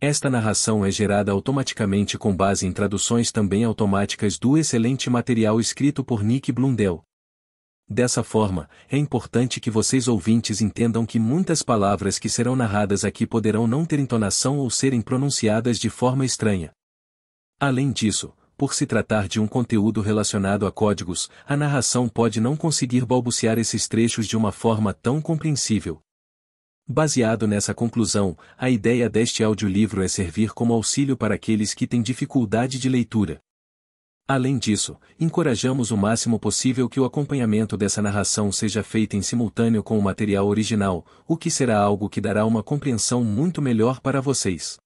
Esta narração é gerada automaticamente com base em traduções também automáticas do excelente material escrito por Nick Blundell. Dessa forma, é importante que vocês ouvintes entendam que muitas palavras que serão narradas aqui poderão não ter entonação ou serem pronunciadas de forma estranha. Além disso, por se tratar de um conteúdo relacionado a códigos, a narração pode não conseguir balbuciar esses trechos de uma forma tão compreensível. Baseado nessa conclusão, a ideia deste audiolivro é servir como auxílio para aqueles que têm dificuldade de leitura. Além disso, encorajamos o máximo possível que o acompanhamento dessa narração seja feito em simultâneo com o material original, o que será algo que dará uma compreensão muito melhor para vocês.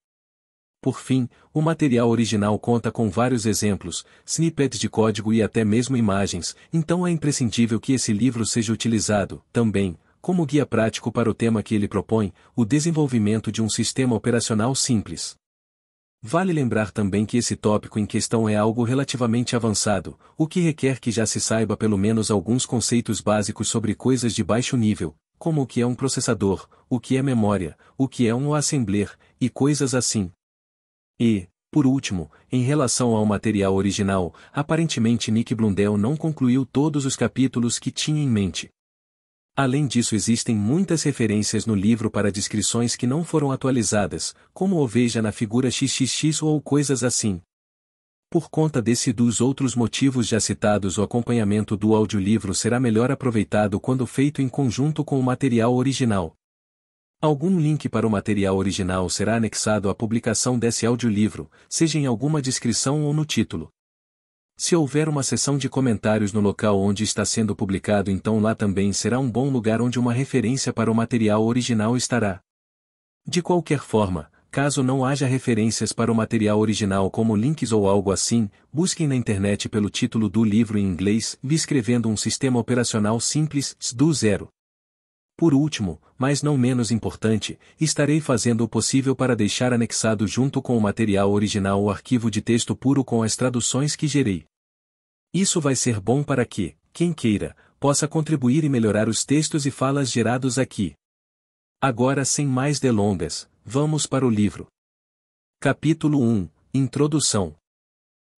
Por fim, o material original conta com vários exemplos, snippets de código e até mesmo imagens, então é imprescindível que esse livro seja utilizado, também, como guia prático para o tema que ele propõe, o desenvolvimento de um sistema operacional simples. Vale lembrar também que esse tópico em questão é algo relativamente avançado, o que requer que já se saiba pelo menos alguns conceitos básicos sobre coisas de baixo nível, como o que é um processador, o que é memória, o que é um assembler, e coisas assim. E, por último, em relação ao material original, aparentemente Nick Blundell não concluiu todos os capítulos que tinha em mente, Além disso existem muitas referências no livro para descrições que não foram atualizadas, como oveja na figura XXX ou coisas assim. Por conta desse e dos outros motivos já citados o acompanhamento do audiolivro será melhor aproveitado quando feito em conjunto com o material original. Algum link para o material original será anexado à publicação desse audiolivro, seja em alguma descrição ou no título. Se houver uma sessão de comentários no local onde está sendo publicado, então lá também será um bom lugar onde uma referência para o material original estará. De qualquer forma, caso não haja referências para o material original como links ou algo assim, busquem na internet pelo título do livro em inglês, escrevendo um sistema operacional simples do zero. Por último, mas não menos importante, estarei fazendo o possível para deixar anexado junto com o material original o arquivo de texto puro com as traduções que gerei. Isso vai ser bom para que, quem queira, possa contribuir e melhorar os textos e falas gerados aqui. Agora sem mais delongas, vamos para o livro. Capítulo 1 Introdução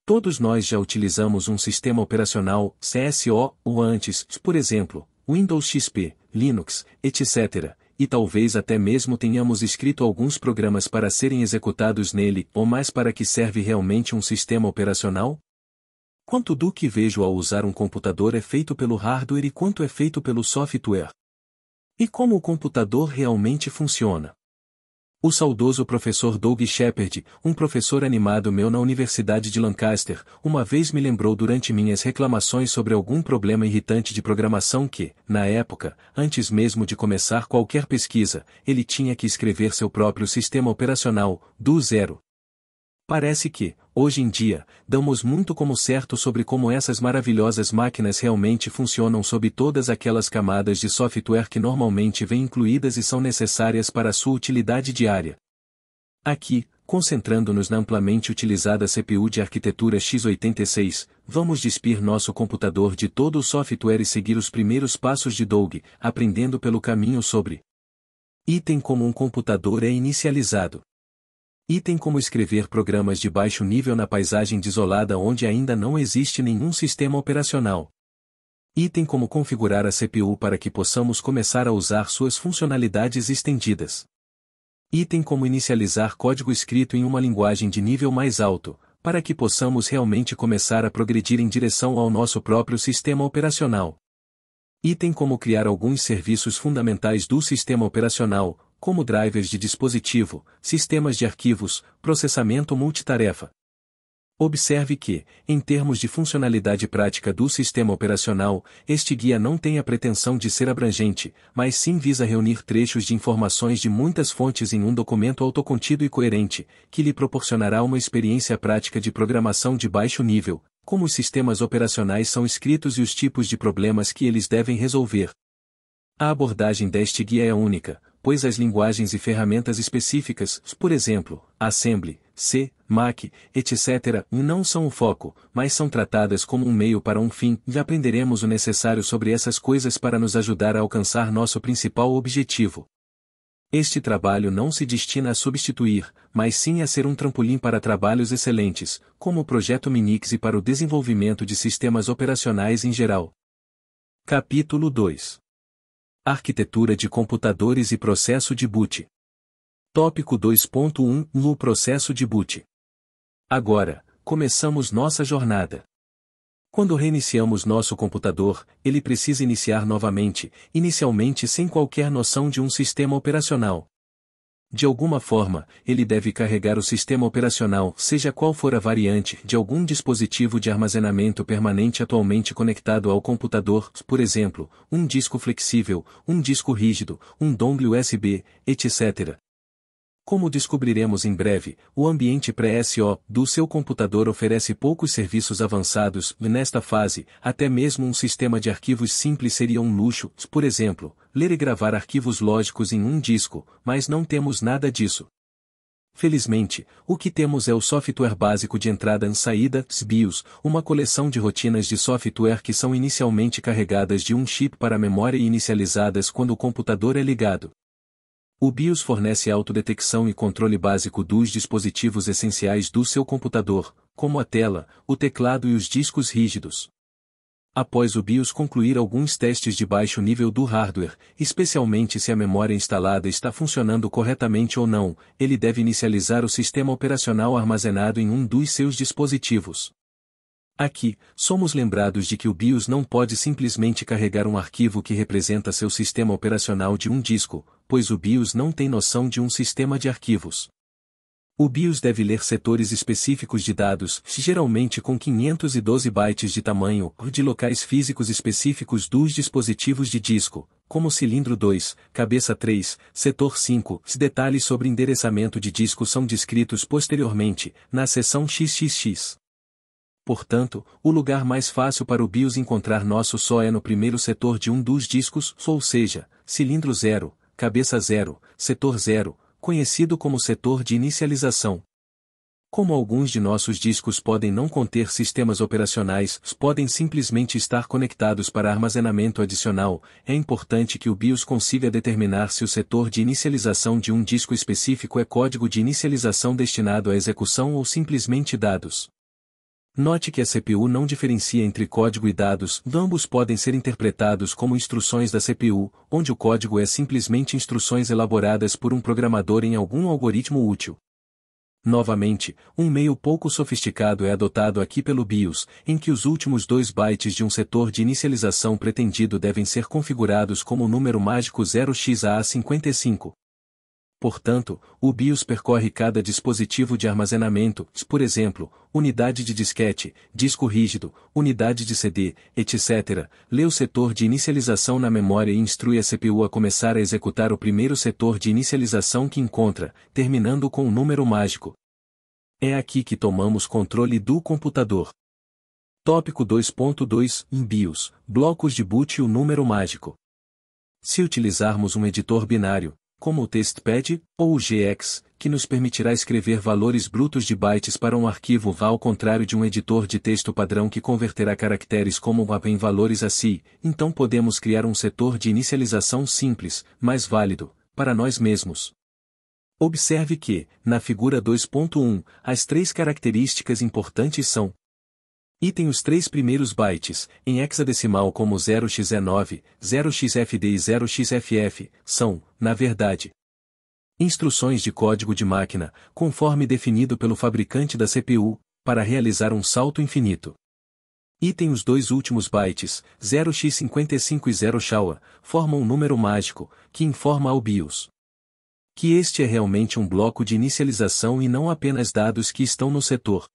Todos nós já utilizamos um sistema operacional CSO ou antes, por exemplo, Windows XP, Linux, etc., e talvez até mesmo tenhamos escrito alguns programas para serem executados nele ou mais para que serve realmente um sistema operacional? Quanto do que vejo ao usar um computador é feito pelo hardware e quanto é feito pelo software? E como o computador realmente funciona? O saudoso professor Doug Shepard, um professor animado meu na Universidade de Lancaster, uma vez me lembrou durante minhas reclamações sobre algum problema irritante de programação que, na época, antes mesmo de começar qualquer pesquisa, ele tinha que escrever seu próprio sistema operacional, do zero, Parece que, hoje em dia, damos muito como certo sobre como essas maravilhosas máquinas realmente funcionam sob todas aquelas camadas de software que normalmente vêm incluídas e são necessárias para a sua utilidade diária. Aqui, concentrando-nos na amplamente utilizada CPU de arquitetura x86, vamos despir nosso computador de todo o software e seguir os primeiros passos de Doug, aprendendo pelo caminho sobre item como um computador é inicializado. Item como escrever programas de baixo nível na paisagem desolada onde ainda não existe nenhum sistema operacional. Item como configurar a CPU para que possamos começar a usar suas funcionalidades estendidas. Item como inicializar código escrito em uma linguagem de nível mais alto, para que possamos realmente começar a progredir em direção ao nosso próprio sistema operacional. Item como criar alguns serviços fundamentais do sistema operacional, como drivers de dispositivo, sistemas de arquivos, processamento multitarefa. Observe que, em termos de funcionalidade prática do sistema operacional, este guia não tem a pretensão de ser abrangente, mas sim visa reunir trechos de informações de muitas fontes em um documento autocontido e coerente, que lhe proporcionará uma experiência prática de programação de baixo nível, como os sistemas operacionais são escritos e os tipos de problemas que eles devem resolver. A abordagem deste guia é única, pois as linguagens e ferramentas específicas, por exemplo, Assembly, C, Mac, etc., não são o foco, mas são tratadas como um meio para um fim, e aprenderemos o necessário sobre essas coisas para nos ajudar a alcançar nosso principal objetivo. Este trabalho não se destina a substituir, mas sim a ser um trampolim para trabalhos excelentes, como o projeto Minix e para o desenvolvimento de sistemas operacionais em geral. Capítulo 2 Arquitetura de computadores e processo de boot. Tópico 2.1 No processo de boot. Agora, começamos nossa jornada. Quando reiniciamos nosso computador, ele precisa iniciar novamente, inicialmente sem qualquer noção de um sistema operacional. De alguma forma, ele deve carregar o sistema operacional, seja qual for a variante, de algum dispositivo de armazenamento permanente atualmente conectado ao computador, por exemplo, um disco flexível, um disco rígido, um dongle USB, etc. Como descobriremos em breve, o ambiente pré-SO do seu computador oferece poucos serviços avançados, nesta fase, até mesmo um sistema de arquivos simples seria um luxo, por exemplo, ler e gravar arquivos lógicos em um disco, mas não temos nada disso. Felizmente, o que temos é o software básico de entrada e saída, SBIOS, uma coleção de rotinas de software que são inicialmente carregadas de um chip para a memória e inicializadas quando o computador é ligado. O BIOS fornece autodetecção e controle básico dos dispositivos essenciais do seu computador, como a tela, o teclado e os discos rígidos. Após o BIOS concluir alguns testes de baixo nível do hardware, especialmente se a memória instalada está funcionando corretamente ou não, ele deve inicializar o sistema operacional armazenado em um dos seus dispositivos. Aqui, somos lembrados de que o BIOS não pode simplesmente carregar um arquivo que representa seu sistema operacional de um disco, pois o BIOS não tem noção de um sistema de arquivos. O BIOS deve ler setores específicos de dados, geralmente com 512 bytes de tamanho, de locais físicos específicos dos dispositivos de disco, como cilindro 2, cabeça 3, setor 5. Os detalhes sobre endereçamento de disco são descritos posteriormente, na seção XXX. Portanto, o lugar mais fácil para o BIOS encontrar nosso só é no primeiro setor de um dos discos, ou seja, cilindro 0, cabeça 0, setor 0, conhecido como setor de inicialização. Como alguns de nossos discos podem não conter sistemas operacionais, podem simplesmente estar conectados para armazenamento adicional, é importante que o BIOS consiga determinar se o setor de inicialização de um disco específico é código de inicialização destinado à execução ou simplesmente dados. Note que a CPU não diferencia entre código e dados, ambos podem ser interpretados como instruções da CPU, onde o código é simplesmente instruções elaboradas por um programador em algum algoritmo útil. Novamente, um meio pouco sofisticado é adotado aqui pelo BIOS, em que os últimos dois bytes de um setor de inicialização pretendido devem ser configurados como o número mágico 0xA55. Portanto, o BIOS percorre cada dispositivo de armazenamento, por exemplo, unidade de disquete, disco rígido, unidade de CD, etc., lê o setor de inicialização na memória e instrui a CPU a começar a executar o primeiro setor de inicialização que encontra, terminando com um número mágico. É aqui que tomamos controle do computador. Tópico 2.2 em BIOS Blocos de boot e o número mágico. Se utilizarmos um editor binário, como o TextPad, ou o GX, que nos permitirá escrever valores brutos de bytes para um arquivo VA ao contrário de um editor de texto padrão que converterá caracteres como VAP em valores ASCII, então podemos criar um setor de inicialização simples, mais válido, para nós mesmos. Observe que, na figura 2.1, as três características importantes são Item os três primeiros bytes, em hexadecimal como 0xe9, é 0xfd e 0xff, são, na verdade, instruções de código de máquina, conforme definido pelo fabricante da CPU, para realizar um salto infinito. Item os dois últimos bytes, 0x55 e 0xaua, formam um número mágico, que informa ao BIOS que este é realmente um bloco de inicialização e não apenas dados que estão no setor,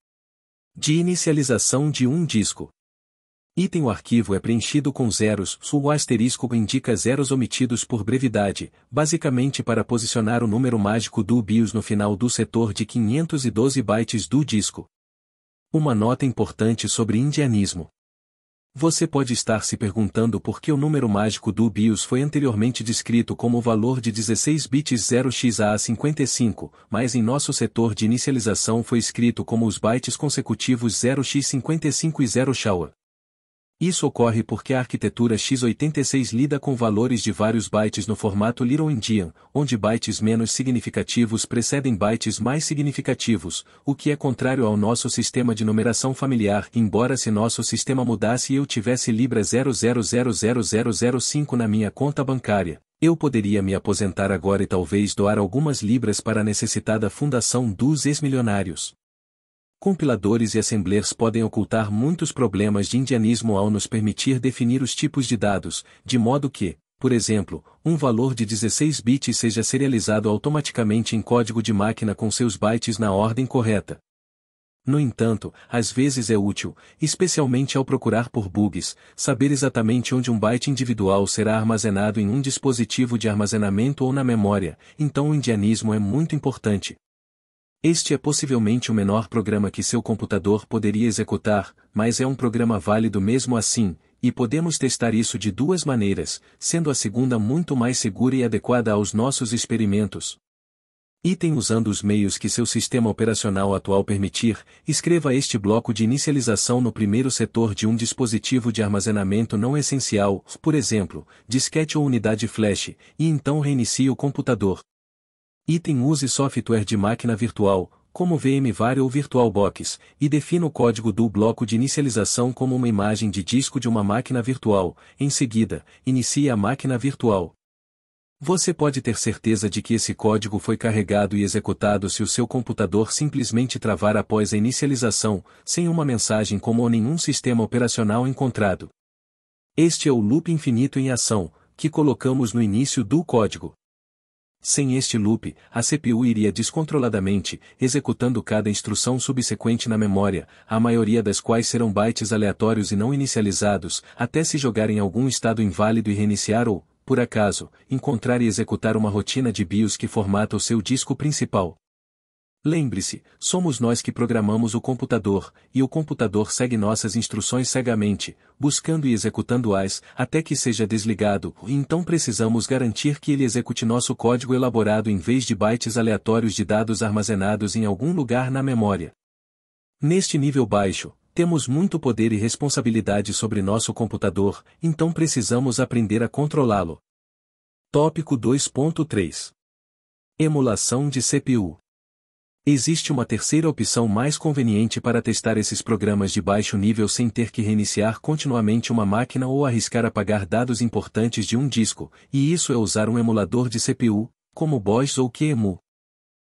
de inicialização de um disco. Item O arquivo é preenchido com zeros, o asterisco indica zeros omitidos por brevidade, basicamente para posicionar o número mágico do BIOS no final do setor de 512 bytes do disco. Uma nota importante sobre indianismo. Você pode estar se perguntando por que o número mágico do BIOS foi anteriormente descrito como o valor de 16 bits 0xA55, mas em nosso setor de inicialização foi escrito como os bytes consecutivos 0x55 e 0xA. Isso ocorre porque a arquitetura x86 lida com valores de vários bytes no formato Little Endian, onde bytes menos significativos precedem bytes mais significativos, o que é contrário ao nosso sistema de numeração familiar, embora se nosso sistema mudasse e eu tivesse Libra 0000005 na minha conta bancária, eu poderia me aposentar agora e talvez doar algumas libras para a necessitada fundação dos ex-milionários compiladores e assemblers podem ocultar muitos problemas de indianismo ao nos permitir definir os tipos de dados, de modo que, por exemplo, um valor de 16 bits seja serializado automaticamente em código de máquina com seus bytes na ordem correta. No entanto, às vezes é útil, especialmente ao procurar por bugs, saber exatamente onde um byte individual será armazenado em um dispositivo de armazenamento ou na memória, então o indianismo é muito importante, este é possivelmente o menor programa que seu computador poderia executar, mas é um programa válido mesmo assim, e podemos testar isso de duas maneiras, sendo a segunda muito mais segura e adequada aos nossos experimentos. Item usando os meios que seu sistema operacional atual permitir, escreva este bloco de inicialização no primeiro setor de um dispositivo de armazenamento não essencial, por exemplo, disquete ou unidade flash, e então reinicie o computador. Item use software de máquina virtual, como VMware ou VirtualBox, e defina o código do bloco de inicialização como uma imagem de disco de uma máquina virtual, em seguida, inicie a máquina virtual. Você pode ter certeza de que esse código foi carregado e executado se o seu computador simplesmente travar após a inicialização, sem uma mensagem como ou nenhum sistema operacional encontrado. Este é o loop infinito em ação, que colocamos no início do código. Sem este loop, a CPU iria descontroladamente, executando cada instrução subsequente na memória, a maioria das quais serão bytes aleatórios e não inicializados, até se jogar em algum estado inválido e reiniciar ou, por acaso, encontrar e executar uma rotina de BIOS que formata o seu disco principal, Lembre-se, somos nós que programamos o computador, e o computador segue nossas instruções cegamente, buscando e executando-as, até que seja desligado, e então precisamos garantir que ele execute nosso código elaborado em vez de bytes aleatórios de dados armazenados em algum lugar na memória. Neste nível baixo, temos muito poder e responsabilidade sobre nosso computador, então precisamos aprender a controlá-lo. Tópico 2.3 Emulação de CPU Existe uma terceira opção mais conveniente para testar esses programas de baixo nível sem ter que reiniciar continuamente uma máquina ou arriscar apagar dados importantes de um disco, e isso é usar um emulador de CPU, como BOS ou QEMU.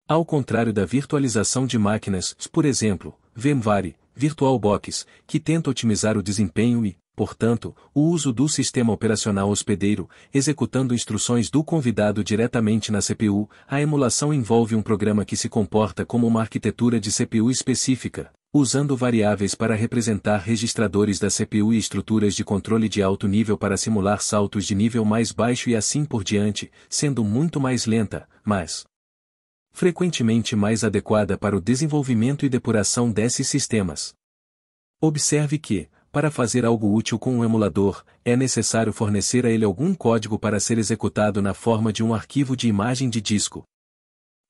Ao contrário da virtualização de máquinas, por exemplo, VMware, VirtualBox, que tenta otimizar o desempenho e, portanto, o uso do sistema operacional hospedeiro, executando instruções do convidado diretamente na CPU. A emulação envolve um programa que se comporta como uma arquitetura de CPU específica, usando variáveis para representar registradores da CPU e estruturas de controle de alto nível para simular saltos de nível mais baixo e assim por diante, sendo muito mais lenta, mas frequentemente mais adequada para o desenvolvimento e depuração desses sistemas. Observe que, para fazer algo útil com um emulador, é necessário fornecer a ele algum código para ser executado na forma de um arquivo de imagem de disco.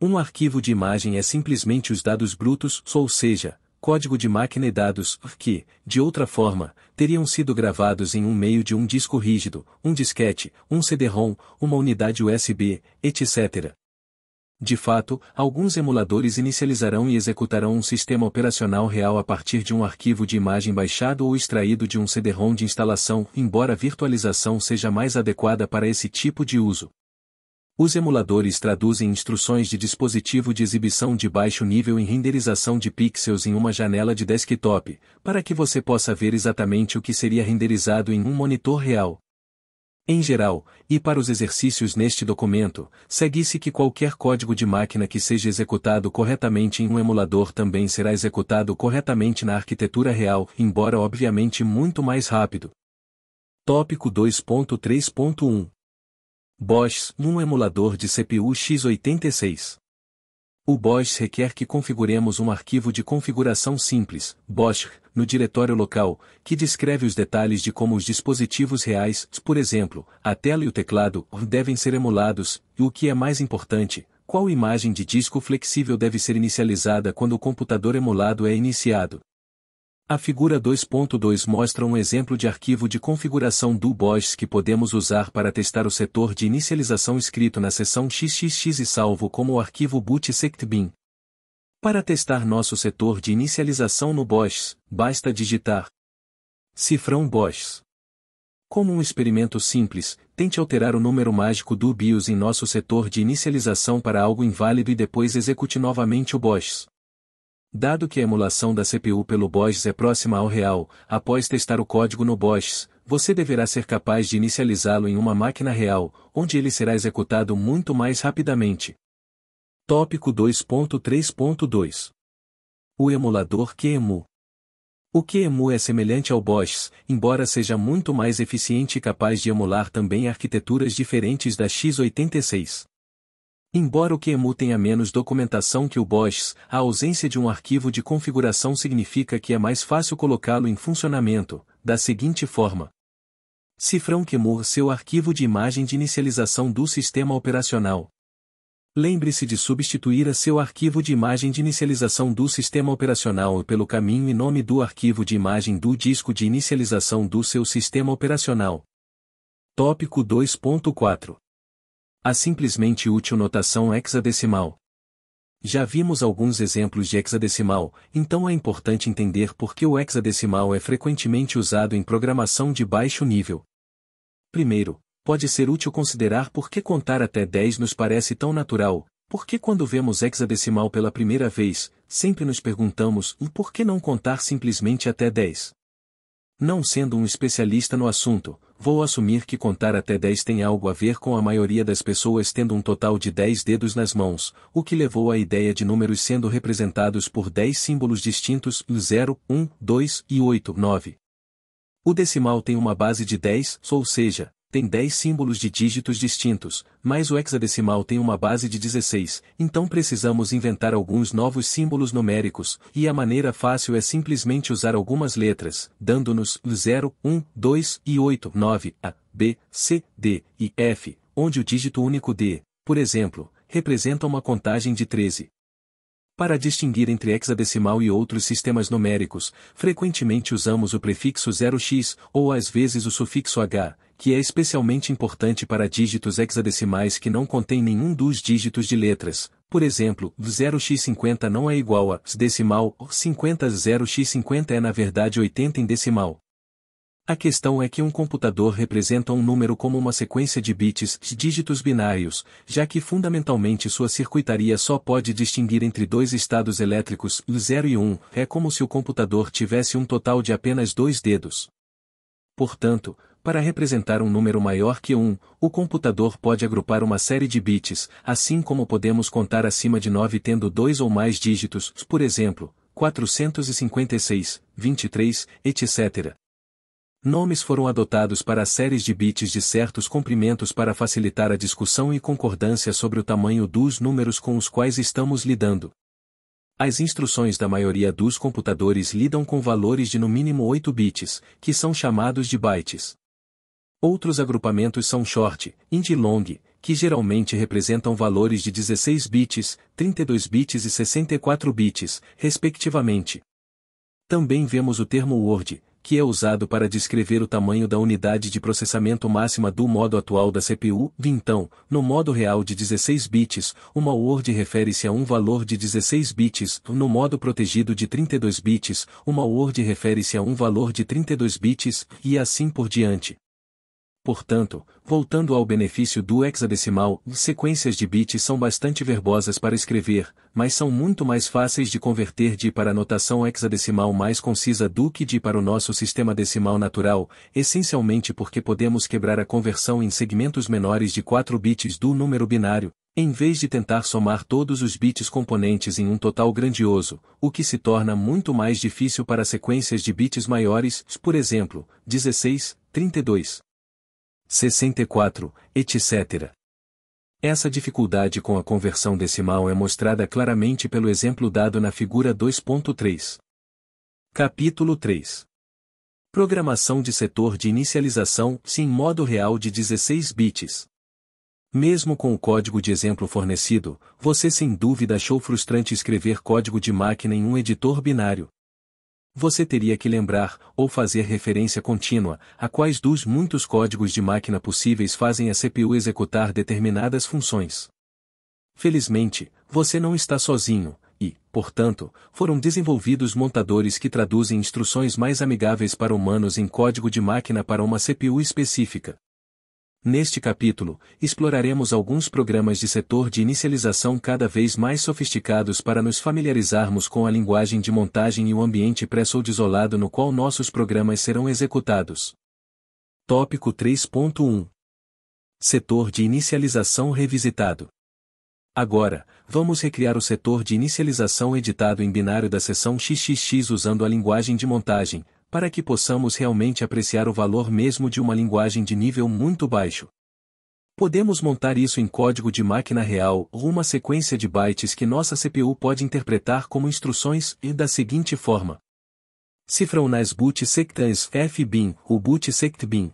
Um arquivo de imagem é simplesmente os dados brutos, ou seja, código de máquina e dados, que, de outra forma, teriam sido gravados em um meio de um disco rígido, um disquete, um CD-ROM, uma unidade USB, etc. De fato, alguns emuladores inicializarão e executarão um sistema operacional real a partir de um arquivo de imagem baixado ou extraído de um CD-ROM de instalação, embora a virtualização seja mais adequada para esse tipo de uso. Os emuladores traduzem instruções de dispositivo de exibição de baixo nível em renderização de pixels em uma janela de desktop, para que você possa ver exatamente o que seria renderizado em um monitor real, em geral, e para os exercícios neste documento, segue-se que qualquer código de máquina que seja executado corretamente em um emulador também será executado corretamente na arquitetura real, embora obviamente muito mais rápido. Tópico 2.3.1 Bosch, um emulador de CPU x86. O Bosch requer que configuremos um arquivo de configuração simples, Bosch, no diretório local, que descreve os detalhes de como os dispositivos reais, por exemplo, a tela e o teclado, devem ser emulados, e o que é mais importante, qual imagem de disco flexível deve ser inicializada quando o computador emulado é iniciado, a figura 2.2 mostra um exemplo de arquivo de configuração do Bosch que podemos usar para testar o setor de inicialização escrito na seção XXX e salvo como o arquivo bootsectbin. Para testar nosso setor de inicialização no Bosch, basta digitar cifrão Bosch. Como um experimento simples, tente alterar o número mágico do BIOS em nosso setor de inicialização para algo inválido e depois execute novamente o Bosch. Dado que a emulação da CPU pelo Bosch é próxima ao real, após testar o código no Bosch, você deverá ser capaz de inicializá-lo em uma máquina real, onde ele será executado muito mais rapidamente. Tópico 2.3.2 O emulador QEMU O QEMU é semelhante ao Bosch, embora seja muito mais eficiente e capaz de emular também arquiteturas diferentes da x86. Embora o QEMU tenha menos documentação que o Bosch, a ausência de um arquivo de configuração significa que é mais fácil colocá-lo em funcionamento, da seguinte forma. Cifrão QEMU seu arquivo de imagem de inicialização do sistema operacional. Lembre-se de substituir a seu arquivo de imagem de inicialização do sistema operacional pelo caminho e nome do arquivo de imagem do disco de inicialização do seu sistema operacional. Tópico 2.4 a simplesmente útil notação hexadecimal. Já vimos alguns exemplos de hexadecimal, então é importante entender por que o hexadecimal é frequentemente usado em programação de baixo nível. Primeiro, pode ser útil considerar por que contar até 10 nos parece tão natural, porque quando vemos hexadecimal pela primeira vez, sempre nos perguntamos e por que não contar simplesmente até 10? Não sendo um especialista no assunto, vou assumir que contar até 10 tem algo a ver com a maioria das pessoas tendo um total de 10 dedos nas mãos, o que levou à ideia de números sendo representados por 10 símbolos distintos 0, 1, 2 e 8, 9. O decimal tem uma base de 10, ou seja, tem 10 símbolos de dígitos distintos, mas o hexadecimal tem uma base de 16, então precisamos inventar alguns novos símbolos numéricos, e a maneira fácil é simplesmente usar algumas letras, dando-nos 0, 1, 2 e 8, 9, A, B, C, D e F, onde o dígito único D, por exemplo, representa uma contagem de 13. Para distinguir entre hexadecimal e outros sistemas numéricos, frequentemente usamos o prefixo 0x ou às vezes o sufixo h, que é especialmente importante para dígitos hexadecimais que não contém nenhum dos dígitos de letras. Por exemplo, 0x50 não é igual a decimal, 50 0x50 é na verdade 80 em decimal. A questão é que um computador representa um número como uma sequência de bits, dígitos binários, já que fundamentalmente sua circuitaria só pode distinguir entre dois estados elétricos, 0 e 1, é como se o computador tivesse um total de apenas dois dedos. Portanto, para representar um número maior que 1, o computador pode agrupar uma série de bits, assim como podemos contar acima de 9 tendo dois ou mais dígitos, por exemplo, 456, 23, etc. Nomes foram adotados para séries de bits de certos comprimentos para facilitar a discussão e concordância sobre o tamanho dos números com os quais estamos lidando. As instruções da maioria dos computadores lidam com valores de no mínimo 8 bits, que são chamados de bytes. Outros agrupamentos são short, indie long, que geralmente representam valores de 16 bits, 32 bits e 64 bits, respectivamente. Também vemos o termo Word, que é usado para descrever o tamanho da unidade de processamento máxima do modo atual da CPU, então, no modo real de 16 bits, uma Word refere-se a um valor de 16 bits, no modo protegido de 32 bits, uma Word refere-se a um valor de 32 bits, e assim por diante. Portanto, voltando ao benefício do hexadecimal, sequências de bits são bastante verbosas para escrever, mas são muito mais fáceis de converter de para a notação hexadecimal mais concisa do que de para o nosso sistema decimal natural, essencialmente porque podemos quebrar a conversão em segmentos menores de 4 bits do número binário, em vez de tentar somar todos os bits componentes em um total grandioso, o que se torna muito mais difícil para sequências de bits maiores, por exemplo, 16, 32. 64, etc. Essa dificuldade com a conversão decimal é mostrada claramente pelo exemplo dado na figura 2.3. Capítulo 3. Programação de setor de inicialização, sim modo real de 16 bits. Mesmo com o código de exemplo fornecido, você sem dúvida achou frustrante escrever código de máquina em um editor binário, você teria que lembrar, ou fazer referência contínua, a quais dos muitos códigos de máquina possíveis fazem a CPU executar determinadas funções. Felizmente, você não está sozinho, e, portanto, foram desenvolvidos montadores que traduzem instruções mais amigáveis para humanos em código de máquina para uma CPU específica. Neste capítulo, exploraremos alguns programas de setor de inicialização cada vez mais sofisticados para nos familiarizarmos com a linguagem de montagem e o ambiente pré-sold isolado no qual nossos programas serão executados. Tópico 3.1 Setor de inicialização revisitado. Agora, vamos recriar o setor de inicialização editado em binário da seção XXX usando a linguagem de montagem, para que possamos realmente apreciar o valor mesmo de uma linguagem de nível muito baixo. Podemos montar isso em código de máquina real ou uma sequência de bytes que nossa CPU pode interpretar como instruções e da seguinte forma. Cifrão nas boot sectans fbin, o boot sectbin.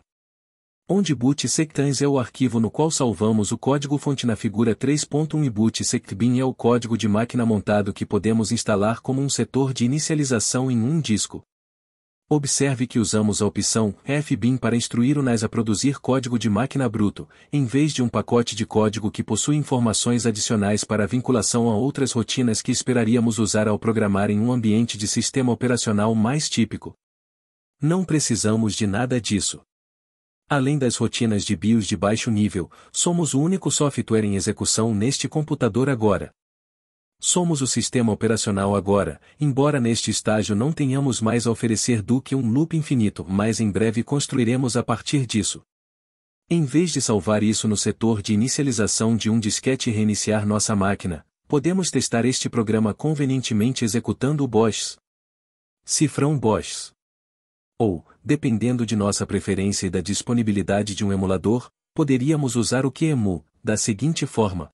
Onde boot sectans é o arquivo no qual salvamos o código-fonte na figura 3.1 e boot sectbin é o código de máquina montado que podemos instalar como um setor de inicialização em um disco. Observe que usamos a opção FBIM para instruir o NAS a produzir código de máquina bruto, em vez de um pacote de código que possui informações adicionais para vinculação a outras rotinas que esperaríamos usar ao programar em um ambiente de sistema operacional mais típico. Não precisamos de nada disso. Além das rotinas de BIOS de baixo nível, somos o único software em execução neste computador agora. Somos o sistema operacional agora, embora neste estágio não tenhamos mais a oferecer do que um loop infinito, mas em breve construiremos a partir disso. Em vez de salvar isso no setor de inicialização de um disquete e reiniciar nossa máquina, podemos testar este programa convenientemente executando o Bosch. Cifrão Bosch. Ou, dependendo de nossa preferência e da disponibilidade de um emulador, poderíamos usar o QEMU, da seguinte forma.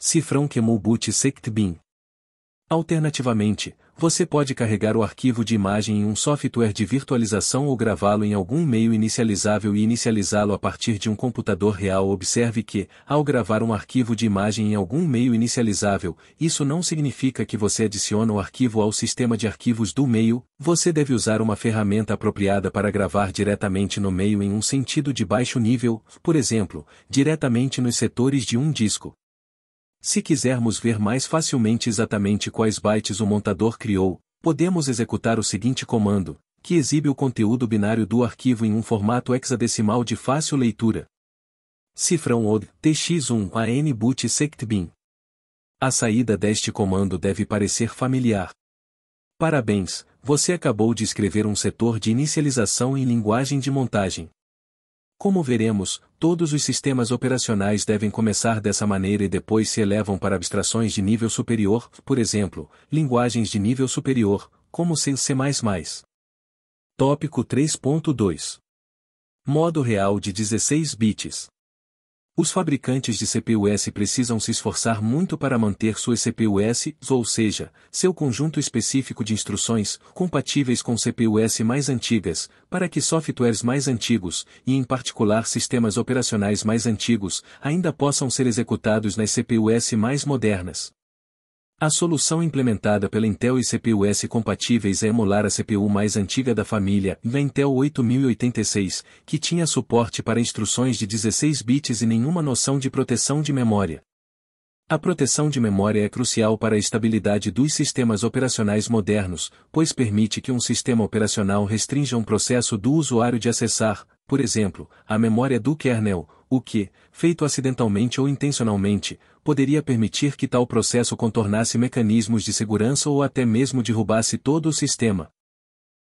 Cifrão sect Sectbin. Alternativamente, você pode carregar o arquivo de imagem em um software de virtualização ou gravá-lo em algum meio inicializável e inicializá-lo a partir de um computador real. Observe que, ao gravar um arquivo de imagem em algum meio inicializável, isso não significa que você adiciona o arquivo ao sistema de arquivos do meio, você deve usar uma ferramenta apropriada para gravar diretamente no meio em um sentido de baixo nível, por exemplo, diretamente nos setores de um disco. Se quisermos ver mais facilmente exatamente quais bytes o montador criou, podemos executar o seguinte comando, que exibe o conteúdo binário do arquivo em um formato hexadecimal de fácil leitura. Cifrão od tx1 an boot sectbin. A saída deste comando deve parecer familiar. Parabéns, você acabou de escrever um setor de inicialização em linguagem de montagem. Como veremos, todos os sistemas operacionais devem começar dessa maneira e depois se elevam para abstrações de nível superior, por exemplo, linguagens de nível superior, como C++. Tópico 3.2 Modo real de 16 bits os fabricantes de CPUs precisam se esforçar muito para manter suas CPUs, ou seja, seu conjunto específico de instruções, compatíveis com CPUs mais antigas, para que softwares mais antigos, e em particular sistemas operacionais mais antigos, ainda possam ser executados nas CPUs mais modernas. A solução implementada pela Intel e CPU-S compatíveis é emular a CPU mais antiga da família, da Intel 8086, que tinha suporte para instruções de 16 bits e nenhuma noção de proteção de memória. A proteção de memória é crucial para a estabilidade dos sistemas operacionais modernos, pois permite que um sistema operacional restrinja um processo do usuário de acessar, por exemplo, a memória do kernel, o que, feito acidentalmente ou intencionalmente, poderia permitir que tal processo contornasse mecanismos de segurança ou até mesmo derrubasse todo o sistema.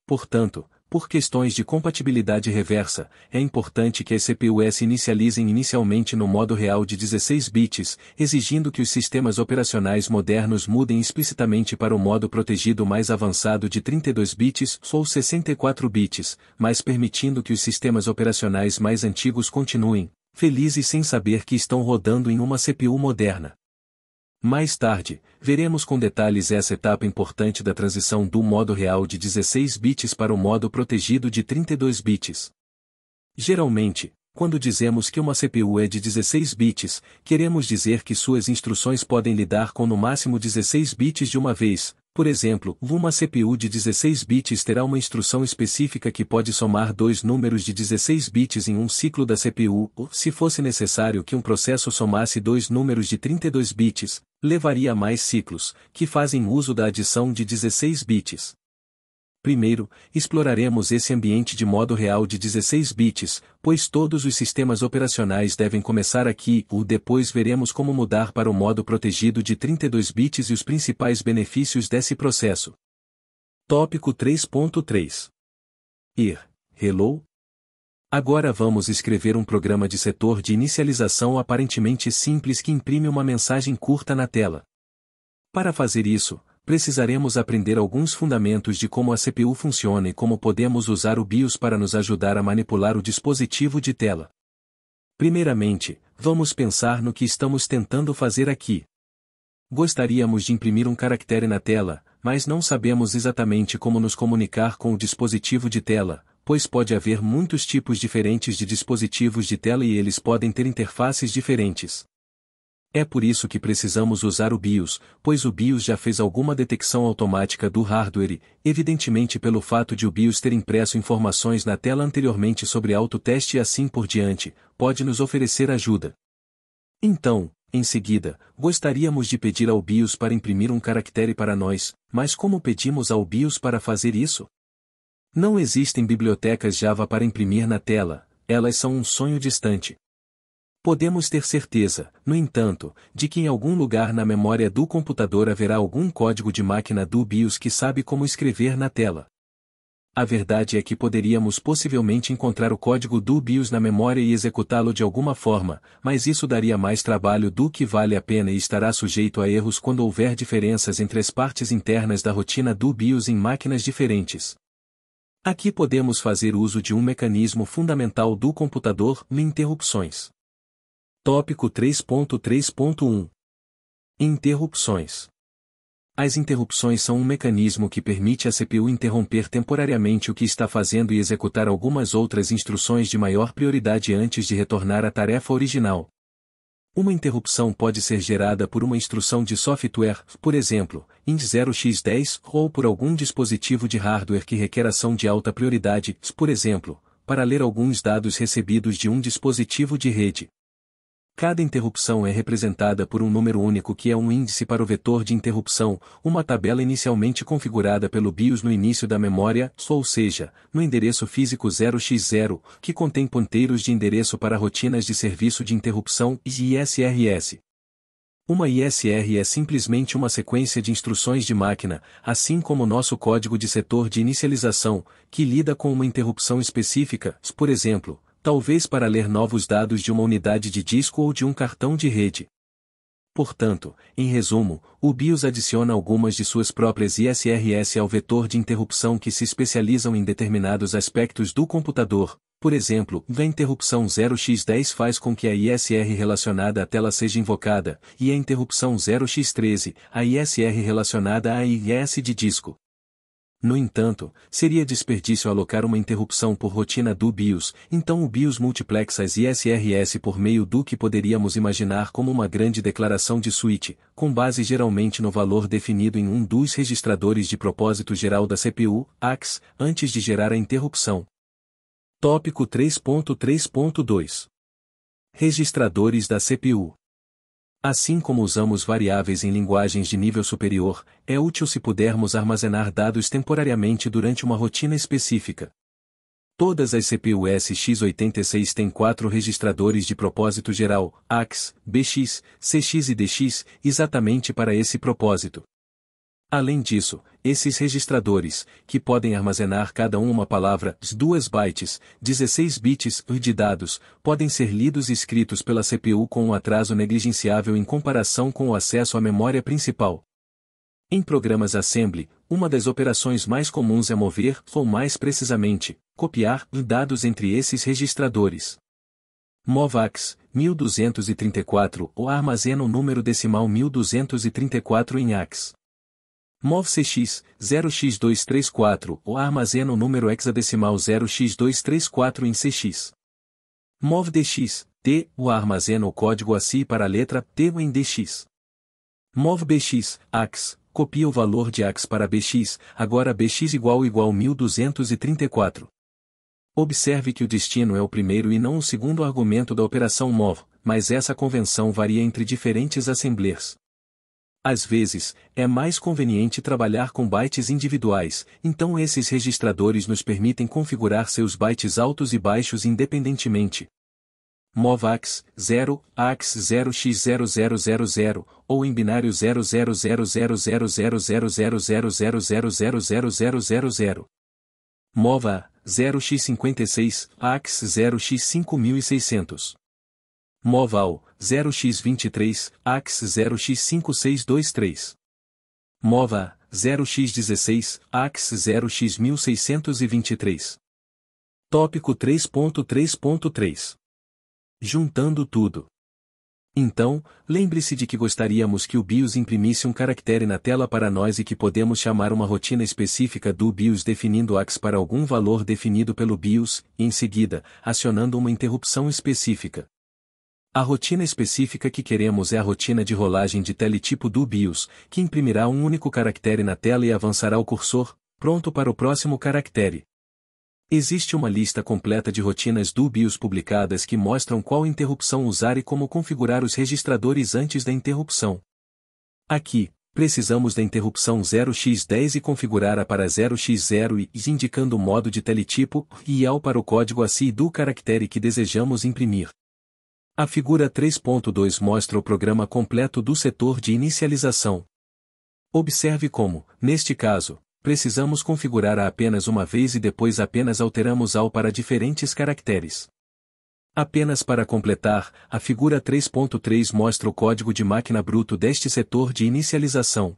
Portanto, por questões de compatibilidade reversa, é importante que as CPUs inicializem inicialmente no modo real de 16 bits, exigindo que os sistemas operacionais modernos mudem explicitamente para o modo protegido mais avançado de 32 bits ou 64 bits, mas permitindo que os sistemas operacionais mais antigos continuem, felizes sem saber que estão rodando em uma CPU moderna. Mais tarde, veremos com detalhes essa etapa importante da transição do modo real de 16 bits para o modo protegido de 32 bits. Geralmente, quando dizemos que uma CPU é de 16 bits, queremos dizer que suas instruções podem lidar com no máximo 16 bits de uma vez, por exemplo, uma CPU de 16 bits terá uma instrução específica que pode somar dois números de 16 bits em um ciclo da CPU, ou, se fosse necessário que um processo somasse dois números de 32 bits, levaria a mais ciclos, que fazem uso da adição de 16 bits. Primeiro, exploraremos esse ambiente de modo real de 16 bits, pois todos os sistemas operacionais devem começar aqui ou depois veremos como mudar para o modo protegido de 32 bits e os principais benefícios desse processo. Tópico 3.3 IR, Hello? Agora vamos escrever um programa de setor de inicialização aparentemente simples que imprime uma mensagem curta na tela. Para fazer isso, precisaremos aprender alguns fundamentos de como a CPU funciona e como podemos usar o BIOS para nos ajudar a manipular o dispositivo de tela. Primeiramente, vamos pensar no que estamos tentando fazer aqui. Gostaríamos de imprimir um caractere na tela, mas não sabemos exatamente como nos comunicar com o dispositivo de tela, pois pode haver muitos tipos diferentes de dispositivos de tela e eles podem ter interfaces diferentes. É por isso que precisamos usar o BIOS, pois o BIOS já fez alguma detecção automática do hardware, evidentemente pelo fato de o BIOS ter impresso informações na tela anteriormente sobre autoteste e assim por diante, pode nos oferecer ajuda. Então, em seguida, gostaríamos de pedir ao BIOS para imprimir um caractere para nós, mas como pedimos ao BIOS para fazer isso? Não existem bibliotecas Java para imprimir na tela, elas são um sonho distante. Podemos ter certeza, no entanto, de que em algum lugar na memória do computador haverá algum código de máquina do BIOS que sabe como escrever na tela. A verdade é que poderíamos possivelmente encontrar o código do BIOS na memória e executá-lo de alguma forma, mas isso daria mais trabalho do que vale a pena e estará sujeito a erros quando houver diferenças entre as partes internas da rotina do BIOS em máquinas diferentes. Aqui podemos fazer uso de um mecanismo fundamental do computador, interrupções. Tópico 3.3.1 Interrupções As interrupções são um mecanismo que permite a CPU interromper temporariamente o que está fazendo e executar algumas outras instruções de maior prioridade antes de retornar à tarefa original. Uma interrupção pode ser gerada por uma instrução de software, por exemplo, int 0x10, ou por algum dispositivo de hardware que requer ação de alta prioridade, por exemplo, para ler alguns dados recebidos de um dispositivo de rede. Cada interrupção é representada por um número único que é um índice para o vetor de interrupção, uma tabela inicialmente configurada pelo BIOS no início da memória, ou seja, no endereço físico 0x0, que contém ponteiros de endereço para rotinas de serviço de interrupção e ISRS. Uma ISR é simplesmente uma sequência de instruções de máquina, assim como nosso código de setor de inicialização, que lida com uma interrupção específica, por exemplo, talvez para ler novos dados de uma unidade de disco ou de um cartão de rede. Portanto, em resumo, o BIOS adiciona algumas de suas próprias ISRS ao vetor de interrupção que se especializam em determinados aspectos do computador. Por exemplo, a interrupção 0x10 faz com que a ISR relacionada à tela seja invocada, e a interrupção 0x13, a ISR relacionada à IS de disco. No entanto, seria desperdício alocar uma interrupção por rotina do BIOS, então o BIOS multiplexa as ISRS por meio do que poderíamos imaginar como uma grande declaração de switch, com base geralmente no valor definido em um dos registradores de propósito geral da CPU, AX, antes de gerar a interrupção. Tópico 3.3.2 Registradores da CPU Assim como usamos variáveis em linguagens de nível superior, é útil se pudermos armazenar dados temporariamente durante uma rotina específica. Todas as CPUs x86 têm quatro registradores de propósito geral, AX, BX, CX e DX, exatamente para esse propósito. Além disso, esses registradores, que podem armazenar cada um uma palavra, 2 bytes, 16 bits de dados, podem ser lidos e escritos pela CPU com um atraso negligenciável em comparação com o acesso à memória principal. Em programas Assembly, uma das operações mais comuns é mover, ou mais precisamente, copiar, dados entre esses registradores. MOVAX, 1234 ou armazena o número decimal 1234 em AX. MOV-CX, 0x234 ou armazena o número hexadecimal 0x234 em CX. MOV-DX, T, o armazena o código ASCII para a letra T em DX. MOV-BX, AX, copia o valor de AX para BX, agora BX igual igual 1234. Observe que o destino é o primeiro e não o segundo argumento da operação MOV, mas essa convenção varia entre diferentes assembleias. Às vezes, é mais conveniente trabalhar com bytes individuais, então esses registradores nos permitem configurar seus bytes altos e baixos independentemente. MOVAX 0 AX 0x0000 ou em binário 000000000000000. MOVA 0x56 AX 0x5600. MOVAL 0x23, AX 0x5623. MOVA, 0x16, AX 0x1623. Tópico 3.3.3. Juntando tudo. Então, lembre-se de que gostaríamos que o BIOS imprimisse um caractere na tela para nós e que podemos chamar uma rotina específica do BIOS definindo AX para algum valor definido pelo BIOS, e em seguida, acionando uma interrupção específica. A rotina específica que queremos é a rotina de rolagem de teletipo do BIOS, que imprimirá um único caractere na tela e avançará o cursor, pronto para o próximo caractere. Existe uma lista completa de rotinas do BIOS publicadas que mostram qual interrupção usar e como configurar os registradores antes da interrupção. Aqui, precisamos da interrupção 0x10 e configurá-la para 0x0 e indicando o modo de teletipo e ao para o código ASCII do caractere que desejamos imprimir. A figura 3.2 mostra o programa completo do setor de inicialização. Observe como, neste caso, precisamos configurar a apenas uma vez e depois apenas alteramos ao para diferentes caracteres. Apenas para completar, a figura 3.3 mostra o código de máquina bruto deste setor de inicialização.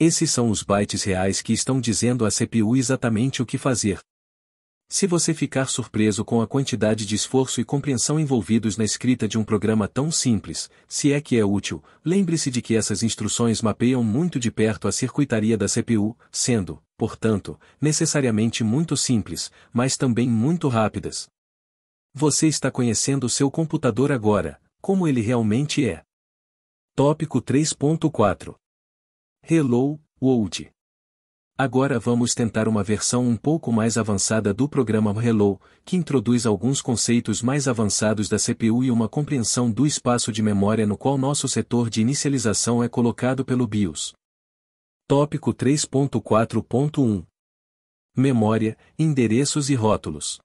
Esses são os bytes reais que estão dizendo à CPU exatamente o que fazer. Se você ficar surpreso com a quantidade de esforço e compreensão envolvidos na escrita de um programa tão simples, se é que é útil, lembre-se de que essas instruções mapeiam muito de perto a circuitaria da CPU, sendo, portanto, necessariamente muito simples, mas também muito rápidas. Você está conhecendo seu computador agora, como ele realmente é. Tópico 3.4 Hello, World Agora vamos tentar uma versão um pouco mais avançada do programa Hello, que introduz alguns conceitos mais avançados da CPU e uma compreensão do espaço de memória no qual nosso setor de inicialização é colocado pelo BIOS. Tópico 3.4.1 Memória, endereços e rótulos.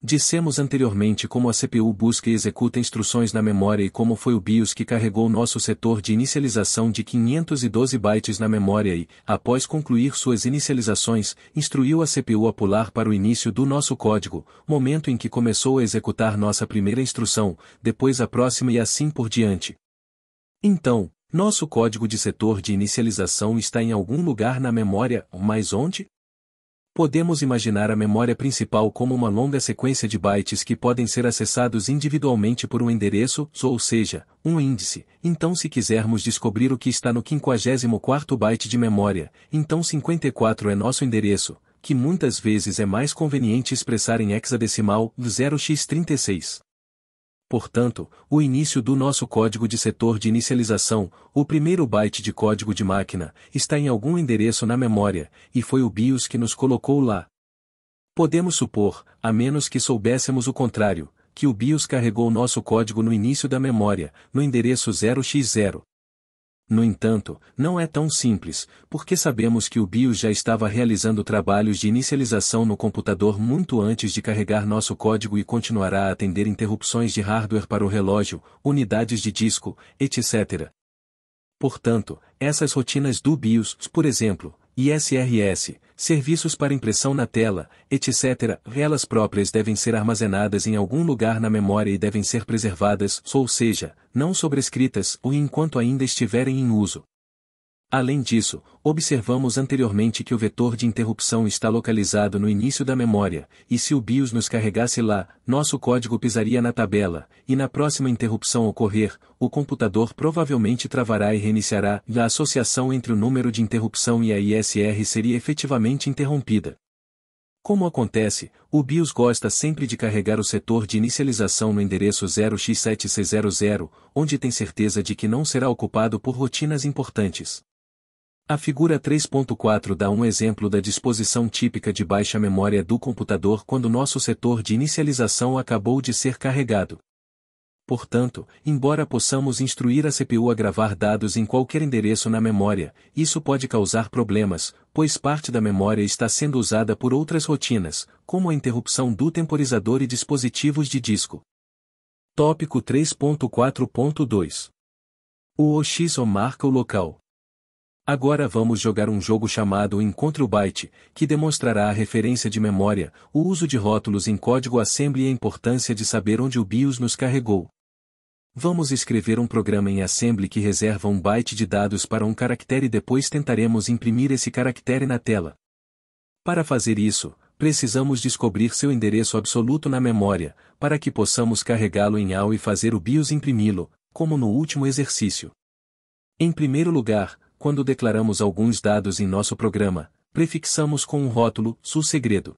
Dissemos anteriormente como a CPU busca e executa instruções na memória e como foi o BIOS que carregou nosso setor de inicialização de 512 bytes na memória e, após concluir suas inicializações, instruiu a CPU a pular para o início do nosso código, momento em que começou a executar nossa primeira instrução, depois a próxima e assim por diante. Então, nosso código de setor de inicialização está em algum lugar na memória, mas onde? podemos imaginar a memória principal como uma longa sequência de bytes que podem ser acessados individualmente por um endereço, ou seja, um índice. Então se quisermos descobrir o que está no 54º byte de memória, então 54 é nosso endereço, que muitas vezes é mais conveniente expressar em hexadecimal, 0x36 portanto, o início do nosso código de setor de inicialização, o primeiro byte de código de máquina, está em algum endereço na memória, e foi o BIOS que nos colocou lá. Podemos supor, a menos que soubéssemos o contrário, que o BIOS carregou nosso código no início da memória, no endereço 0x0. No entanto, não é tão simples, porque sabemos que o BIOS já estava realizando trabalhos de inicialização no computador muito antes de carregar nosso código e continuará a atender interrupções de hardware para o relógio, unidades de disco, etc. Portanto, essas rotinas do BIOS, por exemplo, ISRS, serviços para impressão na tela, etc., elas próprias devem ser armazenadas em algum lugar na memória e devem ser preservadas, ou seja, não sobrescritas ou enquanto ainda estiverem em uso. Além disso, observamos anteriormente que o vetor de interrupção está localizado no início da memória, e se o BIOS nos carregasse lá, nosso código pisaria na tabela, e na próxima interrupção ocorrer, o computador provavelmente travará e reiniciará, e a associação entre o número de interrupção e a ISR seria efetivamente interrompida. Como acontece, o BIOS gosta sempre de carregar o setor de inicialização no endereço 0x7600, onde tem certeza de que não será ocupado por rotinas importantes. A figura 3.4 dá um exemplo da disposição típica de baixa memória do computador quando nosso setor de inicialização acabou de ser carregado. Portanto, embora possamos instruir a CPU a gravar dados em qualquer endereço na memória, isso pode causar problemas, pois parte da memória está sendo usada por outras rotinas, como a interrupção do temporizador e dispositivos de disco. Tópico 3.4.2 O OX marca o local. Agora vamos jogar um jogo chamado Encontre o Byte, que demonstrará a referência de memória, o uso de rótulos em código assembly e a importância de saber onde o BIOS nos carregou. Vamos escrever um programa em assembly que reserva um byte de dados para um caractere e depois tentaremos imprimir esse caractere na tela. Para fazer isso, precisamos descobrir seu endereço absoluto na memória, para que possamos carregá-lo em AU e fazer o BIOS imprimi-lo, como no último exercício. Em primeiro lugar, quando declaramos alguns dados em nosso programa, prefixamos com um rótulo sul-segredo.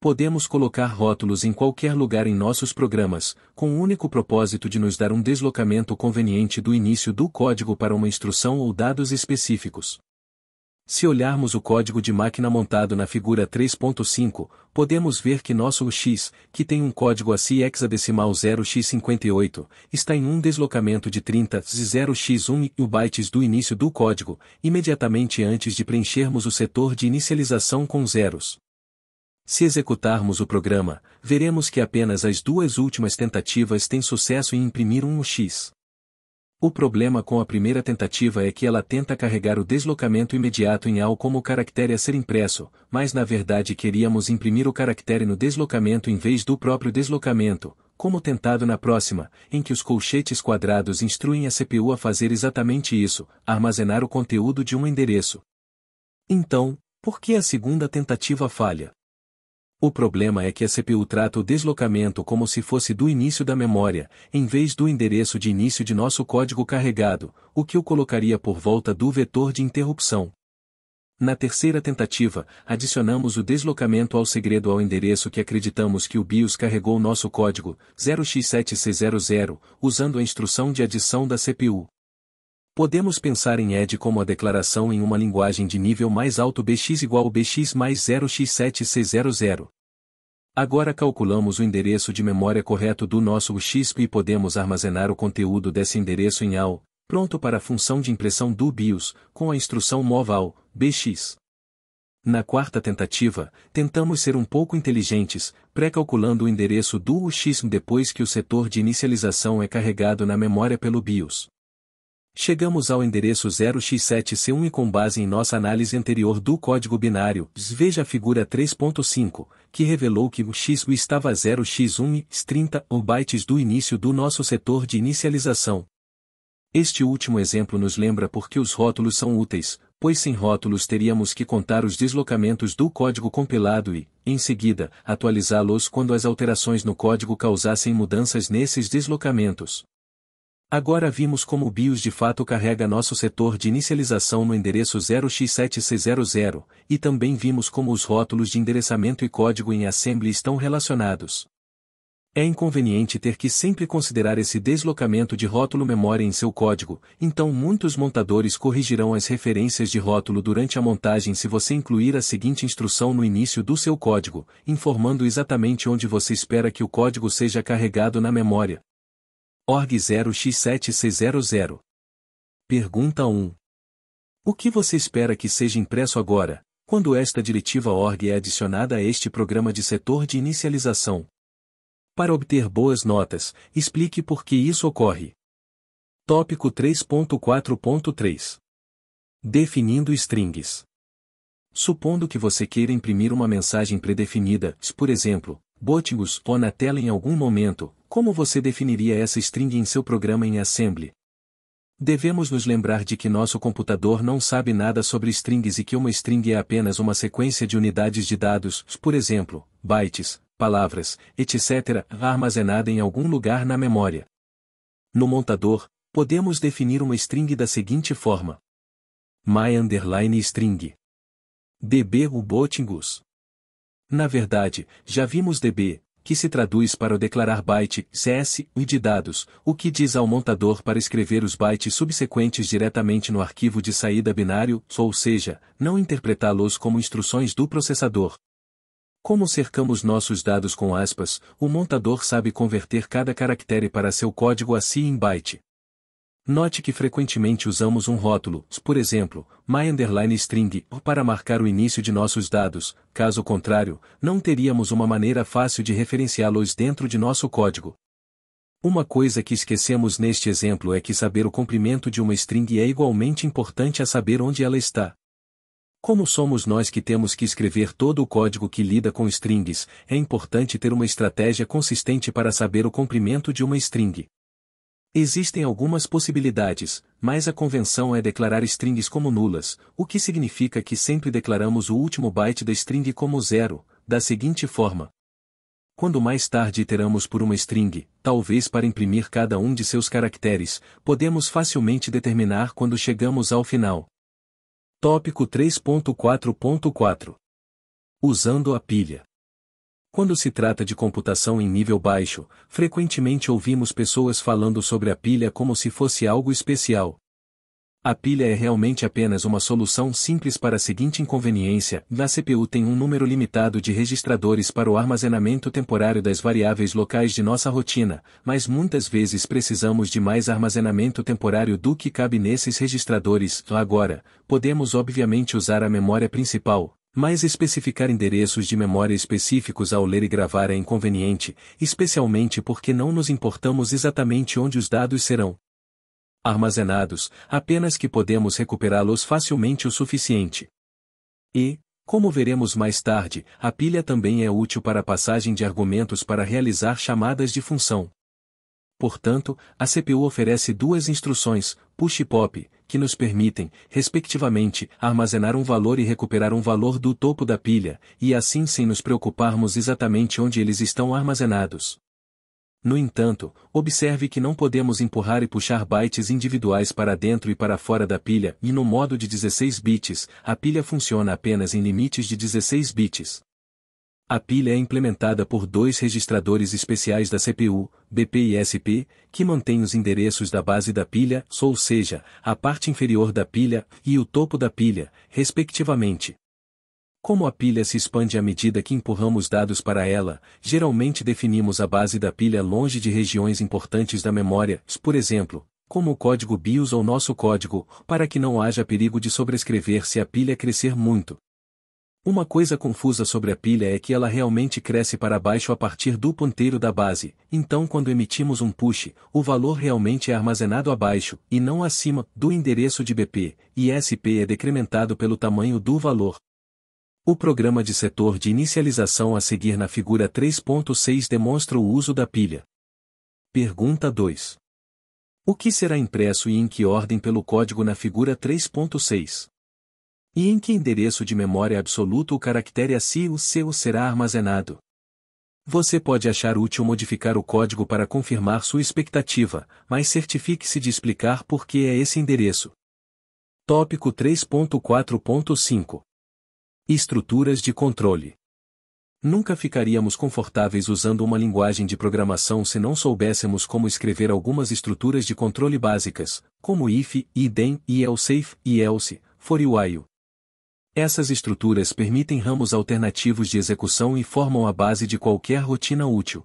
Podemos colocar rótulos em qualquer lugar em nossos programas, com o único propósito de nos dar um deslocamento conveniente do início do código para uma instrução ou dados específicos. Se olharmos o código de máquina montado na figura 3.5, podemos ver que nosso UX, que tem um código ASCII hexadecimal 0x58, está em um deslocamento de 30 0x1 e o bytes do início do código, imediatamente antes de preenchermos o setor de inicialização com zeros. Se executarmos o programa, veremos que apenas as duas últimas tentativas têm sucesso em imprimir um UX. O problema com a primeira tentativa é que ela tenta carregar o deslocamento imediato em AL como caractere a ser impresso, mas na verdade queríamos imprimir o caractere no deslocamento em vez do próprio deslocamento, como tentado na próxima, em que os colchetes quadrados instruem a CPU a fazer exatamente isso, armazenar o conteúdo de um endereço. Então, por que a segunda tentativa falha? O problema é que a CPU trata o deslocamento como se fosse do início da memória, em vez do endereço de início de nosso código carregado, o que o colocaria por volta do vetor de interrupção. Na terceira tentativa, adicionamos o deslocamento ao segredo ao endereço que acreditamos que o BIOS carregou nosso código, 0x7600, usando a instrução de adição da CPU. Podemos pensar em ED como a declaração em uma linguagem de nível mais alto bx igual bx mais 0x7c00. Agora calculamos o endereço de memória correto do nosso UXP e podemos armazenar o conteúdo desse endereço em AL, pronto para a função de impressão do BIOS, com a instrução MOVAL, bx. Na quarta tentativa, tentamos ser um pouco inteligentes, pré-calculando o endereço do UXM depois que o setor de inicialização é carregado na memória pelo BIOS. Chegamos ao endereço 0x7C1 e com base em nossa análise anterior do código binário, veja a figura 3.5, que revelou que o x estava 0x1 e 30 ou bytes do início do nosso setor de inicialização. Este último exemplo nos lembra porque os rótulos são úteis, pois sem rótulos teríamos que contar os deslocamentos do código compilado e, em seguida, atualizá-los quando as alterações no código causassem mudanças nesses deslocamentos. Agora vimos como o BIOS de fato carrega nosso setor de inicialização no endereço 0 x 7 c 00 e também vimos como os rótulos de endereçamento e código em assembly estão relacionados. É inconveniente ter que sempre considerar esse deslocamento de rótulo memória em seu código, então muitos montadores corrigirão as referências de rótulo durante a montagem se você incluir a seguinte instrução no início do seu código, informando exatamente onde você espera que o código seja carregado na memória. Org 0x7600. Pergunta 1. O que você espera que seja impresso agora, quando esta diretiva org é adicionada a este programa de setor de inicialização? Para obter boas notas, explique por que isso ocorre. Tópico 3.4.3 Definindo strings. Supondo que você queira imprimir uma mensagem predefinida, por exemplo, botigos ou na tela em algum momento, como você definiria essa string em seu programa em Assembly? Devemos nos lembrar de que nosso computador não sabe nada sobre strings e que uma string é apenas uma sequência de unidades de dados, por exemplo, bytes, palavras, etc., armazenada em algum lugar na memória. No montador, podemos definir uma string da seguinte forma: my underline string db ubotingus. Na verdade, já vimos db que se traduz para o declarar byte, CS, e de dados, o que diz ao montador para escrever os bytes subsequentes diretamente no arquivo de saída binário, ou seja, não interpretá-los como instruções do processador. Como cercamos nossos dados com aspas, o montador sabe converter cada caractere para seu código ASCII em byte. Note que frequentemente usamos um rótulo, por exemplo, my underline string, para marcar o início de nossos dados, caso contrário, não teríamos uma maneira fácil de referenciá-los dentro de nosso código. Uma coisa que esquecemos neste exemplo é que saber o comprimento de uma string é igualmente importante a saber onde ela está. Como somos nós que temos que escrever todo o código que lida com strings, é importante ter uma estratégia consistente para saber o comprimento de uma string. Existem algumas possibilidades, mas a convenção é declarar strings como nulas, o que significa que sempre declaramos o último byte da string como zero, da seguinte forma. Quando mais tarde iteramos por uma string, talvez para imprimir cada um de seus caracteres, podemos facilmente determinar quando chegamos ao final. Tópico 3.4.4 Usando a pilha quando se trata de computação em nível baixo, frequentemente ouvimos pessoas falando sobre a pilha como se fosse algo especial. A pilha é realmente apenas uma solução simples para a seguinte inconveniência: na CPU tem um número limitado de registradores para o armazenamento temporário das variáveis locais de nossa rotina, mas muitas vezes precisamos de mais armazenamento temporário do que cabe nesses registradores. Agora, podemos obviamente usar a memória principal, mas especificar endereços de memória específicos ao ler e gravar é inconveniente, especialmente porque não nos importamos exatamente onde os dados serão armazenados, apenas que podemos recuperá-los facilmente o suficiente. E, como veremos mais tarde, a pilha também é útil para a passagem de argumentos para realizar chamadas de função. Portanto, a CPU oferece duas instruções, push e pop, que nos permitem, respectivamente, armazenar um valor e recuperar um valor do topo da pilha, e assim sem nos preocuparmos exatamente onde eles estão armazenados. No entanto, observe que não podemos empurrar e puxar bytes individuais para dentro e para fora da pilha, e no modo de 16 bits, a pilha funciona apenas em limites de 16 bits. A pilha é implementada por dois registradores especiais da CPU, BP e SP, que mantêm os endereços da base da pilha, ou seja, a parte inferior da pilha e o topo da pilha, respectivamente. Como a pilha se expande à medida que empurramos dados para ela, geralmente definimos a base da pilha longe de regiões importantes da memória, por exemplo, como o código BIOS ou nosso código, para que não haja perigo de sobrescrever se a pilha crescer muito. Uma coisa confusa sobre a pilha é que ela realmente cresce para baixo a partir do ponteiro da base, então quando emitimos um push, o valor realmente é armazenado abaixo, e não acima, do endereço de BP, e SP é decrementado pelo tamanho do valor. O programa de setor de inicialização a seguir na figura 3.6 demonstra o uso da pilha. Pergunta 2. O que será impresso e em que ordem pelo código na figura 3.6? E em que endereço de memória absoluto o caractere ASCII ou seu será armazenado? Você pode achar útil modificar o código para confirmar sua expectativa, mas certifique-se de explicar por que é esse endereço. Tópico 3.4.5 Estruturas de controle Nunca ficaríamos confortáveis usando uma linguagem de programação se não soubéssemos como escrever algumas estruturas de controle básicas, como if, idem, elseif, else, for while, essas estruturas permitem ramos alternativos de execução e formam a base de qualquer rotina útil.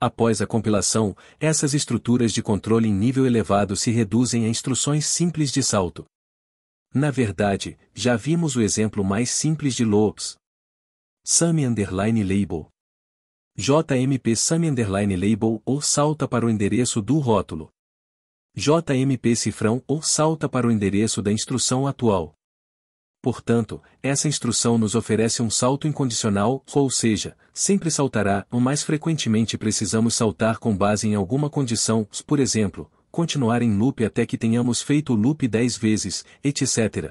Após a compilação, essas estruturas de controle em nível elevado se reduzem a instruções simples de salto. Na verdade, já vimos o exemplo mais simples de loops. Sum underline label. JMP Sum underline label ou salta para o endereço do rótulo. JMP cifrão ou salta para o endereço da instrução atual. Portanto, essa instrução nos oferece um salto incondicional, ou seja, sempre saltará, ou mais frequentemente precisamos saltar com base em alguma condição, por exemplo, continuar em loop até que tenhamos feito o loop 10 vezes, etc.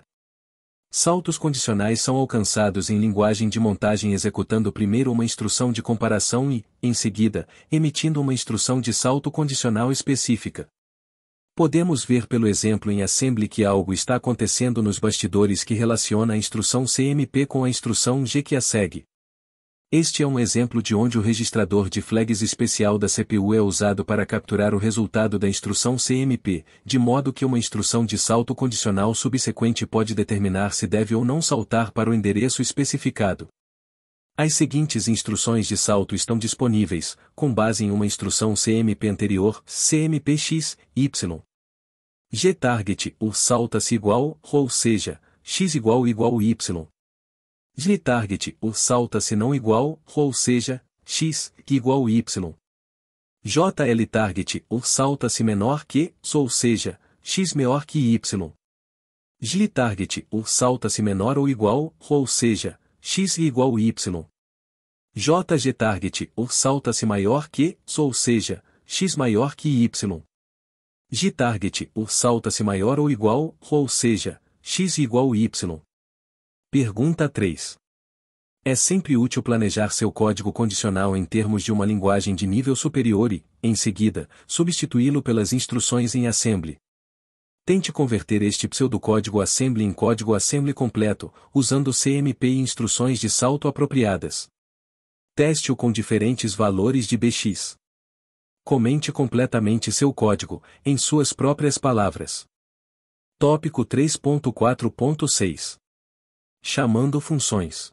Saltos condicionais são alcançados em linguagem de montagem executando primeiro uma instrução de comparação e, em seguida, emitindo uma instrução de salto condicional específica. Podemos ver pelo exemplo em Assembly que algo está acontecendo nos bastidores que relaciona a instrução CMP com a instrução G que a segue. Este é um exemplo de onde o registrador de flags especial da CPU é usado para capturar o resultado da instrução CMP, de modo que uma instrução de salto condicional subsequente pode determinar se deve ou não saltar para o endereço especificado. As seguintes instruções de salto estão disponíveis, com base em uma instrução CMP anterior, CMPX, Y. G-target, o salta-se igual, ou seja, x igual igual y. G-target, o salta-se não igual, ou seja, x igual y. JL-target, o salta-se menor que, ou seja, x menor que y. G-target, o salta-se menor ou igual, ou seja, x igual y. JG target ou salta-se maior que, ou seja, x maior que y. G target ou salta-se maior ou igual, ou seja, x igual y. Pergunta 3. É sempre útil planejar seu código condicional em termos de uma linguagem de nível superior e, em seguida, substituí-lo pelas instruções em assembly. Tente converter este pseudocódigo assembly em código assembly completo, usando CMP e instruções de salto apropriadas. Teste-o com diferentes valores de BX. Comente completamente seu código, em suas próprias palavras. Tópico 3.4.6 Chamando funções.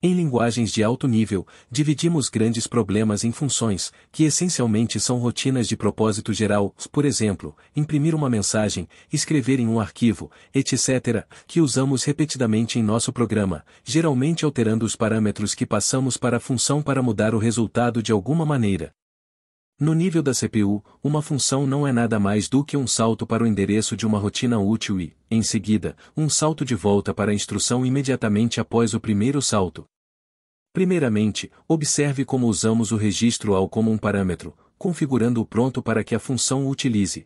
Em linguagens de alto nível, dividimos grandes problemas em funções, que essencialmente são rotinas de propósito geral, por exemplo, imprimir uma mensagem, escrever em um arquivo, etc., que usamos repetidamente em nosso programa, geralmente alterando os parâmetros que passamos para a função para mudar o resultado de alguma maneira. No nível da CPU, uma função não é nada mais do que um salto para o endereço de uma rotina útil e, em seguida, um salto de volta para a instrução imediatamente após o primeiro salto. Primeiramente, observe como usamos o registro AL como um parâmetro, configurando-o pronto para que a função o utilize.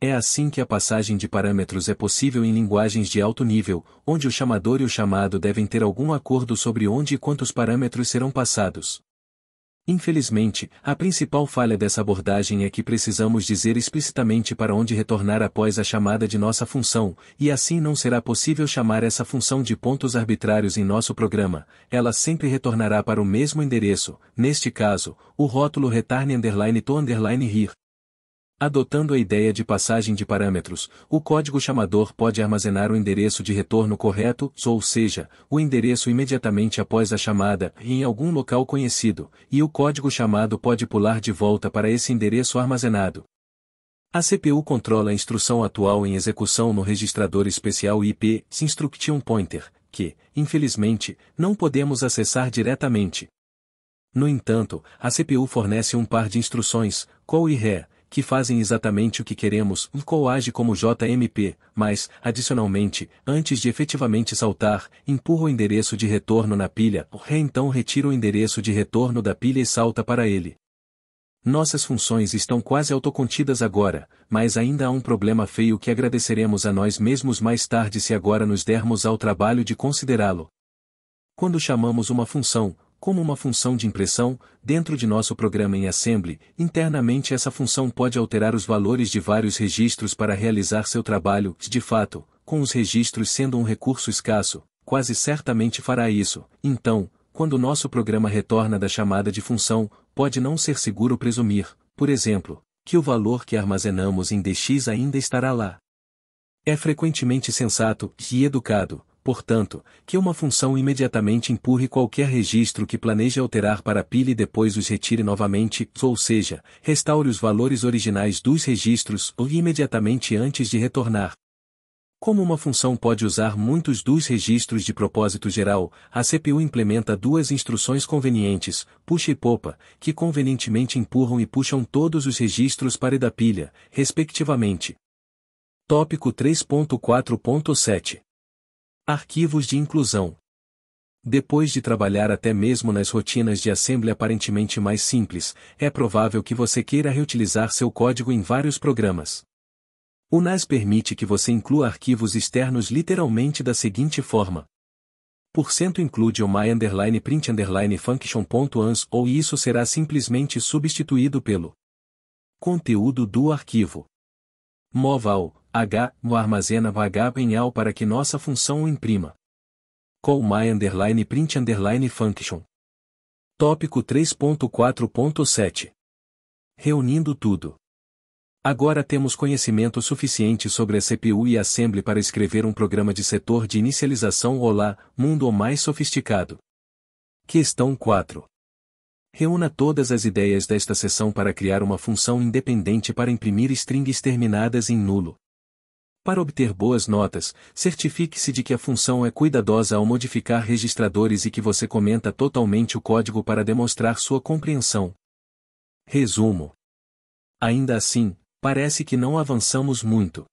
É assim que a passagem de parâmetros é possível em linguagens de alto nível, onde o chamador e o chamado devem ter algum acordo sobre onde e quantos parâmetros serão passados. Infelizmente, a principal falha dessa abordagem é que precisamos dizer explicitamente para onde retornar após a chamada de nossa função, e assim não será possível chamar essa função de pontos arbitrários em nosso programa, ela sempre retornará para o mesmo endereço, neste caso, o rótulo return underline to underline here, Adotando a ideia de passagem de parâmetros, o código chamador pode armazenar o endereço de retorno correto, ou seja, o endereço imediatamente após a chamada, em algum local conhecido, e o código chamado pode pular de volta para esse endereço armazenado. A CPU controla a instrução atual em execução no registrador especial IP, Instruction Pointer, que, infelizmente, não podemos acessar diretamente. No entanto, a CPU fornece um par de instruções, call e re, que fazem exatamente o que queremos, um coage como JMP, mas, adicionalmente, antes de efetivamente saltar, empurra o endereço de retorno na pilha, o re então retira o endereço de retorno da pilha e salta para ele. Nossas funções estão quase autocontidas agora, mas ainda há um problema feio que agradeceremos a nós mesmos mais tarde se agora nos dermos ao trabalho de considerá-lo. Quando chamamos uma função, como uma função de impressão, dentro de nosso programa em Assembly, internamente essa função pode alterar os valores de vários registros para realizar seu trabalho, de fato, com os registros sendo um recurso escasso, quase certamente fará isso, então, quando nosso programa retorna da chamada de função, pode não ser seguro presumir, por exemplo, que o valor que armazenamos em DX ainda estará lá. É frequentemente sensato e educado, portanto, que uma função imediatamente empurre qualquer registro que planeje alterar para a pilha e depois os retire novamente, ou seja, restaure os valores originais dos registros ou imediatamente antes de retornar. Como uma função pode usar muitos dos registros de propósito geral, a CPU implementa duas instruções convenientes, puxa e popa, que convenientemente empurram e puxam todos os registros para e da pilha, respectivamente. Tópico 3.4.7 Arquivos de inclusão. Depois de trabalhar até mesmo nas rotinas de assembly aparentemente mais simples, é provável que você queira reutilizar seu código em vários programas. O NAS permite que você inclua arquivos externos literalmente da seguinte forma. include o my underline print underline function.ans ou isso será simplesmente substituído pelo conteúdo do arquivo. mova ao H, no armazena H em para que nossa função o imprima. Call my underline print underline function. Tópico 3.4.7 Reunindo tudo. Agora temos conhecimento suficiente sobre a CPU e Assembly para escrever um programa de setor de inicialização Olá, mundo o mais sofisticado. Questão 4. Reúna todas as ideias desta sessão para criar uma função independente para imprimir strings terminadas em nulo. Para obter boas notas, certifique-se de que a função é cuidadosa ao modificar registradores e que você comenta totalmente o código para demonstrar sua compreensão. Resumo. Ainda assim, parece que não avançamos muito.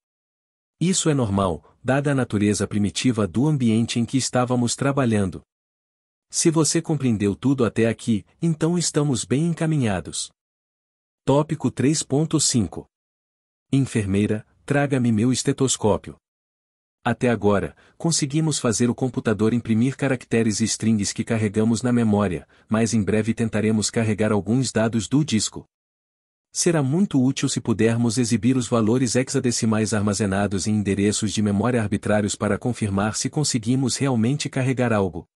Isso é normal, dada a natureza primitiva do ambiente em que estávamos trabalhando. Se você compreendeu tudo até aqui, então estamos bem encaminhados. Tópico 3.5 Enfermeira, Traga-me meu estetoscópio. Até agora, conseguimos fazer o computador imprimir caracteres e strings que carregamos na memória, mas em breve tentaremos carregar alguns dados do disco. Será muito útil se pudermos exibir os valores hexadecimais armazenados em endereços de memória arbitrários para confirmar se conseguimos realmente carregar algo.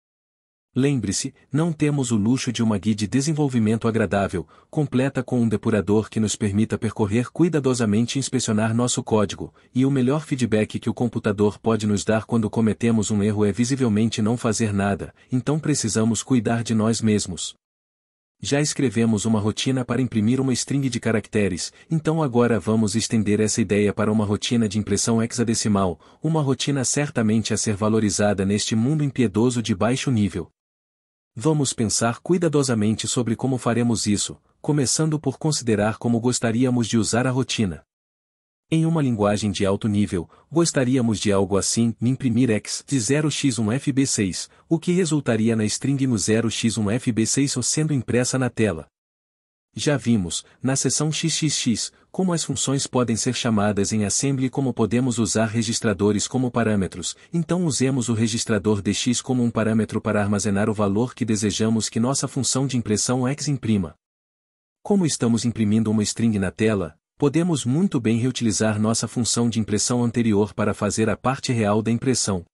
Lembre-se, não temos o luxo de uma guia de desenvolvimento agradável, completa com um depurador que nos permita percorrer cuidadosamente e inspecionar nosso código, e o melhor feedback que o computador pode nos dar quando cometemos um erro é visivelmente não fazer nada, então precisamos cuidar de nós mesmos. Já escrevemos uma rotina para imprimir uma string de caracteres, então agora vamos estender essa ideia para uma rotina de impressão hexadecimal, uma rotina certamente a ser valorizada neste mundo impiedoso de baixo nível. Vamos pensar cuidadosamente sobre como faremos isso, começando por considerar como gostaríamos de usar a rotina. Em uma linguagem de alto nível, gostaríamos de algo assim, imprimir x de 0x1fb6, o que resultaria na string no 0x1fb6 sendo impressa na tela. Já vimos, na seção xxx, como as funções podem ser chamadas em assembly como podemos usar registradores como parâmetros, então usemos o registrador dx como um parâmetro para armazenar o valor que desejamos que nossa função de impressão x imprima. Como estamos imprimindo uma string na tela, podemos muito bem reutilizar nossa função de impressão anterior para fazer a parte real da impressão.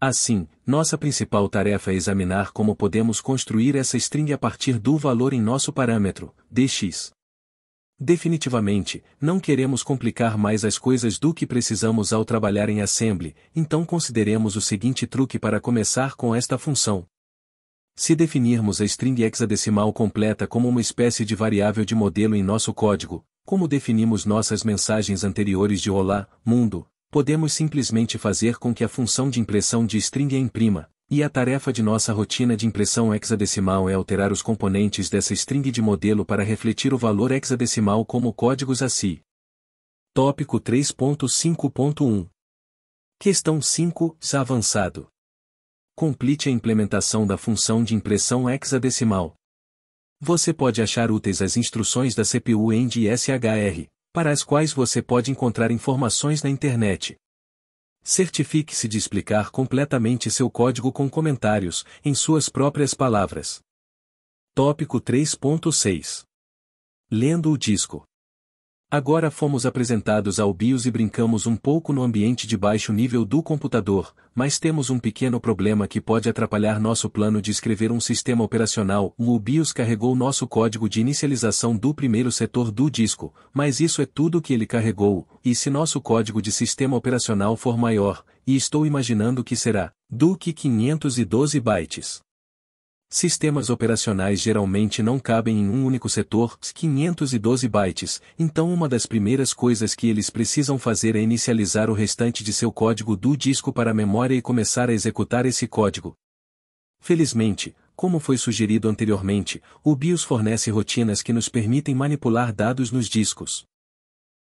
Assim, nossa principal tarefa é examinar como podemos construir essa string a partir do valor em nosso parâmetro, dx. Definitivamente, não queremos complicar mais as coisas do que precisamos ao trabalhar em assembly, então consideremos o seguinte truque para começar com esta função. Se definirmos a string hexadecimal completa como uma espécie de variável de modelo em nosso código, como definimos nossas mensagens anteriores de Olá, Mundo, podemos simplesmente fazer com que a função de impressão de string a imprima, e a tarefa de nossa rotina de impressão hexadecimal é alterar os componentes dessa string de modelo para refletir o valor hexadecimal como códigos a Tópico 3.5.1 Questão 5. Avançado. Complete a implementação da função de impressão hexadecimal. Você pode achar úteis as instruções da CPU END e SHR, para as quais você pode encontrar informações na internet. Certifique-se de explicar completamente seu código com comentários, em suas próprias palavras. Tópico 3.6 Lendo o disco Agora fomos apresentados ao BIOS e brincamos um pouco no ambiente de baixo nível do computador, mas temos um pequeno problema que pode atrapalhar nosso plano de escrever um sistema operacional. O BIOS carregou nosso código de inicialização do primeiro setor do disco, mas isso é tudo que ele carregou, e se nosso código de sistema operacional for maior, e estou imaginando que será, do que 512 bytes. Sistemas operacionais geralmente não cabem em um único setor, 512 bytes, então uma das primeiras coisas que eles precisam fazer é inicializar o restante de seu código do disco para a memória e começar a executar esse código. Felizmente, como foi sugerido anteriormente, o BIOS fornece rotinas que nos permitem manipular dados nos discos.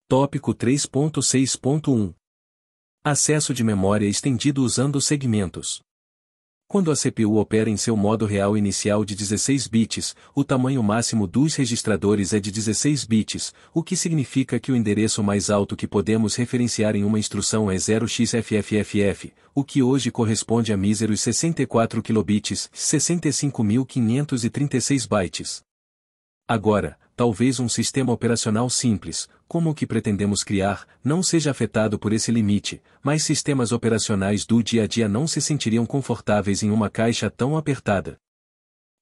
Tópico 3.6.1 Acesso de memória estendido usando segmentos. Quando a CPU opera em seu modo real inicial de 16 bits, o tamanho máximo dos registradores é de 16 bits, o que significa que o endereço mais alto que podemos referenciar em uma instrução é 0xFFFF, o que hoje corresponde a míseros 64 kilobits, 65.536 bytes. Agora, talvez um sistema operacional simples, como o que pretendemos criar, não seja afetado por esse limite, mas sistemas operacionais do dia a dia não se sentiriam confortáveis em uma caixa tão apertada.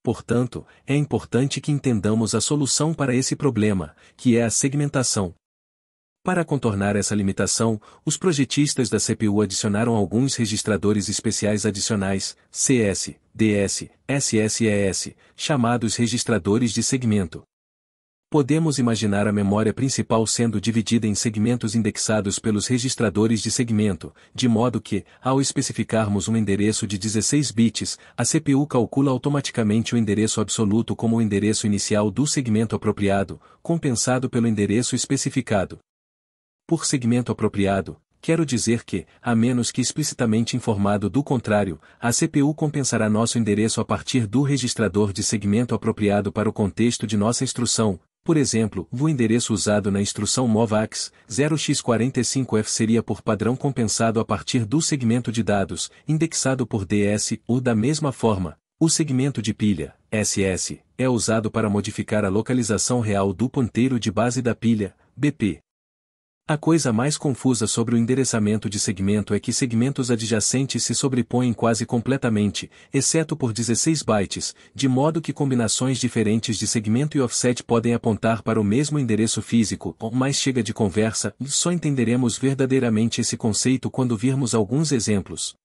Portanto, é importante que entendamos a solução para esse problema, que é a segmentação. Para contornar essa limitação, os projetistas da CPU adicionaram alguns registradores especiais adicionais, CS, DS, SSES, chamados registradores de segmento podemos imaginar a memória principal sendo dividida em segmentos indexados pelos registradores de segmento, de modo que, ao especificarmos um endereço de 16 bits, a CPU calcula automaticamente o endereço absoluto como o endereço inicial do segmento apropriado, compensado pelo endereço especificado. Por segmento apropriado, quero dizer que, a menos que explicitamente informado do contrário, a CPU compensará nosso endereço a partir do registrador de segmento apropriado para o contexto de nossa instrução, por exemplo, o endereço usado na instrução MOVAX 0x45f seria por padrão compensado a partir do segmento de dados, indexado por DS, ou da mesma forma, o segmento de pilha, SS, é usado para modificar a localização real do ponteiro de base da pilha, BP, a coisa mais confusa sobre o endereçamento de segmento é que segmentos adjacentes se sobrepõem quase completamente, exceto por 16 bytes, de modo que combinações diferentes de segmento e offset podem apontar para o mesmo endereço físico, mas chega de conversa, só entenderemos verdadeiramente esse conceito quando virmos alguns exemplos.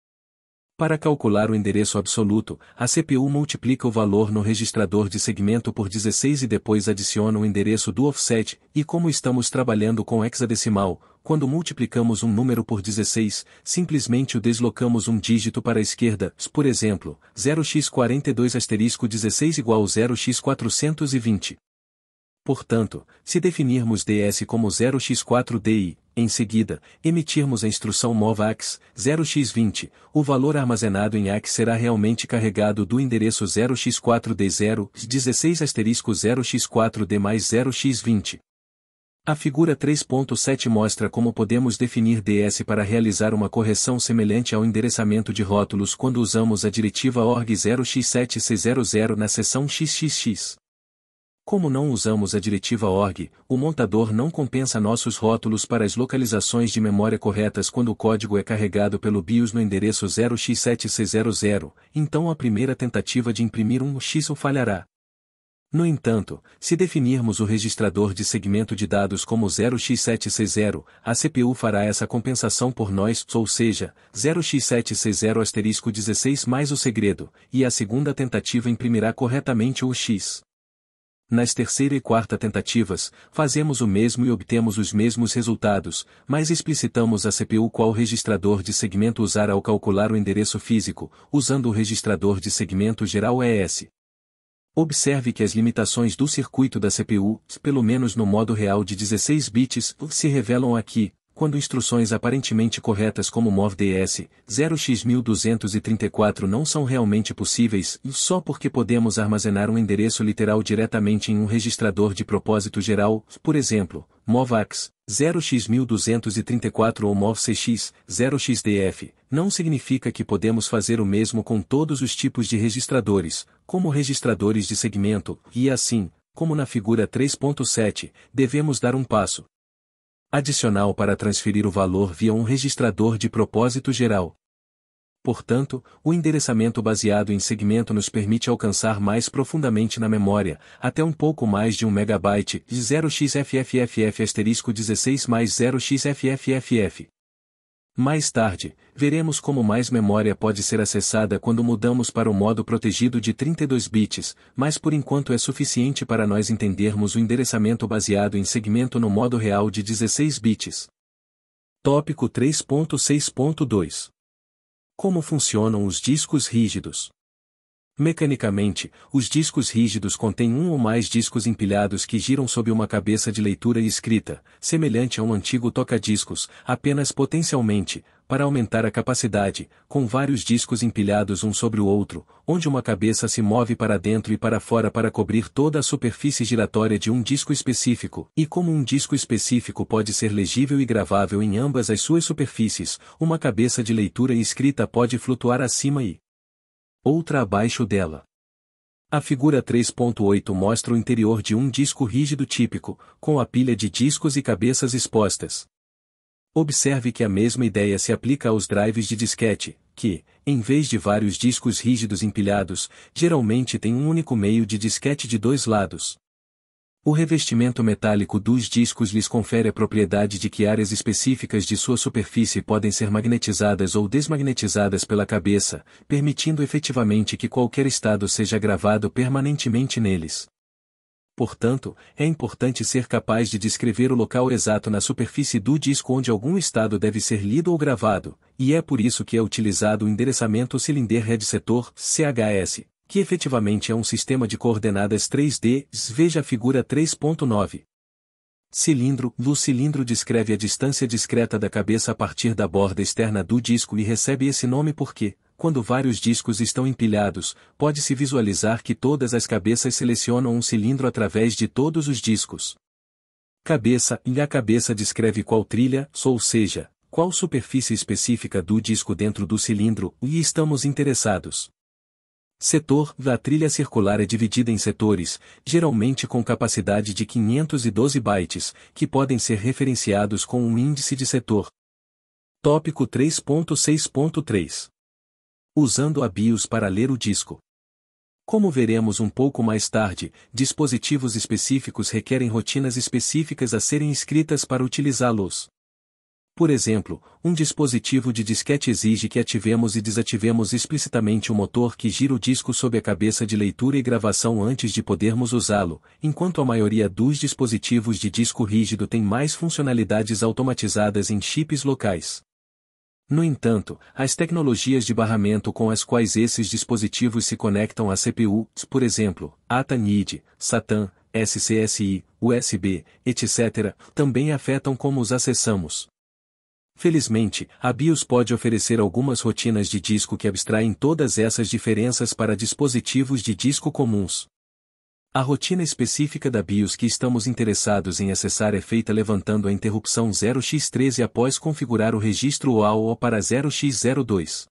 Para calcular o endereço absoluto, a CPU multiplica o valor no registrador de segmento por 16 e depois adiciona o endereço do offset, e como estamos trabalhando com hexadecimal, quando multiplicamos um número por 16, simplesmente o deslocamos um dígito para a esquerda, por exemplo, 0x42 asterisco 16 igual 0x420. Portanto, se definirmos ds como 0x4di, em seguida, emitirmos a instrução MOV AX 0x20, o valor armazenado em AX será realmente carregado do endereço 0x4D0, 16 0x4D mais 0x20. A figura 3.7 mostra como podemos definir DS para realizar uma correção semelhante ao endereçamento de rótulos quando usamos a diretiva org 0x7c00 na seção XXX. Como não usamos a diretiva org, o montador não compensa nossos rótulos para as localizações de memória corretas quando o código é carregado pelo BIOS no endereço 0x7600, então a primeira tentativa de imprimir um X falhará. No entanto, se definirmos o registrador de segmento de dados como 0x760, a CPU fará essa compensação por nós, ou seja, 0x760 16 mais o segredo, e a segunda tentativa imprimirá corretamente o X. Nas terceira e quarta tentativas, fazemos o mesmo e obtemos os mesmos resultados, mas explicitamos a CPU qual registrador de segmento usar ao calcular o endereço físico, usando o registrador de segmento geral ES. Observe que as limitações do circuito da CPU, pelo menos no modo real de 16 bits, se revelam aqui, quando instruções aparentemente corretas como mov ds 0x1234 não são realmente possíveis e só porque podemos armazenar um endereço literal diretamente em um registrador de propósito geral, por exemplo, MovAx 0x1234 ou mov cx 0xDF, não significa que podemos fazer o mesmo com todos os tipos de registradores, como registradores de segmento, e assim, como na figura 3.7, devemos dar um passo, adicional para transferir o valor via um registrador de propósito geral. Portanto, o endereçamento baseado em segmento nos permite alcançar mais profundamente na memória, até um pouco mais de 1 MB, 0 xffff asterisco 16 mais 0xFFFF. Mais tarde, veremos como mais memória pode ser acessada quando mudamos para o modo protegido de 32 bits, mas por enquanto é suficiente para nós entendermos o endereçamento baseado em segmento no modo real de 16 bits. Tópico 3.6.2 Como funcionam os discos rígidos? Mecanicamente, os discos rígidos contêm um ou mais discos empilhados que giram sob uma cabeça de leitura e escrita, semelhante a um antigo toca-discos, apenas potencialmente, para aumentar a capacidade, com vários discos empilhados um sobre o outro, onde uma cabeça se move para dentro e para fora para cobrir toda a superfície giratória de um disco específico, e como um disco específico pode ser legível e gravável em ambas as suas superfícies, uma cabeça de leitura e escrita pode flutuar acima e, outra abaixo dela. A figura 3.8 mostra o interior de um disco rígido típico, com a pilha de discos e cabeças expostas. Observe que a mesma ideia se aplica aos drives de disquete, que, em vez de vários discos rígidos empilhados, geralmente tem um único meio de disquete de dois lados. O revestimento metálico dos discos lhes confere a propriedade de que áreas específicas de sua superfície podem ser magnetizadas ou desmagnetizadas pela cabeça, permitindo efetivamente que qualquer estado seja gravado permanentemente neles. Portanto, é importante ser capaz de descrever o local exato na superfície do disco onde algum estado deve ser lido ou gravado, e é por isso que é utilizado o endereçamento cilinder Head Setor CHS, que efetivamente é um sistema de coordenadas 3D, veja a figura 3.9. Cilindro, No cilindro descreve a distância discreta da cabeça a partir da borda externa do disco e recebe esse nome porque, quando vários discos estão empilhados, pode-se visualizar que todas as cabeças selecionam um cilindro através de todos os discos. Cabeça, e a cabeça descreve qual trilha, ou seja, qual superfície específica do disco dentro do cilindro, e estamos interessados. Setor A trilha circular é dividida em setores, geralmente com capacidade de 512 bytes, que podem ser referenciados com um índice de setor. Tópico 3.6.3 Usando a BIOS para ler o disco. Como veremos um pouco mais tarde, dispositivos específicos requerem rotinas específicas a serem escritas para utilizá-los. Por exemplo, um dispositivo de disquete exige que ativemos e desativemos explicitamente o motor que gira o disco sob a cabeça de leitura e gravação antes de podermos usá-lo, enquanto a maioria dos dispositivos de disco rígido tem mais funcionalidades automatizadas em chips locais. No entanto, as tecnologias de barramento com as quais esses dispositivos se conectam à CPU, por exemplo, ATA-NID, SATAN, SCSI, USB, etc., também afetam como os acessamos. Felizmente, a BIOS pode oferecer algumas rotinas de disco que abstraem todas essas diferenças para dispositivos de disco comuns. A rotina específica da BIOS que estamos interessados em acessar é feita levantando a interrupção 0x13 após configurar o registro OAU para 0x02.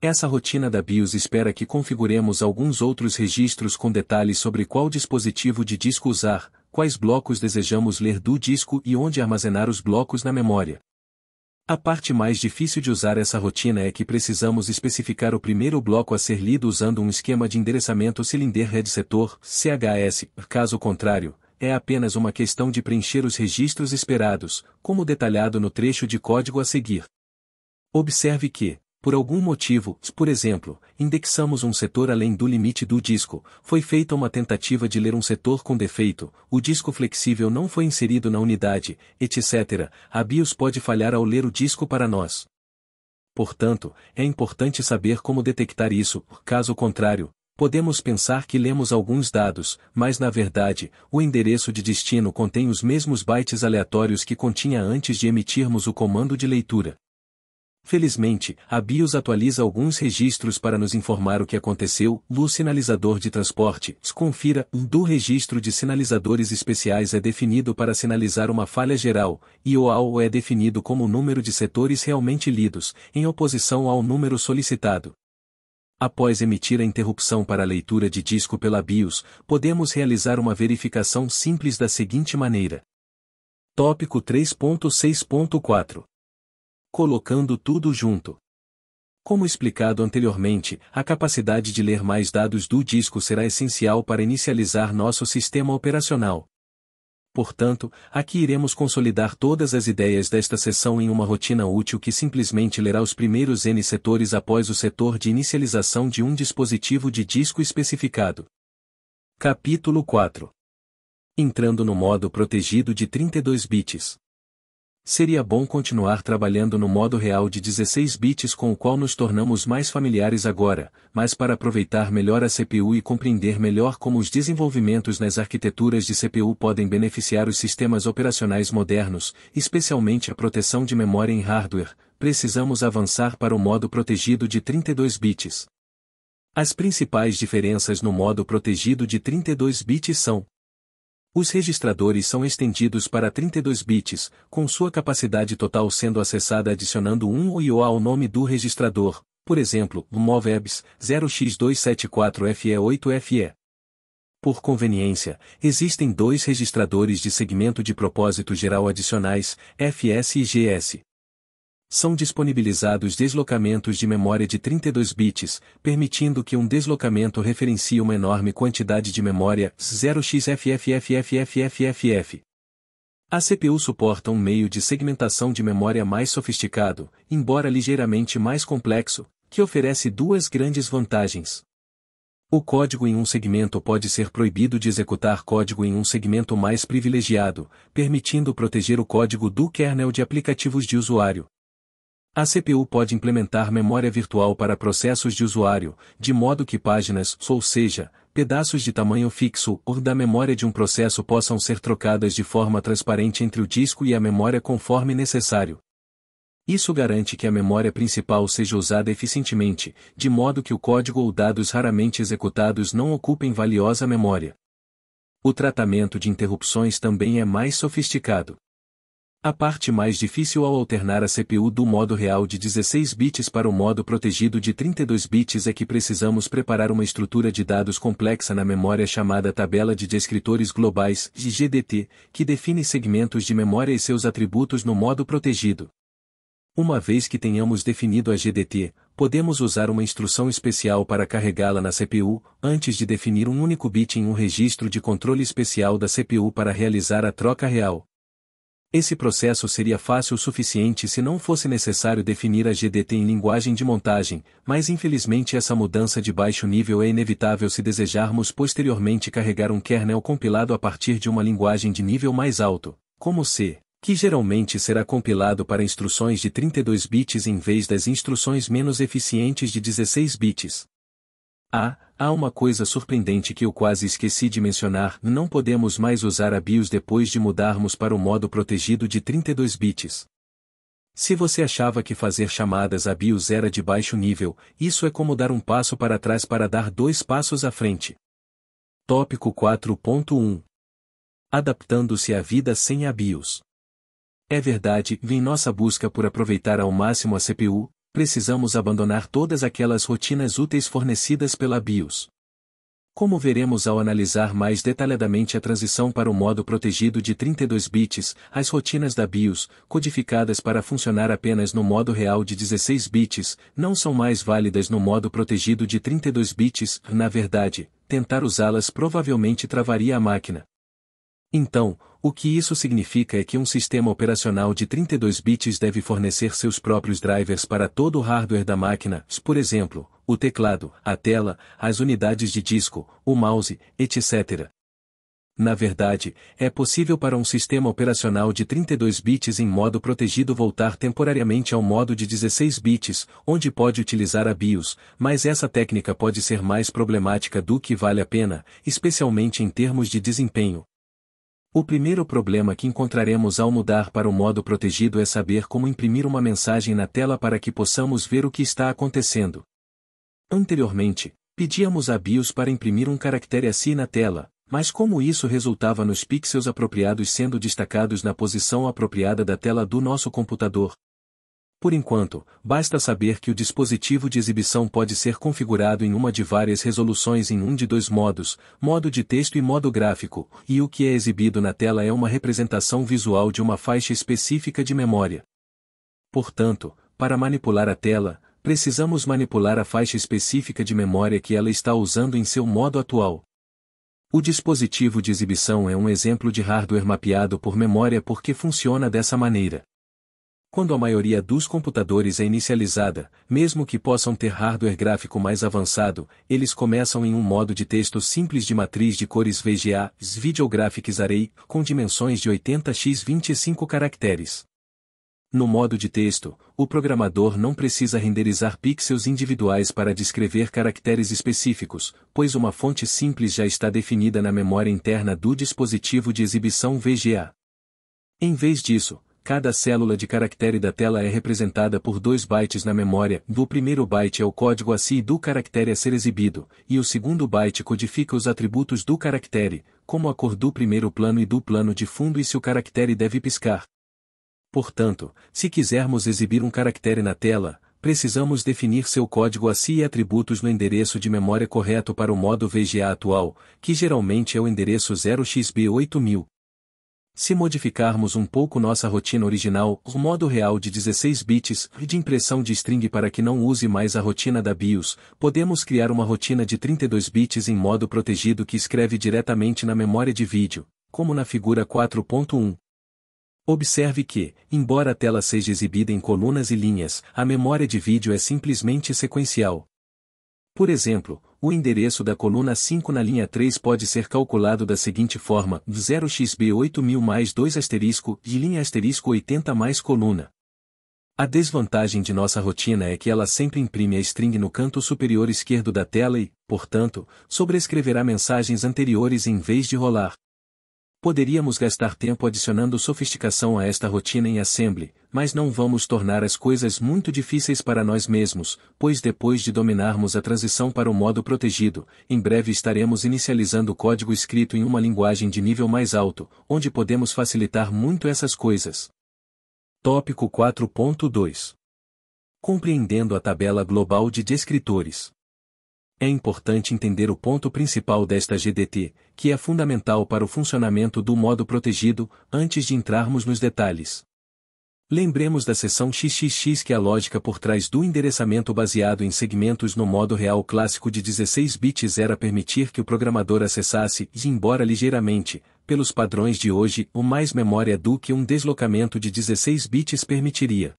Essa rotina da BIOS espera que configuremos alguns outros registros com detalhes sobre qual dispositivo de disco usar, quais blocos desejamos ler do disco e onde armazenar os blocos na memória, a parte mais difícil de usar essa rotina é que precisamos especificar o primeiro bloco a ser lido usando um esquema de endereçamento cylinder head setor, CHS, caso contrário, é apenas uma questão de preencher os registros esperados, como detalhado no trecho de código a seguir. Observe que, por algum motivo, por exemplo, indexamos um setor além do limite do disco, foi feita uma tentativa de ler um setor com defeito, o disco flexível não foi inserido na unidade, etc. A BIOS pode falhar ao ler o disco para nós. Portanto, é importante saber como detectar isso, caso contrário, podemos pensar que lemos alguns dados, mas na verdade, o endereço de destino contém os mesmos bytes aleatórios que continha antes de emitirmos o comando de leitura. Felizmente, a BIOS atualiza alguns registros para nos informar o que aconteceu. do sinalizador de transporte. Confira, do registro de sinalizadores especiais é definido para sinalizar uma falha geral, e o AO é definido como o número de setores realmente lidos, em oposição ao número solicitado. Após emitir a interrupção para a leitura de disco pela BIOS, podemos realizar uma verificação simples da seguinte maneira. Tópico 3.6.4 colocando tudo junto. Como explicado anteriormente, a capacidade de ler mais dados do disco será essencial para inicializar nosso sistema operacional. Portanto, aqui iremos consolidar todas as ideias desta sessão em uma rotina útil que simplesmente lerá os primeiros N setores após o setor de inicialização de um dispositivo de disco especificado. Capítulo 4 Entrando no modo protegido de 32 bits. Seria bom continuar trabalhando no modo real de 16 bits com o qual nos tornamos mais familiares agora, mas para aproveitar melhor a CPU e compreender melhor como os desenvolvimentos nas arquiteturas de CPU podem beneficiar os sistemas operacionais modernos, especialmente a proteção de memória em hardware, precisamos avançar para o modo protegido de 32 bits. As principais diferenças no modo protegido de 32 bits são os registradores são estendidos para 32 bits, com sua capacidade total sendo acessada adicionando um ou IO ao nome do registrador, por exemplo, o MovEBS 0x274FE8FE. Por conveniência, existem dois registradores de segmento de propósito geral adicionais, FS e GS. São disponibilizados deslocamentos de memória de 32 bits, permitindo que um deslocamento referencie uma enorme quantidade de memória 0xFFFFFFFF. A CPU suporta um meio de segmentação de memória mais sofisticado, embora ligeiramente mais complexo, que oferece duas grandes vantagens. O código em um segmento pode ser proibido de executar código em um segmento mais privilegiado, permitindo proteger o código do kernel de aplicativos de usuário, a CPU pode implementar memória virtual para processos de usuário, de modo que páginas, ou seja, pedaços de tamanho fixo ou da memória de um processo possam ser trocadas de forma transparente entre o disco e a memória conforme necessário. Isso garante que a memória principal seja usada eficientemente, de modo que o código ou dados raramente executados não ocupem valiosa memória. O tratamento de interrupções também é mais sofisticado. A parte mais difícil ao alternar a CPU do modo real de 16 bits para o modo protegido de 32 bits é que precisamos preparar uma estrutura de dados complexa na memória chamada tabela de descritores globais, GDT, que define segmentos de memória e seus atributos no modo protegido. Uma vez que tenhamos definido a GDT, podemos usar uma instrução especial para carregá-la na CPU, antes de definir um único bit em um registro de controle especial da CPU para realizar a troca real. Esse processo seria fácil o suficiente se não fosse necessário definir a GDT em linguagem de montagem, mas infelizmente essa mudança de baixo nível é inevitável se desejarmos posteriormente carregar um kernel compilado a partir de uma linguagem de nível mais alto, como C, que geralmente será compilado para instruções de 32 bits em vez das instruções menos eficientes de 16 bits. A, Há uma coisa surpreendente que eu quase esqueci de mencionar, não podemos mais usar a BIOS depois de mudarmos para o modo protegido de 32 bits. Se você achava que fazer chamadas a BIOS era de baixo nível, isso é como dar um passo para trás para dar dois passos à frente. Tópico 4.1 Adaptando-se à vida sem a BIOS. É verdade, em nossa busca por aproveitar ao máximo a CPU, precisamos abandonar todas aquelas rotinas úteis fornecidas pela BIOS. Como veremos ao analisar mais detalhadamente a transição para o modo protegido de 32 bits, as rotinas da BIOS, codificadas para funcionar apenas no modo real de 16 bits, não são mais válidas no modo protegido de 32 bits, na verdade, tentar usá-las provavelmente travaria a máquina. Então, o que isso significa é que um sistema operacional de 32 bits deve fornecer seus próprios drivers para todo o hardware da máquina, por exemplo, o teclado, a tela, as unidades de disco, o mouse, etc. Na verdade, é possível para um sistema operacional de 32 bits em modo protegido voltar temporariamente ao modo de 16 bits, onde pode utilizar a BIOS, mas essa técnica pode ser mais problemática do que vale a pena, especialmente em termos de desempenho, o primeiro problema que encontraremos ao mudar para o modo protegido é saber como imprimir uma mensagem na tela para que possamos ver o que está acontecendo. Anteriormente, pedíamos a BIOS para imprimir um caractere assim na tela, mas como isso resultava nos pixels apropriados sendo destacados na posição apropriada da tela do nosso computador, por enquanto, basta saber que o dispositivo de exibição pode ser configurado em uma de várias resoluções em um de dois modos, modo de texto e modo gráfico, e o que é exibido na tela é uma representação visual de uma faixa específica de memória. Portanto, para manipular a tela, precisamos manipular a faixa específica de memória que ela está usando em seu modo atual. O dispositivo de exibição é um exemplo de hardware mapeado por memória porque funciona dessa maneira. Quando a maioria dos computadores é inicializada, mesmo que possam ter hardware gráfico mais avançado, eles começam em um modo de texto simples de matriz de cores VGA, Graphics Array, com dimensões de 80 x 25 caracteres. No modo de texto, o programador não precisa renderizar pixels individuais para descrever caracteres específicos, pois uma fonte simples já está definida na memória interna do dispositivo de exibição VGA. Em vez disso, Cada célula de caractere da tela é representada por dois bytes na memória, do primeiro byte é o código ASCII do caractere a ser exibido, e o segundo byte codifica os atributos do caractere, como a cor do primeiro plano e do plano de fundo e se o caractere deve piscar. Portanto, se quisermos exibir um caractere na tela, precisamos definir seu código ASCII e atributos no endereço de memória correto para o modo VGA atual, que geralmente é o endereço 0xb8000, se modificarmos um pouco nossa rotina original, o modo real de 16 bits e de impressão de string para que não use mais a rotina da BIOS, podemos criar uma rotina de 32 bits em modo protegido que escreve diretamente na memória de vídeo, como na figura 4.1. Observe que, embora a tela seja exibida em colunas e linhas, a memória de vídeo é simplesmente sequencial. Por exemplo, o endereço da coluna 5 na linha 3 pode ser calculado da seguinte forma, 0xb8000 mais 2 asterisco, e linha asterisco 80 mais coluna. A desvantagem de nossa rotina é que ela sempre imprime a string no canto superior esquerdo da tela e, portanto, sobrescreverá mensagens anteriores em vez de rolar, Poderíamos gastar tempo adicionando sofisticação a esta rotina em Assembly, mas não vamos tornar as coisas muito difíceis para nós mesmos, pois depois de dominarmos a transição para o modo protegido, em breve estaremos inicializando código escrito em uma linguagem de nível mais alto, onde podemos facilitar muito essas coisas. Tópico 4.2 Compreendendo a tabela global de descritores. É importante entender o ponto principal desta GDT, que é fundamental para o funcionamento do modo protegido, antes de entrarmos nos detalhes. Lembremos da seção XXX que é a lógica por trás do endereçamento baseado em segmentos no modo real clássico de 16 bits era permitir que o programador acessasse, e embora ligeiramente, pelos padrões de hoje, o mais memória do que um deslocamento de 16 bits permitiria.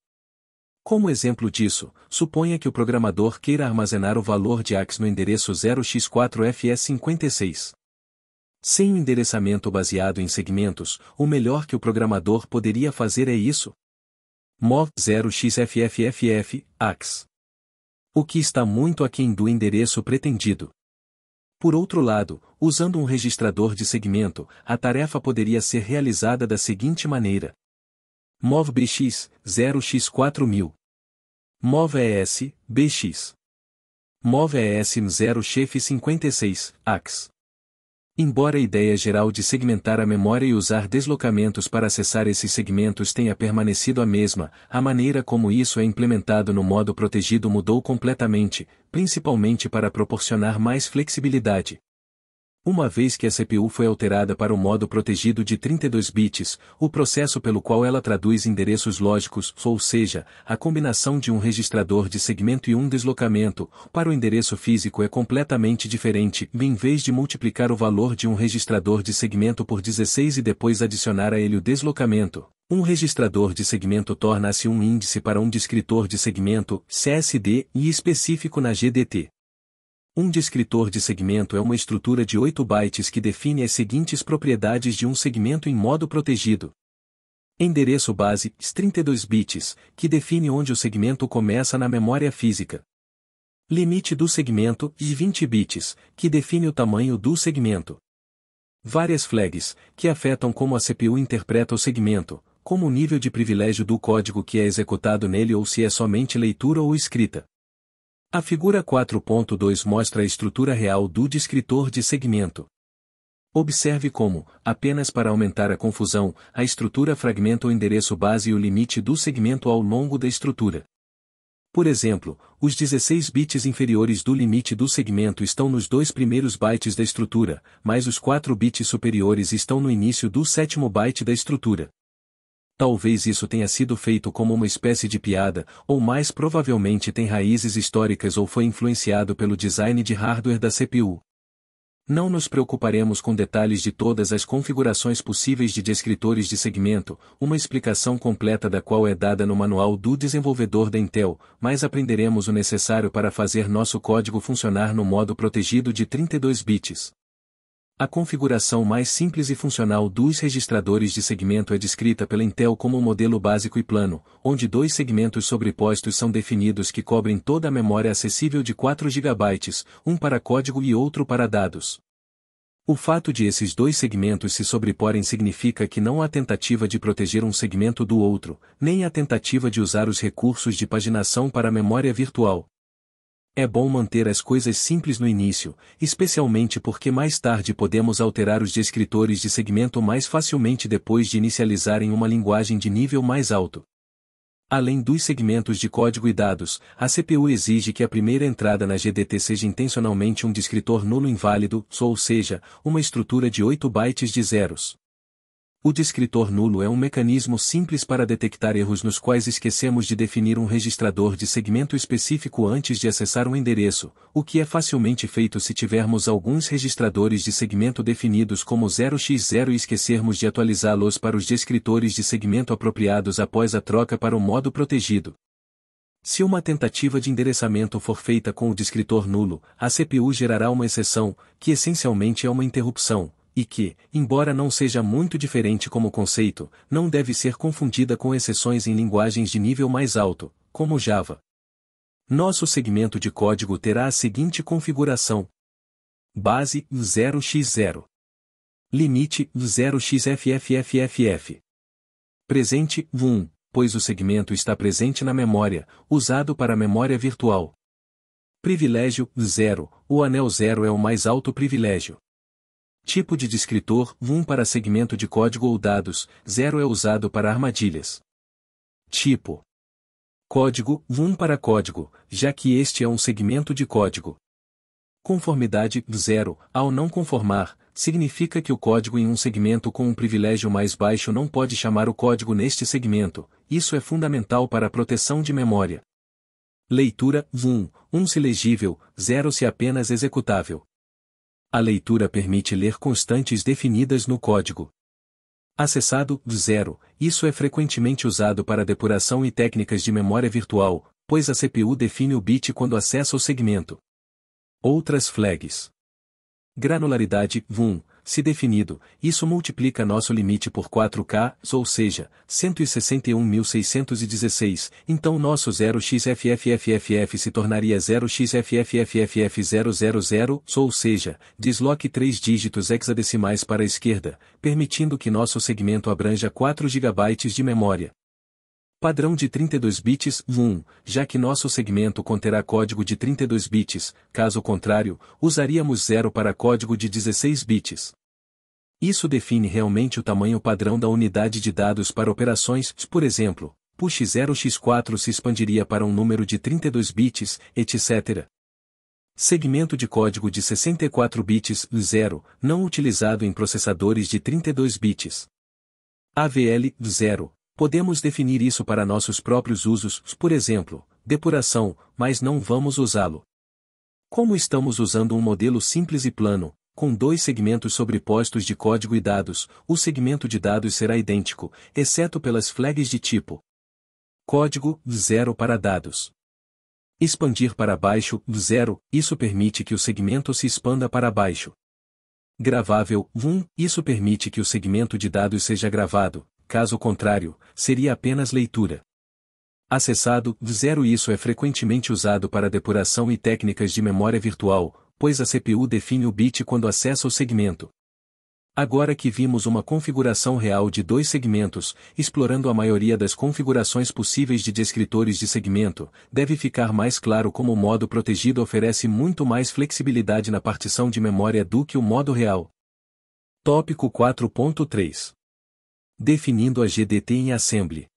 Como exemplo disso, suponha que o programador queira armazenar o valor de AX no endereço 0 x 4 fe 56 Sem o um endereçamento baseado em segmentos, o melhor que o programador poderia fazer é isso. MOV 0xFFFF, AX. O que está muito aquém do endereço pretendido. Por outro lado, usando um registrador de segmento, a tarefa poderia ser realizada da seguinte maneira. MOV BX, 0x4000. MOV ES, BX. MOV ES 0 Chef 56, AX. Embora a ideia geral de segmentar a memória e usar deslocamentos para acessar esses segmentos tenha permanecido a mesma, a maneira como isso é implementado no modo protegido mudou completamente, principalmente para proporcionar mais flexibilidade, uma vez que a CPU foi alterada para o modo protegido de 32 bits, o processo pelo qual ela traduz endereços lógicos, ou seja, a combinação de um registrador de segmento e um deslocamento, para o endereço físico é completamente diferente, em vez de multiplicar o valor de um registrador de segmento por 16 e depois adicionar a ele o deslocamento. Um registrador de segmento torna-se um índice para um descritor de segmento, CSD, e específico na GDT. Um descritor de segmento é uma estrutura de 8 bytes que define as seguintes propriedades de um segmento em modo protegido. Endereço base, 32 bits, que define onde o segmento começa na memória física. Limite do segmento, 20 bits, que define o tamanho do segmento. Várias flags, que afetam como a CPU interpreta o segmento, como o nível de privilégio do código que é executado nele ou se é somente leitura ou escrita. A figura 4.2 mostra a estrutura real do descritor de segmento. Observe como, apenas para aumentar a confusão, a estrutura fragmenta o endereço base e o limite do segmento ao longo da estrutura. Por exemplo, os 16 bits inferiores do limite do segmento estão nos dois primeiros bytes da estrutura, mas os 4 bits superiores estão no início do sétimo byte da estrutura. Talvez isso tenha sido feito como uma espécie de piada, ou mais provavelmente tem raízes históricas ou foi influenciado pelo design de hardware da CPU. Não nos preocuparemos com detalhes de todas as configurações possíveis de descritores de segmento, uma explicação completa da qual é dada no manual do desenvolvedor da Intel, mas aprenderemos o necessário para fazer nosso código funcionar no modo protegido de 32 bits. A configuração mais simples e funcional dos registradores de segmento é descrita pela Intel como um modelo básico e plano, onde dois segmentos sobrepostos são definidos que cobrem toda a memória acessível de 4 GB, um para código e outro para dados. O fato de esses dois segmentos se sobreporem significa que não há tentativa de proteger um segmento do outro, nem há tentativa de usar os recursos de paginação para a memória virtual, é bom manter as coisas simples no início, especialmente porque mais tarde podemos alterar os descritores de segmento mais facilmente depois de inicializarem uma linguagem de nível mais alto. Além dos segmentos de código e dados, a CPU exige que a primeira entrada na GDT seja intencionalmente um descritor nulo inválido, ou seja, uma estrutura de 8 bytes de zeros. O descritor nulo é um mecanismo simples para detectar erros nos quais esquecemos de definir um registrador de segmento específico antes de acessar um endereço, o que é facilmente feito se tivermos alguns registradores de segmento definidos como 0x0 e esquecermos de atualizá-los para os descritores de segmento apropriados após a troca para o modo protegido. Se uma tentativa de endereçamento for feita com o descritor nulo, a CPU gerará uma exceção, que essencialmente é uma interrupção, e que, embora não seja muito diferente como conceito, não deve ser confundida com exceções em linguagens de nível mais alto, como Java. Nosso segmento de código terá a seguinte configuração: base 0x0, limite 0xFFFFF, presente 1, pois o segmento está presente na memória, usado para a memória virtual. Privilégio 0, o anel 0 é o mais alto privilégio. Tipo de descritor, 1 para segmento de código ou dados, 0 é usado para armadilhas. Tipo Código, 1 para código, já que este é um segmento de código. Conformidade, 0, ao não conformar, significa que o código em um segmento com um privilégio mais baixo não pode chamar o código neste segmento, isso é fundamental para a proteção de memória. Leitura, 1, 1 se legível, 0 se apenas executável. A leitura permite ler constantes definidas no código. Acessado, zero, isso é frequentemente usado para depuração e técnicas de memória virtual, pois a CPU define o bit quando acessa o segmento. Outras flags. Granularidade, VUM, se definido, isso multiplica nosso limite por 4K, ou seja, 161.616, então nosso 0xFFFFF se tornaria 0xFFFFF000, ou seja, desloque três dígitos hexadecimais para a esquerda, permitindo que nosso segmento abranja 4 GB de memória. Padrão de 32 bits, 1, já que nosso segmento conterá código de 32 bits, caso contrário, usaríamos 0 para código de 16 bits. Isso define realmente o tamanho padrão da unidade de dados para operações, por exemplo, push 0x4 se expandiria para um número de 32 bits, etc. Segmento de código de 64 bits, 0, não utilizado em processadores de 32 bits. AVL, 0, podemos definir isso para nossos próprios usos, por exemplo, depuração, mas não vamos usá-lo. Como estamos usando um modelo simples e plano, com dois segmentos sobrepostos de código e dados, o segmento de dados será idêntico, exceto pelas flags de tipo código, 0 para dados. Expandir para baixo, 0, isso permite que o segmento se expanda para baixo. Gravável, 1, um, isso permite que o segmento de dados seja gravado, caso contrário, seria apenas leitura. Acessado, 0 isso é frequentemente usado para depuração e técnicas de memória virtual, pois a CPU define o bit quando acessa o segmento. Agora que vimos uma configuração real de dois segmentos, explorando a maioria das configurações possíveis de descritores de segmento, deve ficar mais claro como o modo protegido oferece muito mais flexibilidade na partição de memória do que o modo real. Tópico 4.3 Definindo a GDT em Assembly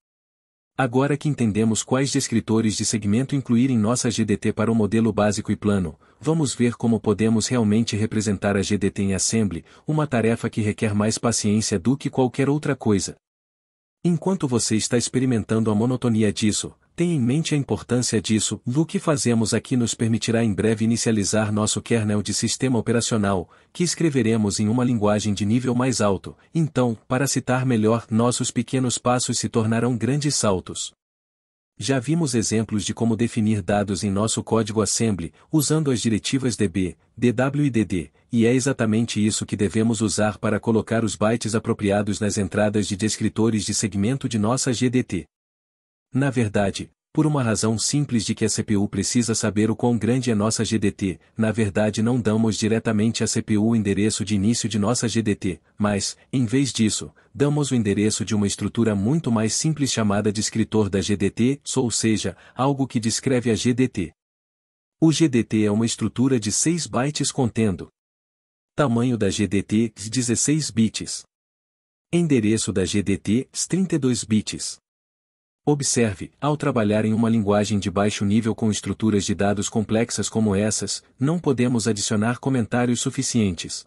Agora que entendemos quais descritores de segmento incluir em nossa GDT para o modelo básico e plano, vamos ver como podemos realmente representar a GDT em Assembly, uma tarefa que requer mais paciência do que qualquer outra coisa. Enquanto você está experimentando a monotonia disso, tenha em mente a importância disso. O que fazemos aqui nos permitirá em breve inicializar nosso kernel de sistema operacional, que escreveremos em uma linguagem de nível mais alto. Então, para citar melhor, nossos pequenos passos se tornarão grandes saltos. Já vimos exemplos de como definir dados em nosso código Assembly, usando as diretivas DB, DW e DD, e é exatamente isso que devemos usar para colocar os bytes apropriados nas entradas de descritores de segmento de nossa GDT. Na verdade, por uma razão simples de que a CPU precisa saber o quão grande é nossa GDT, na verdade não damos diretamente à CPU o endereço de início de nossa GDT, mas, em vez disso, damos o endereço de uma estrutura muito mais simples chamada de escritor da GDT, ou seja, algo que descreve a GDT. O GDT é uma estrutura de 6 bytes contendo tamanho da GDT 16 bits, endereço da GDT 32 bits Observe, ao trabalhar em uma linguagem de baixo nível com estruturas de dados complexas como essas, não podemos adicionar comentários suficientes.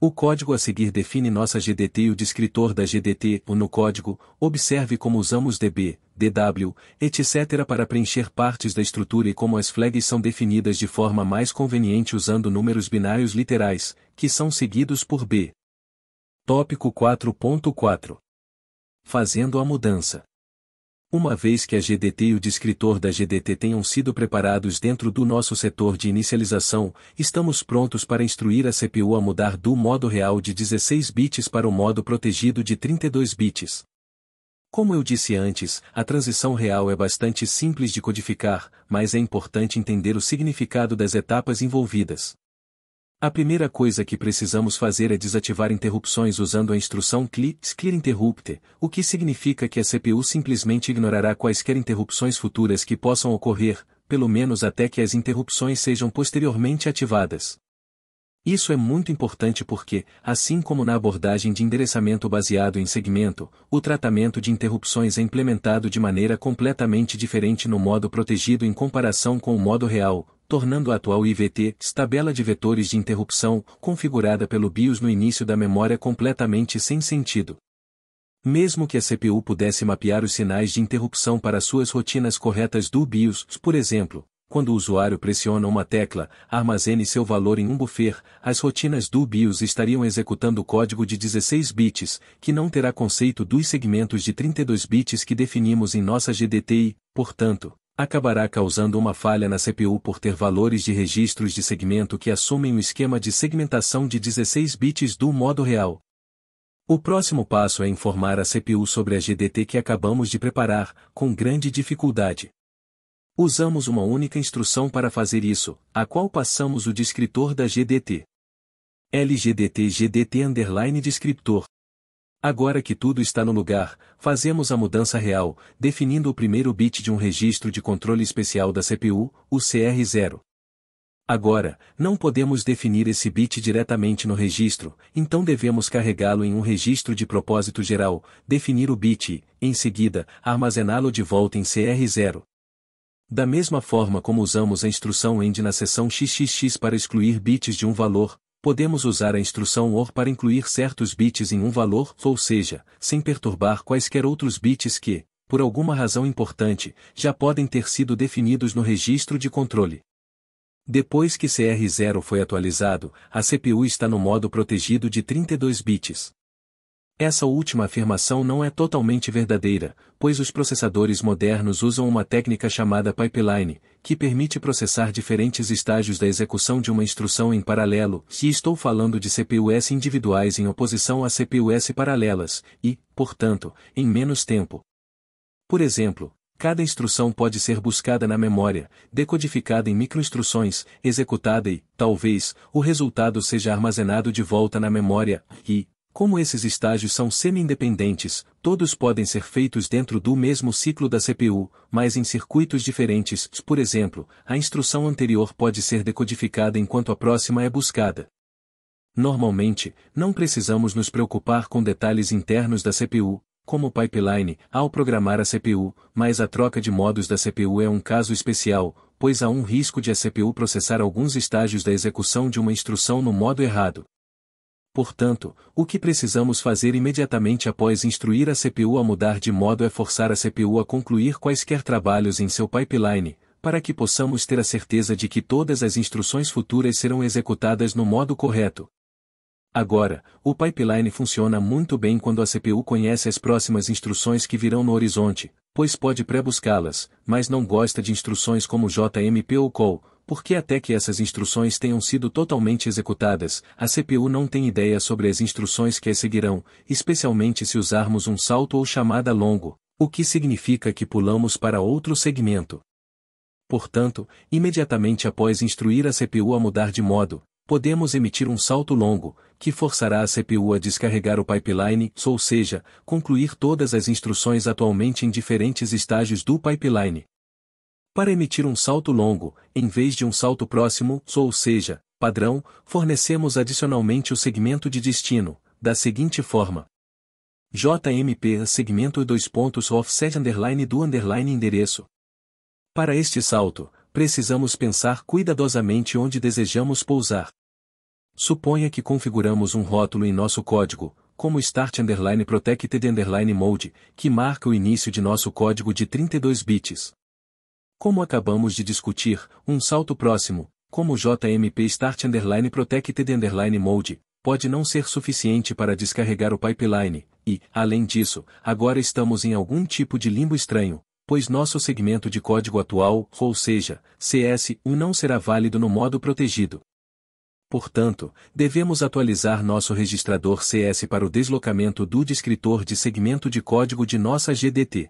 O código a seguir define nossa GDT e o descritor da GDT, ou no código, observe como usamos DB, DW, etc. para preencher partes da estrutura e como as flags são definidas de forma mais conveniente usando números binários literais, que são seguidos por B. Tópico 4.4 Fazendo a mudança. Uma vez que a GDT e o descritor da GDT tenham sido preparados dentro do nosso setor de inicialização, estamos prontos para instruir a CPU a mudar do modo real de 16 bits para o modo protegido de 32 bits. Como eu disse antes, a transição real é bastante simples de codificar, mas é importante entender o significado das etapas envolvidas. A primeira coisa que precisamos fazer é desativar interrupções usando a instrução clear interrupter, o que significa que a CPU simplesmente ignorará quaisquer interrupções futuras que possam ocorrer, pelo menos até que as interrupções sejam posteriormente ativadas. Isso é muito importante porque, assim como na abordagem de endereçamento baseado em segmento, o tratamento de interrupções é implementado de maneira completamente diferente no modo protegido em comparação com o modo real, tornando a atual IVT, tabela de vetores de interrupção, configurada pelo BIOS no início da memória completamente sem sentido. Mesmo que a CPU pudesse mapear os sinais de interrupção para suas rotinas corretas do BIOS, por exemplo, quando o usuário pressiona uma tecla, armazene seu valor em um buffer, as rotinas do BIOS estariam executando código de 16 bits, que não terá conceito dos segmentos de 32 bits que definimos em nossa GDTI, portanto, acabará causando uma falha na CPU por ter valores de registros de segmento que assumem o um esquema de segmentação de 16 bits do modo real. O próximo passo é informar a CPU sobre a GDT que acabamos de preparar, com grande dificuldade. Usamos uma única instrução para fazer isso, a qual passamos o descritor da GDT. LGDT GDT underline descriptor. Agora que tudo está no lugar, fazemos a mudança real, definindo o primeiro bit de um registro de controle especial da CPU, o CR0. Agora, não podemos definir esse bit diretamente no registro, então devemos carregá-lo em um registro de propósito geral, definir o bit e, em seguida, armazená-lo de volta em CR0. Da mesma forma como usamos a instrução end na seção xxx para excluir bits de um valor, podemos usar a instrução OR para incluir certos bits em um valor, ou seja, sem perturbar quaisquer outros bits que, por alguma razão importante, já podem ter sido definidos no registro de controle. Depois que CR0 foi atualizado, a CPU está no modo protegido de 32 bits. Essa última afirmação não é totalmente verdadeira, pois os processadores modernos usam uma técnica chamada pipeline, que permite processar diferentes estágios da execução de uma instrução em paralelo, e estou falando de CPUs individuais em oposição a CPUs paralelas, e, portanto, em menos tempo. Por exemplo, cada instrução pode ser buscada na memória, decodificada em microinstruções, executada e, talvez, o resultado seja armazenado de volta na memória, e, como esses estágios são semi-independentes, todos podem ser feitos dentro do mesmo ciclo da CPU, mas em circuitos diferentes. Por exemplo, a instrução anterior pode ser decodificada enquanto a próxima é buscada. Normalmente, não precisamos nos preocupar com detalhes internos da CPU, como o pipeline, ao programar a CPU, mas a troca de modos da CPU é um caso especial, pois há um risco de a CPU processar alguns estágios da execução de uma instrução no modo errado. Portanto, o que precisamos fazer imediatamente após instruir a CPU a mudar de modo é forçar a CPU a concluir quaisquer trabalhos em seu pipeline, para que possamos ter a certeza de que todas as instruções futuras serão executadas no modo correto. Agora, o pipeline funciona muito bem quando a CPU conhece as próximas instruções que virão no horizonte, pois pode pré-buscá-las, mas não gosta de instruções como JMP ou CALL, porque até que essas instruções tenham sido totalmente executadas, a CPU não tem ideia sobre as instruções que as seguirão, especialmente se usarmos um salto ou chamada longo, o que significa que pulamos para outro segmento. Portanto, imediatamente após instruir a CPU a mudar de modo, podemos emitir um salto longo, que forçará a CPU a descarregar o pipeline, ou seja, concluir todas as instruções atualmente em diferentes estágios do pipeline, para emitir um salto longo, em vez de um salto próximo, ou seja, padrão, fornecemos adicionalmente o segmento de destino, da seguinte forma. JMP segmento e dois pontos offset underline do underline endereço. Para este salto, precisamos pensar cuidadosamente onde desejamos pousar. Suponha que configuramos um rótulo em nosso código, como Start Underline Protected Underline Mode, que marca o início de nosso código de 32 bits. Como acabamos de discutir, um salto próximo, como o JMP Start Underline Protected Underline Mode, pode não ser suficiente para descarregar o pipeline, e, além disso, agora estamos em algum tipo de limbo estranho, pois nosso segmento de código atual, ou seja, CS1 não será válido no modo protegido. Portanto, devemos atualizar nosso registrador CS para o deslocamento do descritor de segmento de código de nossa GDT.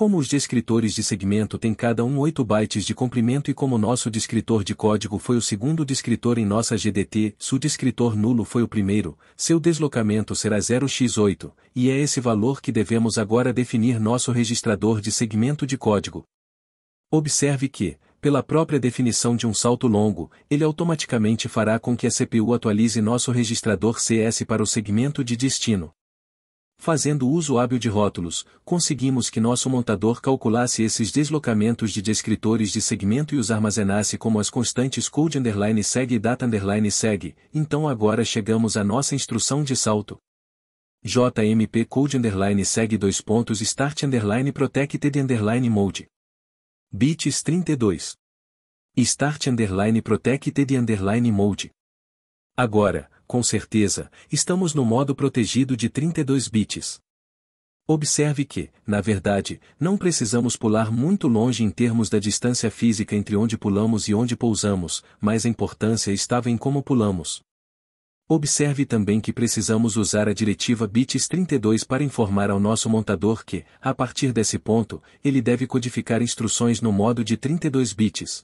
Como os descritores de segmento têm cada um 8 bytes de comprimento e como nosso descritor de código foi o segundo descritor em nossa GDT, seu descritor nulo foi o primeiro, seu deslocamento será 0x8, e é esse valor que devemos agora definir nosso registrador de segmento de código. Observe que, pela própria definição de um salto longo, ele automaticamente fará com que a CPU atualize nosso registrador CS para o segmento de destino. Fazendo uso hábil de rótulos, conseguimos que nosso montador calculasse esses deslocamentos de descritores de segmento e os armazenasse como as constantes code underline seg e data underline seg, então agora chegamos à nossa instrução de salto. JMP code underline seg dois pontos start underline protected underline mode. Bits 32. Start underline protected underline mode. Agora, com certeza, estamos no modo protegido de 32 bits. Observe que, na verdade, não precisamos pular muito longe em termos da distância física entre onde pulamos e onde pousamos, mas a importância estava em como pulamos. Observe também que precisamos usar a diretiva BITS 32 para informar ao nosso montador que, a partir desse ponto, ele deve codificar instruções no modo de 32 bits.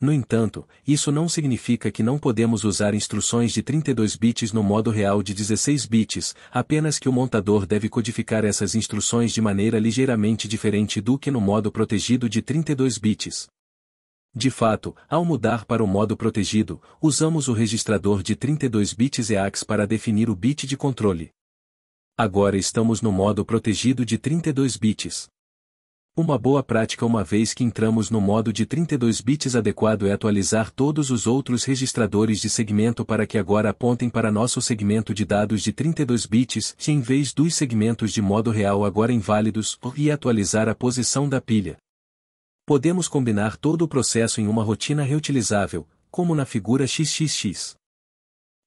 No entanto, isso não significa que não podemos usar instruções de 32 bits no modo real de 16 bits, apenas que o montador deve codificar essas instruções de maneira ligeiramente diferente do que no modo protegido de 32 bits. De fato, ao mudar para o modo protegido, usamos o registrador de 32 bits EAX para definir o bit de controle. Agora estamos no modo protegido de 32 bits. Uma boa prática uma vez que entramos no modo de 32 bits adequado é atualizar todos os outros registradores de segmento para que agora apontem para nosso segmento de dados de 32 bits, se em vez dos segmentos de modo real agora inválidos, e atualizar a posição da pilha. Podemos combinar todo o processo em uma rotina reutilizável, como na figura XXX.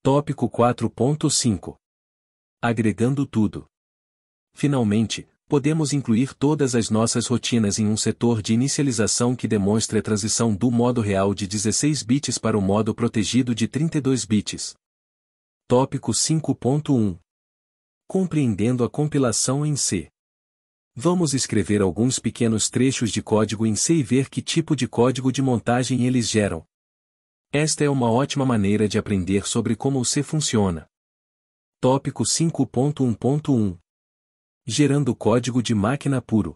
Tópico 4.5 Agregando tudo. Finalmente, podemos incluir todas as nossas rotinas em um setor de inicialização que demonstre a transição do modo real de 16 bits para o modo protegido de 32 bits. Tópico 5.1 Compreendendo a compilação em C. Vamos escrever alguns pequenos trechos de código em C e ver que tipo de código de montagem eles geram. Esta é uma ótima maneira de aprender sobre como o C funciona. Tópico 5.1.1 Gerando código de máquina puro.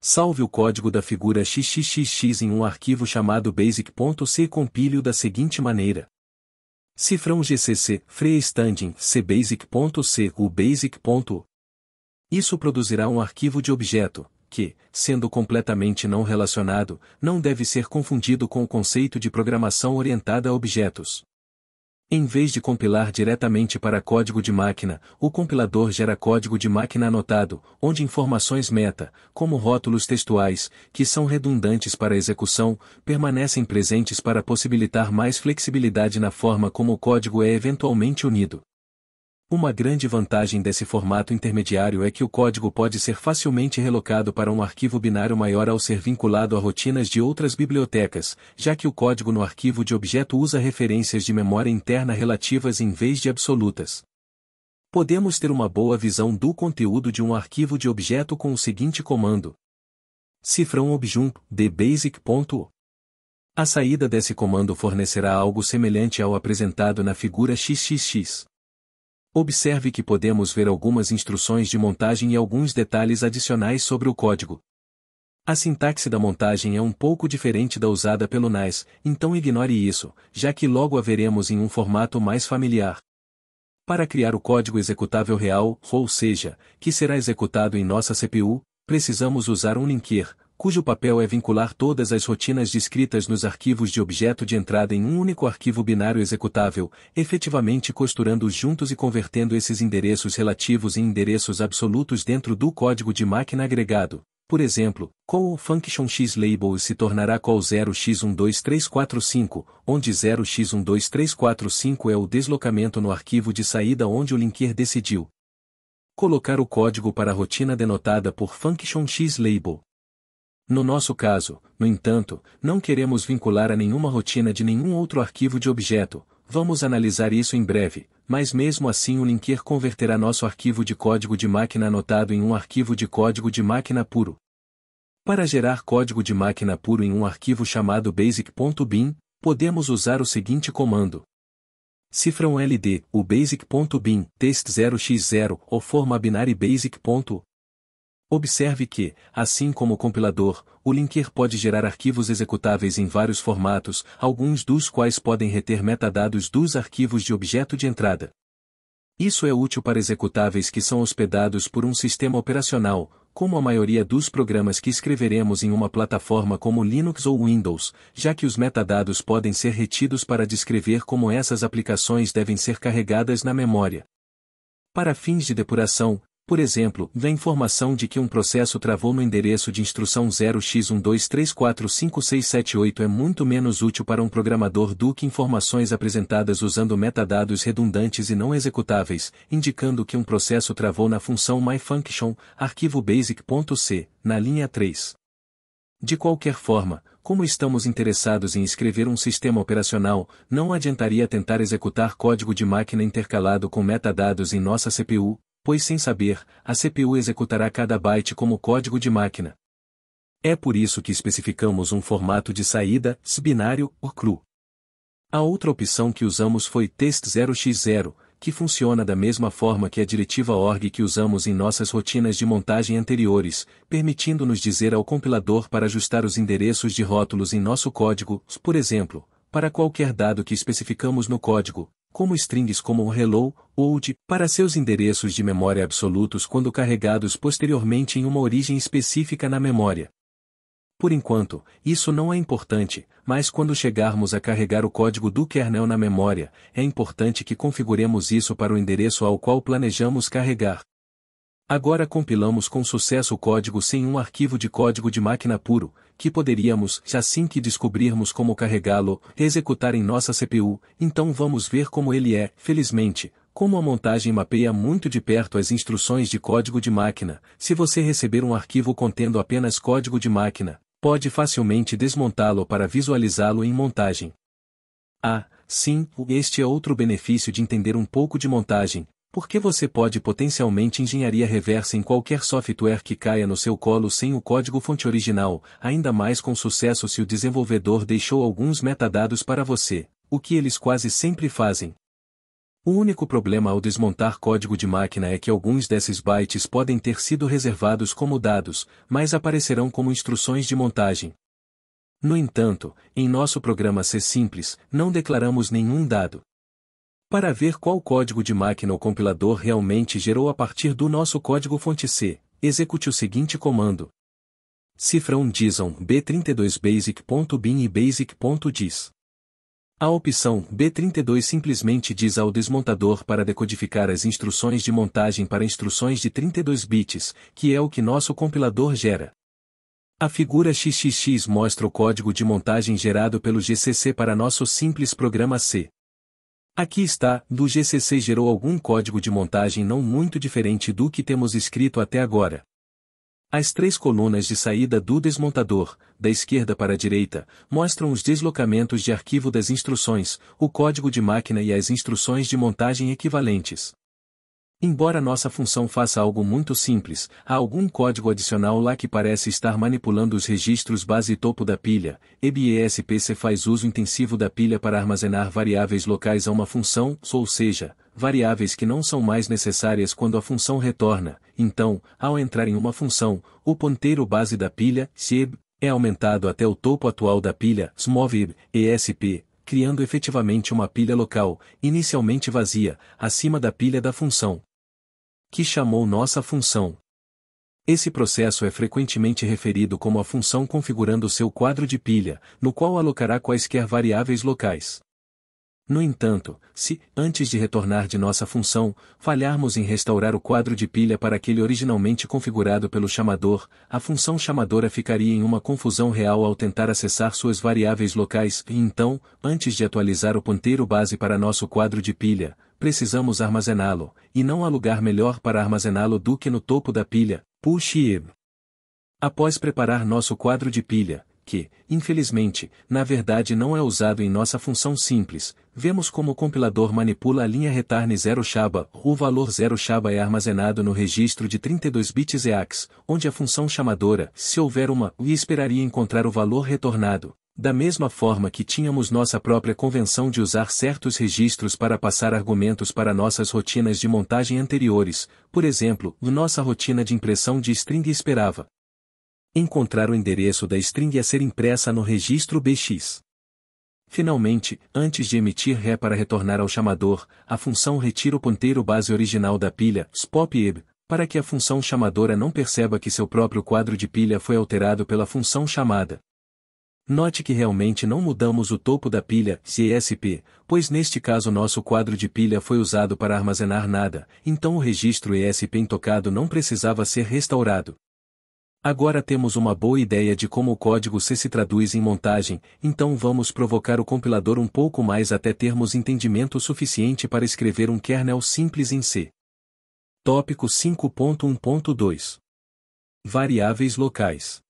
Salve o código da figura XXXX em um arquivo chamado basic.c e compile-o da seguinte maneira. Cifrão GCC, freestanding, cbasic.c, o basic.o. Isso produzirá um arquivo de objeto, que, sendo completamente não relacionado, não deve ser confundido com o conceito de programação orientada a objetos. Em vez de compilar diretamente para código de máquina, o compilador gera código de máquina anotado, onde informações meta, como rótulos textuais, que são redundantes para a execução, permanecem presentes para possibilitar mais flexibilidade na forma como o código é eventualmente unido. Uma grande vantagem desse formato intermediário é que o código pode ser facilmente relocado para um arquivo binário maior ao ser vinculado a rotinas de outras bibliotecas, já que o código no arquivo de objeto usa referências de memória interna relativas em vez de absolutas. Podemos ter uma boa visão do conteúdo de um arquivo de objeto com o seguinte comando: cifrão objun dbasic.o. A saída desse comando fornecerá algo semelhante ao apresentado na figura xxx. Observe que podemos ver algumas instruções de montagem e alguns detalhes adicionais sobre o código. A sintaxe da montagem é um pouco diferente da usada pelo NAS, então ignore isso, já que logo a veremos em um formato mais familiar. Para criar o código executável real, ou seja, que será executado em nossa CPU, precisamos usar um linker, cujo papel é vincular todas as rotinas descritas nos arquivos de objeto de entrada em um único arquivo binário executável, efetivamente costurando-os juntos e convertendo esses endereços relativos em endereços absolutos dentro do código de máquina agregado. Por exemplo, com o function xlabel se tornará qual 0x12345, onde 0x12345 é o deslocamento no arquivo de saída onde o linker decidiu colocar o código para a rotina denotada por function xlabel. No nosso caso, no entanto, não queremos vincular a nenhuma rotina de nenhum outro arquivo de objeto, vamos analisar isso em breve, mas mesmo assim o linker converterá nosso arquivo de código de máquina anotado em um arquivo de código de máquina puro. Para gerar código de máquina puro em um arquivo chamado basic.bin, podemos usar o seguinte comando. Cifrão LD, o basic.bin, test0x0 ou forma binary basic. Observe que, assim como o compilador, o linker pode gerar arquivos executáveis em vários formatos, alguns dos quais podem reter metadados dos arquivos de objeto de entrada. Isso é útil para executáveis que são hospedados por um sistema operacional, como a maioria dos programas que escreveremos em uma plataforma como Linux ou Windows, já que os metadados podem ser retidos para descrever como essas aplicações devem ser carregadas na memória. Para fins de depuração, por exemplo, a informação de que um processo travou no endereço de instrução 0x12345678 é muito menos útil para um programador do que informações apresentadas usando metadados redundantes e não executáveis, indicando que um processo travou na função myfunction, arquivo basic.c, na linha 3. De qualquer forma, como estamos interessados em escrever um sistema operacional, não adiantaria tentar executar código de máquina intercalado com metadados em nossa CPU, pois sem saber, a CPU executará cada byte como código de máquina. É por isso que especificamos um formato de saída, binário, ou CRU. A outra opção que usamos foi test0x0, que funciona da mesma forma que a diretiva org que usamos em nossas rotinas de montagem anteriores, permitindo-nos dizer ao compilador para ajustar os endereços de rótulos em nosso código, por exemplo, para qualquer dado que especificamos no código, como strings como um hello, old, para seus endereços de memória absolutos quando carregados posteriormente em uma origem específica na memória. Por enquanto, isso não é importante, mas quando chegarmos a carregar o código do kernel na memória, é importante que configuremos isso para o endereço ao qual planejamos carregar. Agora compilamos com sucesso o código sem um arquivo de código de máquina puro, que poderíamos, assim que descobrirmos como carregá-lo, executar em nossa CPU, então vamos ver como ele é, felizmente, como a montagem mapeia muito de perto as instruções de código de máquina, se você receber um arquivo contendo apenas código de máquina, pode facilmente desmontá-lo para visualizá-lo em montagem. Ah, sim, este é outro benefício de entender um pouco de montagem, porque você pode potencialmente engenharia reversa em qualquer software que caia no seu colo sem o código-fonte original, ainda mais com sucesso se o desenvolvedor deixou alguns metadados para você, o que eles quase sempre fazem. O único problema ao desmontar código de máquina é que alguns desses bytes podem ter sido reservados como dados, mas aparecerão como instruções de montagem. No entanto, em nosso programa C Simples, não declaramos nenhum dado. Para ver qual código de máquina o compilador realmente gerou a partir do nosso código-fonte C, execute o seguinte comando. Cifra 1 JSON b32basic.bin e basic.diz. A opção B32 simplesmente diz ao desmontador para decodificar as instruções de montagem para instruções de 32 bits, que é o que nosso compilador gera. A figura XXX mostra o código de montagem gerado pelo GCC para nosso simples programa C. Aqui está, do GCC gerou algum código de montagem não muito diferente do que temos escrito até agora. As três colunas de saída do desmontador, da esquerda para a direita, mostram os deslocamentos de arquivo das instruções, o código de máquina e as instruções de montagem equivalentes. Embora nossa função faça algo muito simples, há algum código adicional lá que parece estar manipulando os registros base e topo da pilha. EBESPC faz uso intensivo da pilha para armazenar variáveis locais a uma função, ou seja, variáveis que não são mais necessárias quando a função retorna. Então, ao entrar em uma função, o ponteiro base da pilha, SIB, é aumentado até o topo atual da pilha, SMOVIB, ESP, criando efetivamente uma pilha local, inicialmente vazia, acima da pilha da função que chamou nossa função. Esse processo é frequentemente referido como a função configurando seu quadro de pilha, no qual alocará quaisquer variáveis locais. No entanto, se, antes de retornar de nossa função, falharmos em restaurar o quadro de pilha para aquele originalmente configurado pelo chamador, a função chamadora ficaria em uma confusão real ao tentar acessar suas variáveis locais e então, antes de atualizar o ponteiro base para nosso quadro de pilha, precisamos armazená-lo, e não há lugar melhor para armazená-lo do que no topo da pilha, puxe Após preparar nosso quadro de pilha, que, infelizmente, na verdade não é usado em nossa função simples, vemos como o compilador manipula a linha return 0 chaba, o valor 0 chaba é armazenado no registro de 32 bits EAX, onde a função chamadora, se houver uma, e esperaria encontrar o valor retornado, da mesma forma que tínhamos nossa própria convenção de usar certos registros para passar argumentos para nossas rotinas de montagem anteriores, por exemplo, nossa rotina de impressão de string esperava encontrar o endereço da string a ser impressa no registro BX. Finalmente, antes de emitir ré para retornar ao chamador, a função retira o ponteiro base original da pilha, spop.ib, para que a função chamadora não perceba que seu próprio quadro de pilha foi alterado pela função chamada. Note que realmente não mudamos o topo da pilha, CSP, pois neste caso nosso quadro de pilha foi usado para armazenar nada, então o registro ESP intocado não precisava ser restaurado. Agora temos uma boa ideia de como o código C se traduz em montagem, então vamos provocar o compilador um pouco mais até termos entendimento suficiente para escrever um kernel simples em C. Tópico 5.1.2 Variáveis locais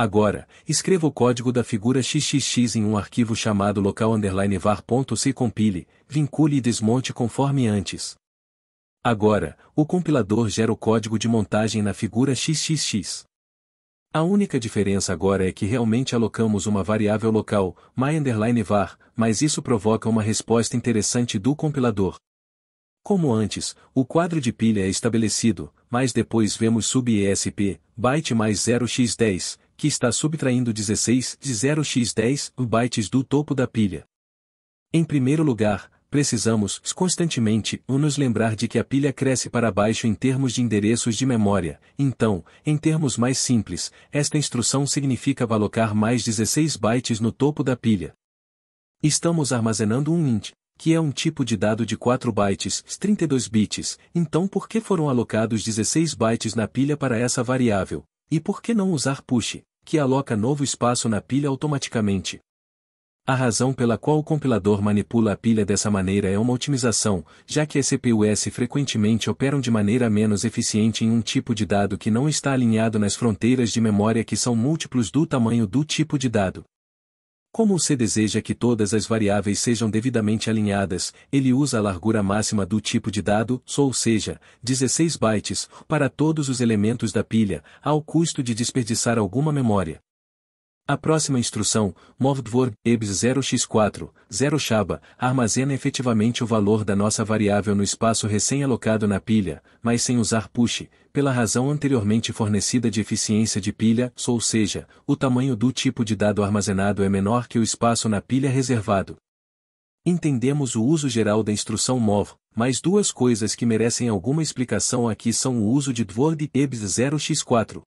Agora, escreva o código da figura XXX em um arquivo chamado local var.c compile, vincule e desmonte conforme antes. Agora, o compilador gera o código de montagem na figura XXX. A única diferença agora é que realmente alocamos uma variável local, my_var, mas isso provoca uma resposta interessante do compilador. Como antes, o quadro de pilha é estabelecido, mas depois vemos sub ESP, byte mais 0x10, que está subtraindo 16 de 0x10 bytes do topo da pilha. Em primeiro lugar, precisamos constantemente nos lembrar de que a pilha cresce para baixo em termos de endereços de memória, então, em termos mais simples, esta instrução significa alocar mais 16 bytes no topo da pilha. Estamos armazenando um int, que é um tipo de dado de 4 bytes, 32 bits, então por que foram alocados 16 bytes na pilha para essa variável, e por que não usar push? que aloca novo espaço na pilha automaticamente. A razão pela qual o compilador manipula a pilha dessa maneira é uma otimização, já que as CPUs frequentemente operam de maneira menos eficiente em um tipo de dado que não está alinhado nas fronteiras de memória que são múltiplos do tamanho do tipo de dado. Como se deseja que todas as variáveis sejam devidamente alinhadas, ele usa a largura máxima do tipo de dado, ou seja, 16 bytes, para todos os elementos da pilha, ao custo de desperdiçar alguma memória. A próxima instrução, Movdvor, EBS 0x4, 0 Shaba, armazena efetivamente o valor da nossa variável no espaço recém-alocado na pilha, mas sem usar push, pela razão anteriormente fornecida de eficiência de pilha, ou seja, o tamanho do tipo de dado armazenado é menor que o espaço na pilha reservado. Entendemos o uso geral da instrução MOV, mas duas coisas que merecem alguma explicação aqui são o uso de Dvor e EBS 0x4.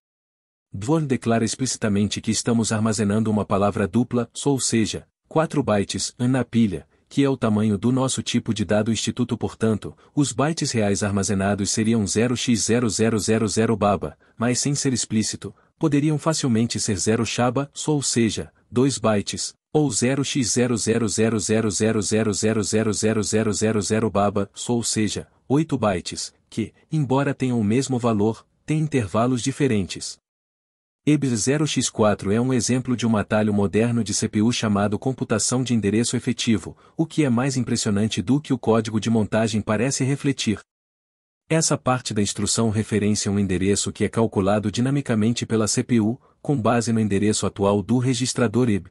Dworn declara explicitamente que estamos armazenando uma palavra dupla, ou seja, 4 bytes, na pilha, que é o tamanho do nosso tipo de dado instituto portanto, os bytes reais armazenados seriam 0x0000 baba, mas sem ser explícito, poderiam facilmente ser 0 chaba, ou seja, 2 bytes, ou 0x000000000000 baba, ou seja, 8 bytes, que, embora tenham o mesmo valor, têm intervalos diferentes. EBS 0x4 é um exemplo de um atalho moderno de CPU chamado computação de endereço efetivo, o que é mais impressionante do que o código de montagem parece refletir. Essa parte da instrução referencia um endereço que é calculado dinamicamente pela CPU, com base no endereço atual do registrador IB.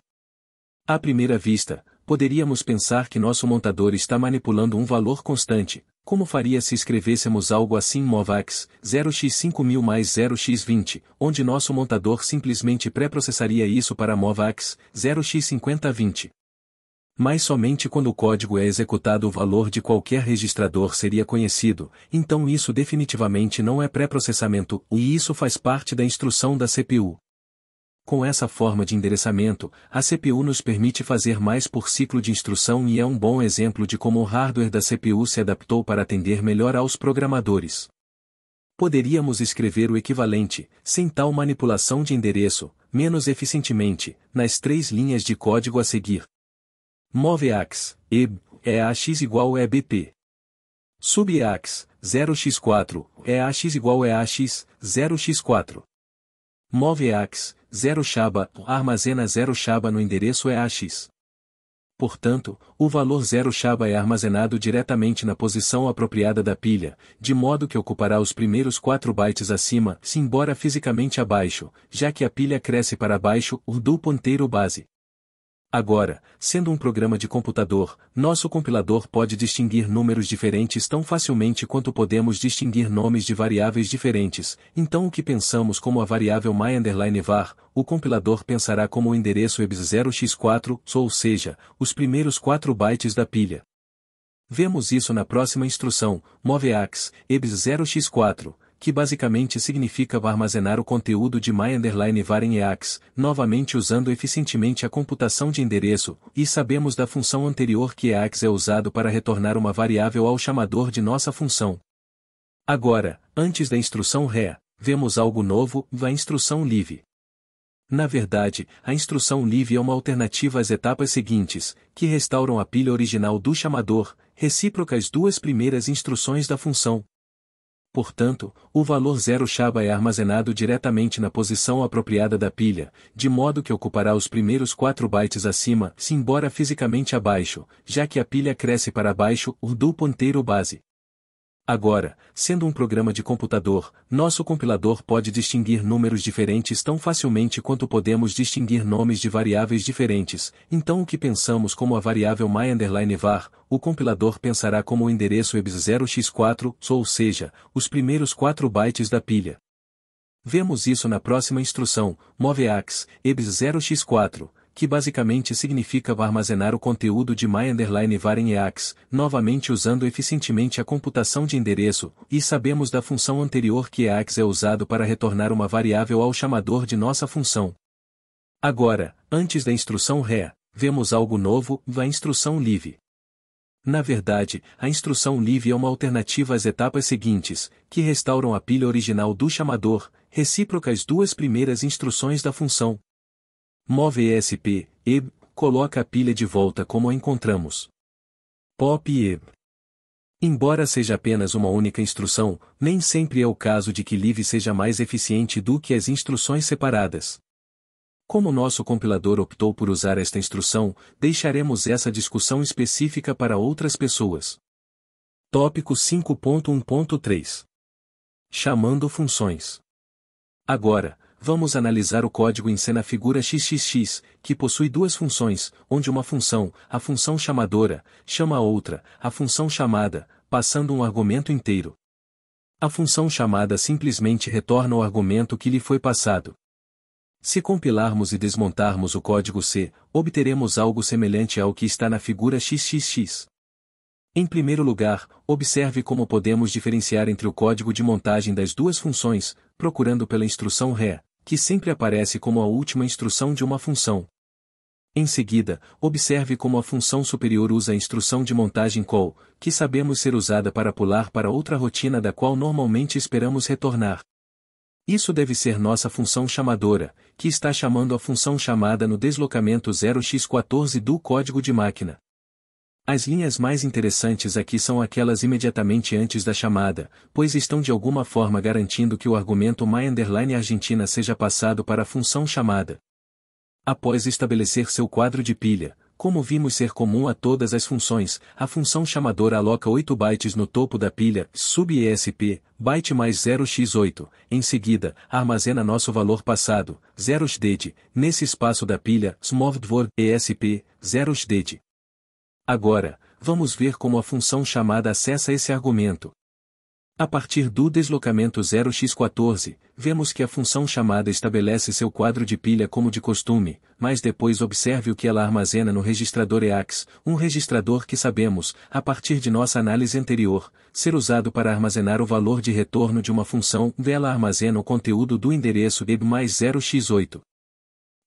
À primeira vista, poderíamos pensar que nosso montador está manipulando um valor constante, como faria se escrevêssemos algo assim Movax 0x5000 mais 0x20, onde nosso montador simplesmente pré-processaria isso para Movax 0x5020? Mas somente quando o código é executado o valor de qualquer registrador seria conhecido, então isso definitivamente não é pré-processamento, e isso faz parte da instrução da CPU. Com essa forma de endereçamento, a CPU nos permite fazer mais por ciclo de instrução e é um bom exemplo de como o hardware da CPU se adaptou para atender melhor aos programadores. Poderíamos escrever o equivalente, sem tal manipulação de endereço, menos eficientemente, nas três linhas de código a seguir. MoveAx, EB, EAX igual EBP. SubAx, 0x4, EAX igual EAX, 0x4. MoveAx, Zero Shaba armazena Zero Shaba no endereço EAX. Portanto, o valor Zero Shaba é armazenado diretamente na posição apropriada da pilha, de modo que ocupará os primeiros 4 bytes acima, se embora fisicamente abaixo, já que a pilha cresce para baixo o do ponteiro base. Agora, sendo um programa de computador, nosso compilador pode distinguir números diferentes tão facilmente quanto podemos distinguir nomes de variáveis diferentes, então o que pensamos como a variável my_var, o compilador pensará como o endereço ebs0x4, ou seja, os primeiros 4 bytes da pilha. Vemos isso na próxima instrução, moveax, ebs0x4, que basicamente significa armazenar o conteúdo de my-var em EAX, novamente usando eficientemente a computação de endereço, e sabemos da função anterior que EAX é usado para retornar uma variável ao chamador de nossa função. Agora, antes da instrução ré, vemos algo novo, a instrução live. Na verdade, a instrução live é uma alternativa às etapas seguintes, que restauram a pilha original do chamador, recíprocas duas primeiras instruções da função, Portanto, o valor zero Shaba é armazenado diretamente na posição apropriada da pilha, de modo que ocupará os primeiros 4 bytes acima, se embora fisicamente abaixo, já que a pilha cresce para baixo, o do ponteiro base. Agora, sendo um programa de computador, nosso compilador pode distinguir números diferentes tão facilmente quanto podemos distinguir nomes de variáveis diferentes, então o que pensamos como a variável my-var, o compilador pensará como o endereço EBS0x4, ou seja, os primeiros 4 bytes da pilha. Vemos isso na próxima instrução, moveax, EBS0x4, que basicamente significa armazenar o conteúdo de var em EAX, novamente usando eficientemente a computação de endereço, e sabemos da função anterior que EAX é usado para retornar uma variável ao chamador de nossa função. Agora, antes da instrução re, vemos algo novo, a instrução live. Na verdade, a instrução live é uma alternativa às etapas seguintes, que restauram a pilha original do chamador, recíprocas duas primeiras instruções da função, Move ESP, EB, coloca a pilha de volta como a encontramos. Pop EB. Embora seja apenas uma única instrução, nem sempre é o caso de que Live seja mais eficiente do que as instruções separadas. Como nosso compilador optou por usar esta instrução, deixaremos essa discussão específica para outras pessoas. Tópico 5.1.3 Chamando funções. Agora, Vamos analisar o código em cena figura XXX, que possui duas funções, onde uma função, a função chamadora, chama a outra, a função chamada, passando um argumento inteiro. A função chamada simplesmente retorna o argumento que lhe foi passado. Se compilarmos e desmontarmos o código C, obteremos algo semelhante ao que está na figura XXX. Em primeiro lugar, observe como podemos diferenciar entre o código de montagem das duas funções, procurando pela instrução RE que sempre aparece como a última instrução de uma função. Em seguida, observe como a função superior usa a instrução de montagem call, que sabemos ser usada para pular para outra rotina da qual normalmente esperamos retornar. Isso deve ser nossa função chamadora, que está chamando a função chamada no deslocamento 0x14 do código de máquina. As linhas mais interessantes aqui são aquelas imediatamente antes da chamada, pois estão de alguma forma garantindo que o argumento my underline Argentina seja passado para a função chamada. Após estabelecer seu quadro de pilha, como vimos ser comum a todas as funções, a função chamadora aloca 8 bytes no topo da pilha, sub ESP, byte mais 0x8, em seguida, armazena nosso valor passado, 0xded, nesse espaço da pilha, smorvdvor, ESP, 0xded. Agora, vamos ver como a função chamada acessa esse argumento. A partir do deslocamento 0x14, vemos que a função chamada estabelece seu quadro de pilha como de costume, mas depois observe o que ela armazena no registrador EAX, um registrador que sabemos, a partir de nossa análise anterior, ser usado para armazenar o valor de retorno de uma função, vela armazena o conteúdo do endereço eb mais 0x8.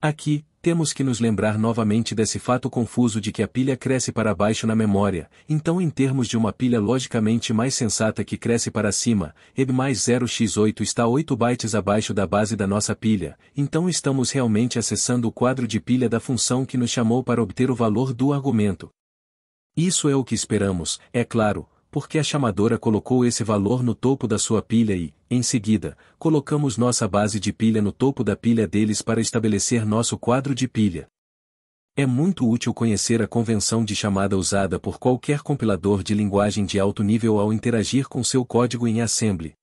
Aqui, temos que nos lembrar novamente desse fato confuso de que a pilha cresce para baixo na memória, então em termos de uma pilha logicamente mais sensata que cresce para cima, EB mais 0x8 está 8 bytes abaixo da base da nossa pilha, então estamos realmente acessando o quadro de pilha da função que nos chamou para obter o valor do argumento. Isso é o que esperamos, é claro, porque a chamadora colocou esse valor no topo da sua pilha e, em seguida, colocamos nossa base de pilha no topo da pilha deles para estabelecer nosso quadro de pilha. É muito útil conhecer a convenção de chamada usada por qualquer compilador de linguagem de alto nível ao interagir com seu código em assembly.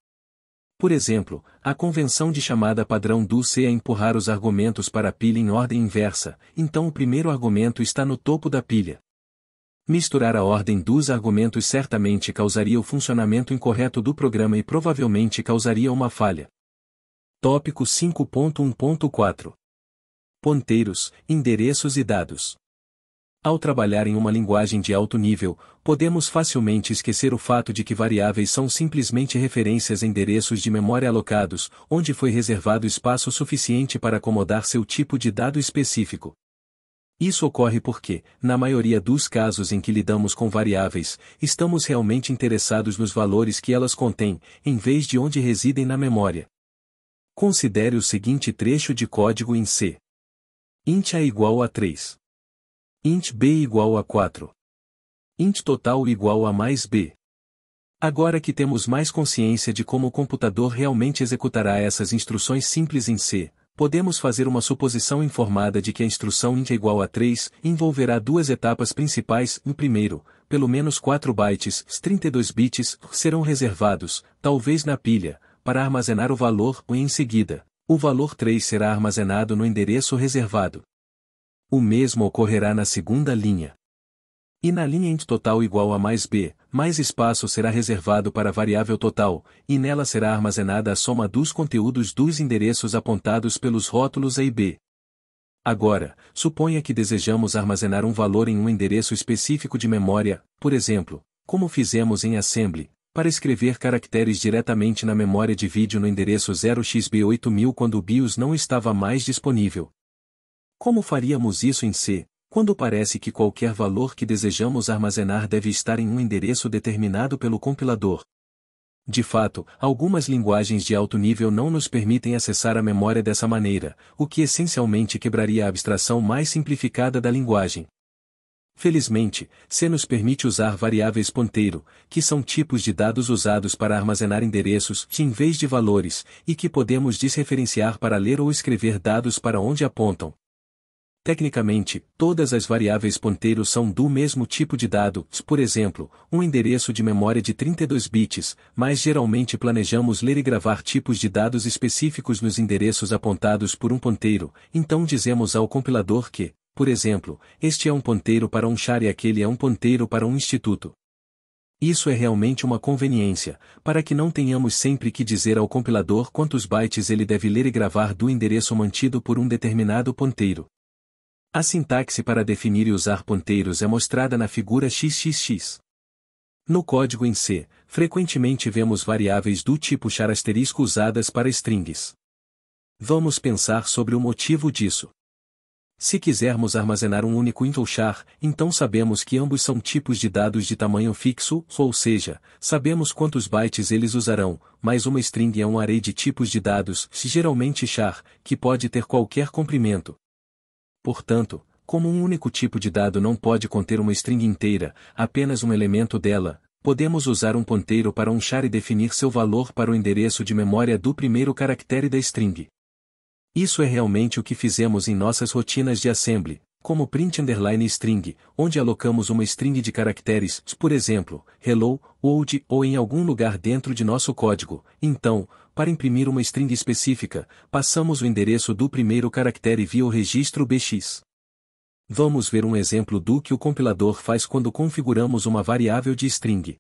Por exemplo, a convenção de chamada padrão do C é empurrar os argumentos para a pilha em ordem inversa, então o primeiro argumento está no topo da pilha. Misturar a ordem dos argumentos certamente causaria o funcionamento incorreto do programa e provavelmente causaria uma falha. Tópico 5.1.4 Ponteiros, endereços e dados. Ao trabalhar em uma linguagem de alto nível, podemos facilmente esquecer o fato de que variáveis são simplesmente referências a endereços de memória alocados, onde foi reservado espaço suficiente para acomodar seu tipo de dado específico. Isso ocorre porque, na maioria dos casos em que lidamos com variáveis, estamos realmente interessados nos valores que elas contêm, em vez de onde residem na memória. Considere o seguinte trecho de código em C. int a igual a 3. int b igual a 4. int total igual a mais b. Agora que temos mais consciência de como o computador realmente executará essas instruções simples em C, podemos fazer uma suposição informada de que a instrução int é igual a 3 envolverá duas etapas principais. o primeiro, pelo menos 4 bytes, 32 bits, serão reservados, talvez na pilha, para armazenar o valor e em seguida, o valor 3 será armazenado no endereço reservado. O mesmo ocorrerá na segunda linha. E na linha int total igual a mais b, mais espaço será reservado para a variável total, e nela será armazenada a soma dos conteúdos dos endereços apontados pelos rótulos A e B. Agora, suponha que desejamos armazenar um valor em um endereço específico de memória, por exemplo, como fizemos em Assembly, para escrever caracteres diretamente na memória de vídeo no endereço 0xb8000 quando o BIOS não estava mais disponível. Como faríamos isso em C, quando parece que qualquer valor que desejamos armazenar deve estar em um endereço determinado pelo compilador. De fato, algumas linguagens de alto nível não nos permitem acessar a memória dessa maneira, o que essencialmente quebraria a abstração mais simplificada da linguagem. Felizmente, C nos permite usar variáveis ponteiro, que são tipos de dados usados para armazenar endereços em vez de valores, e que podemos desreferenciar para ler ou escrever dados para onde apontam, Tecnicamente, todas as variáveis ponteiros são do mesmo tipo de dado, por exemplo, um endereço de memória de 32 bits, mas geralmente planejamos ler e gravar tipos de dados específicos nos endereços apontados por um ponteiro, então dizemos ao compilador que, por exemplo, este é um ponteiro para um char e aquele é um ponteiro para um instituto. Isso é realmente uma conveniência, para que não tenhamos sempre que dizer ao compilador quantos bytes ele deve ler e gravar do endereço mantido por um determinado ponteiro. A sintaxe para definir e usar ponteiros é mostrada na figura XXX. No código em C, frequentemente vemos variáveis do tipo char asterisco usadas para strings. Vamos pensar sobre o motivo disso. Se quisermos armazenar um único int ou char, então sabemos que ambos são tipos de dados de tamanho fixo, ou seja, sabemos quantos bytes eles usarão, mas uma string é um array de tipos de dados, geralmente char, que pode ter qualquer comprimento, Portanto, como um único tipo de dado não pode conter uma string inteira, apenas um elemento dela, podemos usar um ponteiro para um char e definir seu valor para o endereço de memória do primeiro caractere da string. Isso é realmente o que fizemos em nossas rotinas de assembly, como print underline string, onde alocamos uma string de caracteres, por exemplo, hello, old ou em algum lugar dentro de nosso código. Então, para imprimir uma string específica, passamos o endereço do primeiro caractere via o registro bx. Vamos ver um exemplo do que o compilador faz quando configuramos uma variável de string.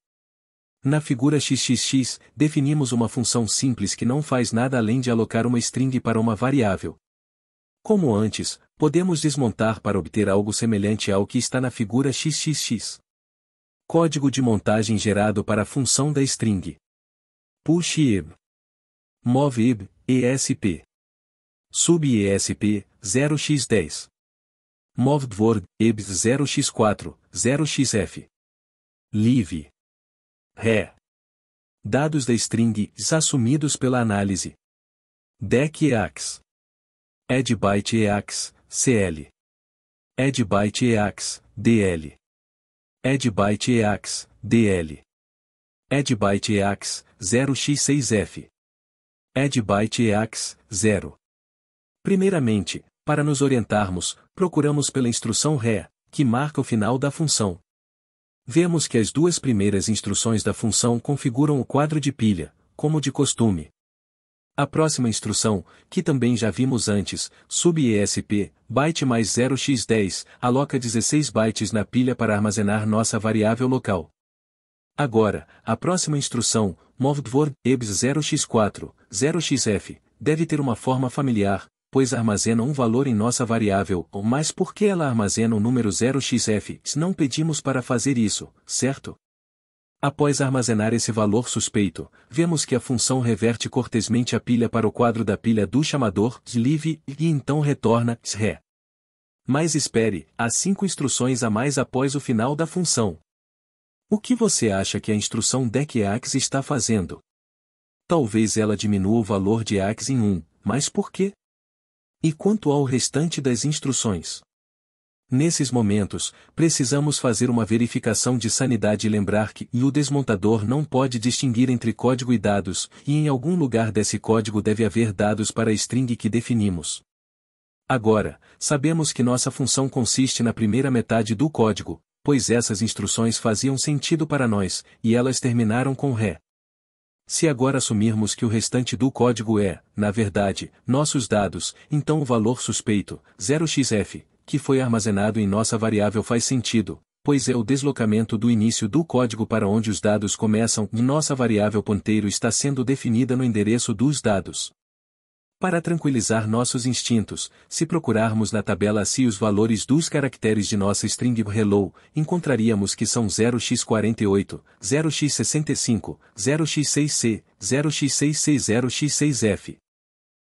Na figura xxx, definimos uma função simples que não faz nada além de alocar uma string para uma variável. Como antes, podemos desmontar para obter algo semelhante ao que está na figura xxx. Código de montagem gerado para a função da string. Push ib. MOVIB, ESP. Sub-ESP, 0x10. MOVDVORG, EBS 0x4, 0xF. LIVE. RE. Dados da string assumidos pela análise. DEC EAX. EDByte EAX, CL. EDByte EAX, DL. EDByte EAX, DL. EDByte EAX, 0x6F. Add Byte EAX, 0. Primeiramente, para nos orientarmos, procuramos pela instrução ré, que marca o final da função. Vemos que as duas primeiras instruções da função configuram o quadro de pilha, como de costume. A próxima instrução, que também já vimos antes, sub esp, byte mais 0x10, aloca 16 bytes na pilha para armazenar nossa variável local. Agora, a próxima instrução, Movdvor EBS 0x4, 0xF, deve ter uma forma familiar, pois armazena um valor em nossa variável, ou mais porque ela armazena o um número 0xF, se não pedimos para fazer isso, certo? Após armazenar esse valor suspeito, vemos que a função reverte cortesmente a pilha para o quadro da pilha do chamador live e então retorna re. Mas espere, há cinco instruções a mais após o final da função. O que você acha que a instrução DEC AX está fazendo? Talvez ela diminua o valor de AX em 1, mas por quê? E quanto ao restante das instruções? Nesses momentos, precisamos fazer uma verificação de sanidade e lembrar que o desmontador não pode distinguir entre código e dados, e em algum lugar desse código deve haver dados para a string que definimos. Agora, sabemos que nossa função consiste na primeira metade do código, pois essas instruções faziam sentido para nós, e elas terminaram com Ré. Se agora assumirmos que o restante do código é, na verdade, nossos dados, então o valor suspeito, 0xf, que foi armazenado em nossa variável faz sentido, pois é o deslocamento do início do código para onde os dados começam e nossa variável ponteiro está sendo definida no endereço dos dados. Para tranquilizar nossos instintos, se procurarmos na tabela se os valores dos caracteres de nossa string hello, encontraríamos que são 0x48, 0x65, 0x6c, x 66 0 0x6f.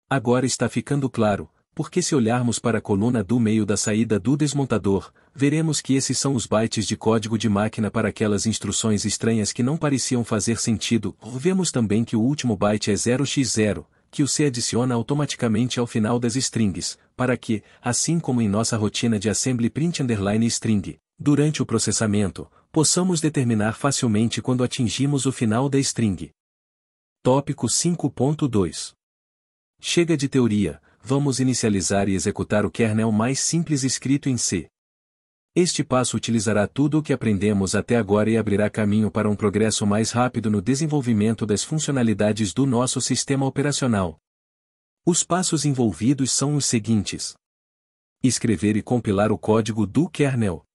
Agora está ficando claro, porque se olharmos para a coluna do meio da saída do desmontador, veremos que esses são os bytes de código de máquina para aquelas instruções estranhas que não pareciam fazer sentido. Vemos também que o último byte é 0x0, que o C adiciona automaticamente ao final das strings, para que, assim como em nossa rotina de assembly print underline string, durante o processamento, possamos determinar facilmente quando atingimos o final da string. Tópico 5.2 Chega de teoria, vamos inicializar e executar o kernel mais simples escrito em C. Este passo utilizará tudo o que aprendemos até agora e abrirá caminho para um progresso mais rápido no desenvolvimento das funcionalidades do nosso sistema operacional. Os passos envolvidos são os seguintes: escrever e compilar o código do kernel,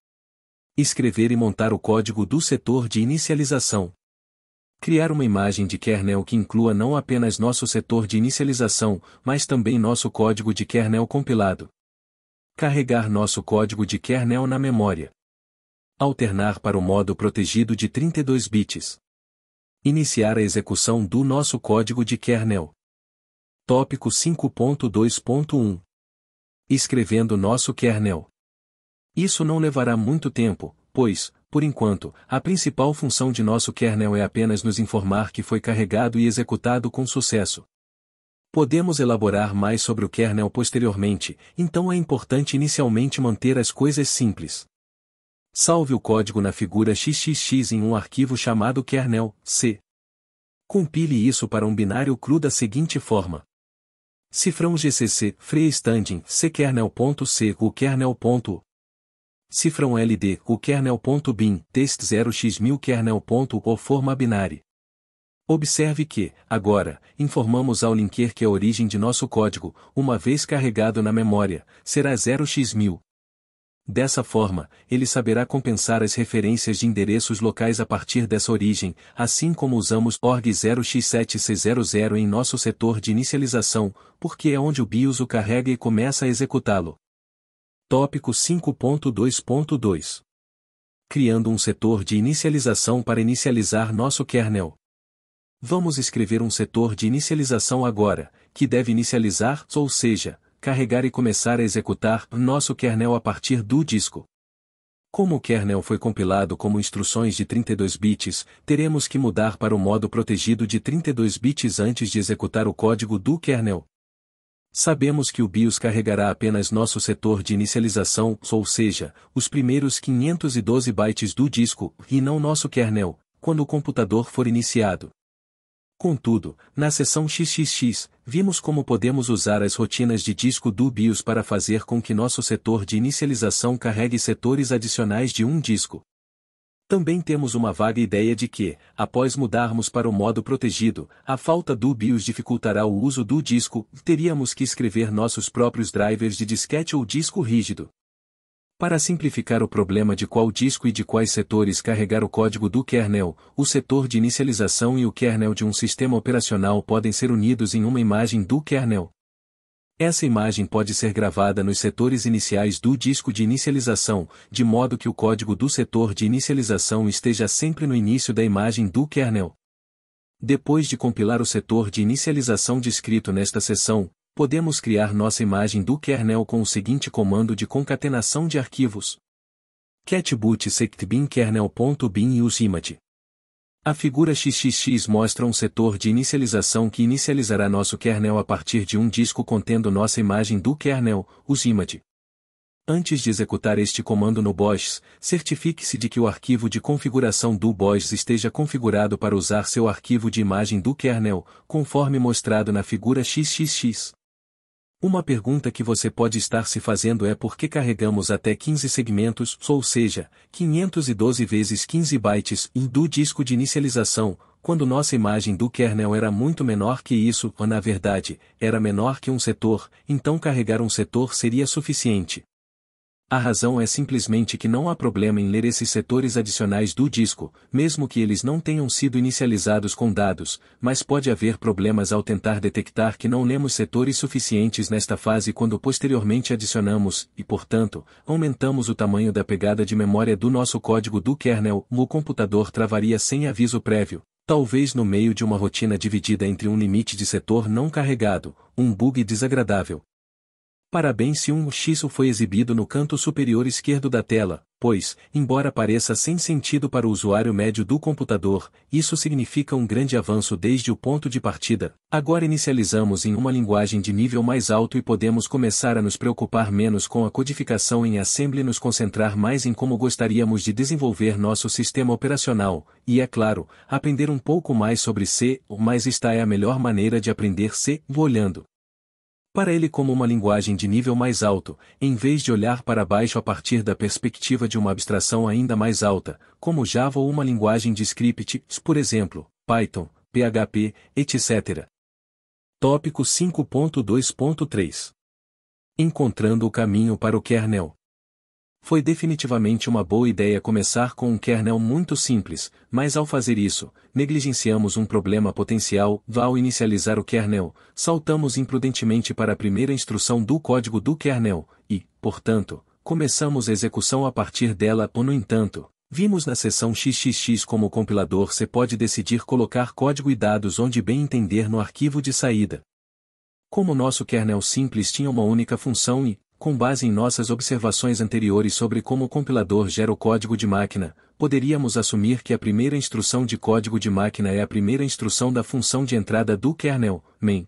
escrever e montar o código do setor de inicialização, criar uma imagem de kernel que inclua não apenas nosso setor de inicialização, mas também nosso código de kernel compilado Carregar nosso código de kernel na memória. Alternar para o modo protegido de 32 bits. Iniciar a execução do nosso código de kernel. Tópico 5.2.1 Escrevendo nosso kernel. Isso não levará muito tempo, pois, por enquanto, a principal função de nosso kernel é apenas nos informar que foi carregado e executado com sucesso. Podemos elaborar mais sobre o kernel posteriormente, então é importante inicialmente manter as coisas simples. Salve o código na figura xxx em um arquivo chamado kernel, c. Compile isso para um binário cru da seguinte forma. Cifrão gcc, freestanding, ckernel.c, o kernel.o. Cifrão ld, o kernel.bin, test0x1000 kernelo ou forma binária. Observe que, agora, informamos ao linker que a origem de nosso código, uma vez carregado na memória, será 0x1000. Dessa forma, ele saberá compensar as referências de endereços locais a partir dessa origem, assim como usamos org 0x7c00 em nosso setor de inicialização, porque é onde o BIOS o carrega e começa a executá-lo. Tópico 5.2.2 Criando um setor de inicialização para inicializar nosso kernel. Vamos escrever um setor de inicialização agora, que deve inicializar, ou seja, carregar e começar a executar nosso kernel a partir do disco. Como o kernel foi compilado como instruções de 32 bits, teremos que mudar para o modo protegido de 32 bits antes de executar o código do kernel. Sabemos que o BIOS carregará apenas nosso setor de inicialização, ou seja, os primeiros 512 bytes do disco, e não nosso kernel, quando o computador for iniciado. Contudo, na seção XXX, vimos como podemos usar as rotinas de disco do BIOS para fazer com que nosso setor de inicialização carregue setores adicionais de um disco. Também temos uma vaga ideia de que, após mudarmos para o modo protegido, a falta do BIOS dificultará o uso do disco, teríamos que escrever nossos próprios drivers de disquete ou disco rígido. Para simplificar o problema de qual disco e de quais setores carregar o código do kernel, o setor de inicialização e o kernel de um sistema operacional podem ser unidos em uma imagem do kernel. Essa imagem pode ser gravada nos setores iniciais do disco de inicialização, de modo que o código do setor de inicialização esteja sempre no início da imagem do kernel. Depois de compilar o setor de inicialização descrito nesta seção, podemos criar nossa imagem do kernel com o seguinte comando de concatenação de arquivos. cat sectbin kernel.bin e useimage. A figura XXX mostra um setor de inicialização que inicializará nosso kernel a partir de um disco contendo nossa imagem do kernel, useimage. Antes de executar este comando no Bosch, certifique-se de que o arquivo de configuração do Bosch esteja configurado para usar seu arquivo de imagem do kernel, conforme mostrado na figura XXX. Uma pergunta que você pode estar se fazendo é por que carregamos até 15 segmentos, ou seja, 512 vezes 15 bytes do disco de inicialização, quando nossa imagem do kernel era muito menor que isso, ou na verdade, era menor que um setor, então carregar um setor seria suficiente. A razão é simplesmente que não há problema em ler esses setores adicionais do disco, mesmo que eles não tenham sido inicializados com dados, mas pode haver problemas ao tentar detectar que não lemos setores suficientes nesta fase quando posteriormente adicionamos, e portanto, aumentamos o tamanho da pegada de memória do nosso código do kernel, o computador travaria sem aviso prévio, talvez no meio de uma rotina dividida entre um limite de setor não carregado, um bug desagradável, Parabéns se um X foi exibido no canto superior esquerdo da tela, pois, embora pareça sem sentido para o usuário médio do computador, isso significa um grande avanço desde o ponto de partida. Agora inicializamos em uma linguagem de nível mais alto e podemos começar a nos preocupar menos com a codificação em Assembly e nos concentrar mais em como gostaríamos de desenvolver nosso sistema operacional, e é claro, aprender um pouco mais sobre C, mas esta é a melhor maneira de aprender C, olhando para ele como uma linguagem de nível mais alto, em vez de olhar para baixo a partir da perspectiva de uma abstração ainda mais alta, como Java ou uma linguagem de script, por exemplo, Python, PHP, etc. Tópico 5.2.3 Encontrando o caminho para o kernel. Foi definitivamente uma boa ideia começar com um kernel muito simples, mas ao fazer isso, negligenciamos um problema potencial. Ao inicializar o kernel, saltamos imprudentemente para a primeira instrução do código do kernel, e, portanto, começamos a execução a partir dela. No entanto, Vimos na seção XXX como o compilador você pode decidir colocar código e dados onde bem entender no arquivo de saída. Como nosso kernel simples tinha uma única função e, com base em nossas observações anteriores sobre como o compilador gera o código de máquina, poderíamos assumir que a primeira instrução de código de máquina é a primeira instrução da função de entrada do kernel, main.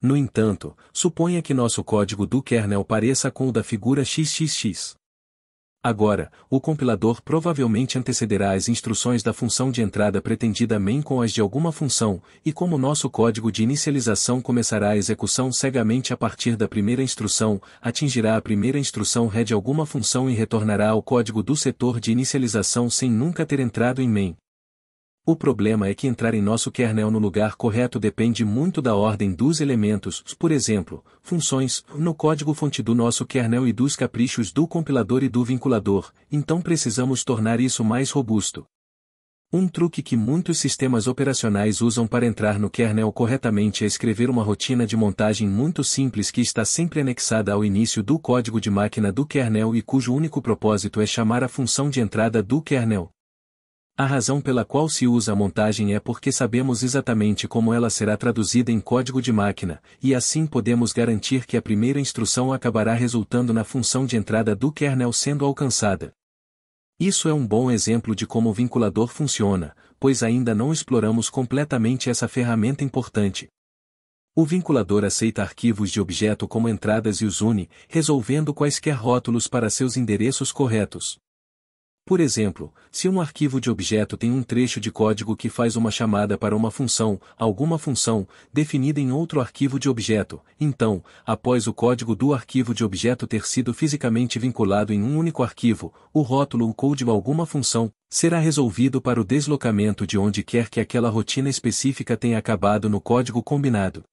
No entanto, suponha que nosso código do kernel pareça com o da figura xxx. Agora, o compilador provavelmente antecederá as instruções da função de entrada pretendida main com as de alguma função, e como nosso código de inicialização começará a execução cegamente a partir da primeira instrução, atingirá a primeira instrução head alguma função e retornará ao código do setor de inicialização sem nunca ter entrado em main. O problema é que entrar em nosso kernel no lugar correto depende muito da ordem dos elementos, por exemplo, funções, no código-fonte do nosso kernel e dos caprichos do compilador e do vinculador, então precisamos tornar isso mais robusto. Um truque que muitos sistemas operacionais usam para entrar no kernel corretamente é escrever uma rotina de montagem muito simples que está sempre anexada ao início do código de máquina do kernel e cujo único propósito é chamar a função de entrada do kernel, a razão pela qual se usa a montagem é porque sabemos exatamente como ela será traduzida em código de máquina, e assim podemos garantir que a primeira instrução acabará resultando na função de entrada do kernel sendo alcançada. Isso é um bom exemplo de como o vinculador funciona, pois ainda não exploramos completamente essa ferramenta importante. O vinculador aceita arquivos de objeto como entradas e os une, resolvendo quaisquer rótulos para seus endereços corretos. Por exemplo, se um arquivo de objeto tem um trecho de código que faz uma chamada para uma função, alguma função, definida em outro arquivo de objeto, então, após o código do arquivo de objeto ter sido fisicamente vinculado em um único arquivo, o rótulo ou code de alguma função, será resolvido para o deslocamento de onde quer que aquela rotina específica tenha acabado no código combinado.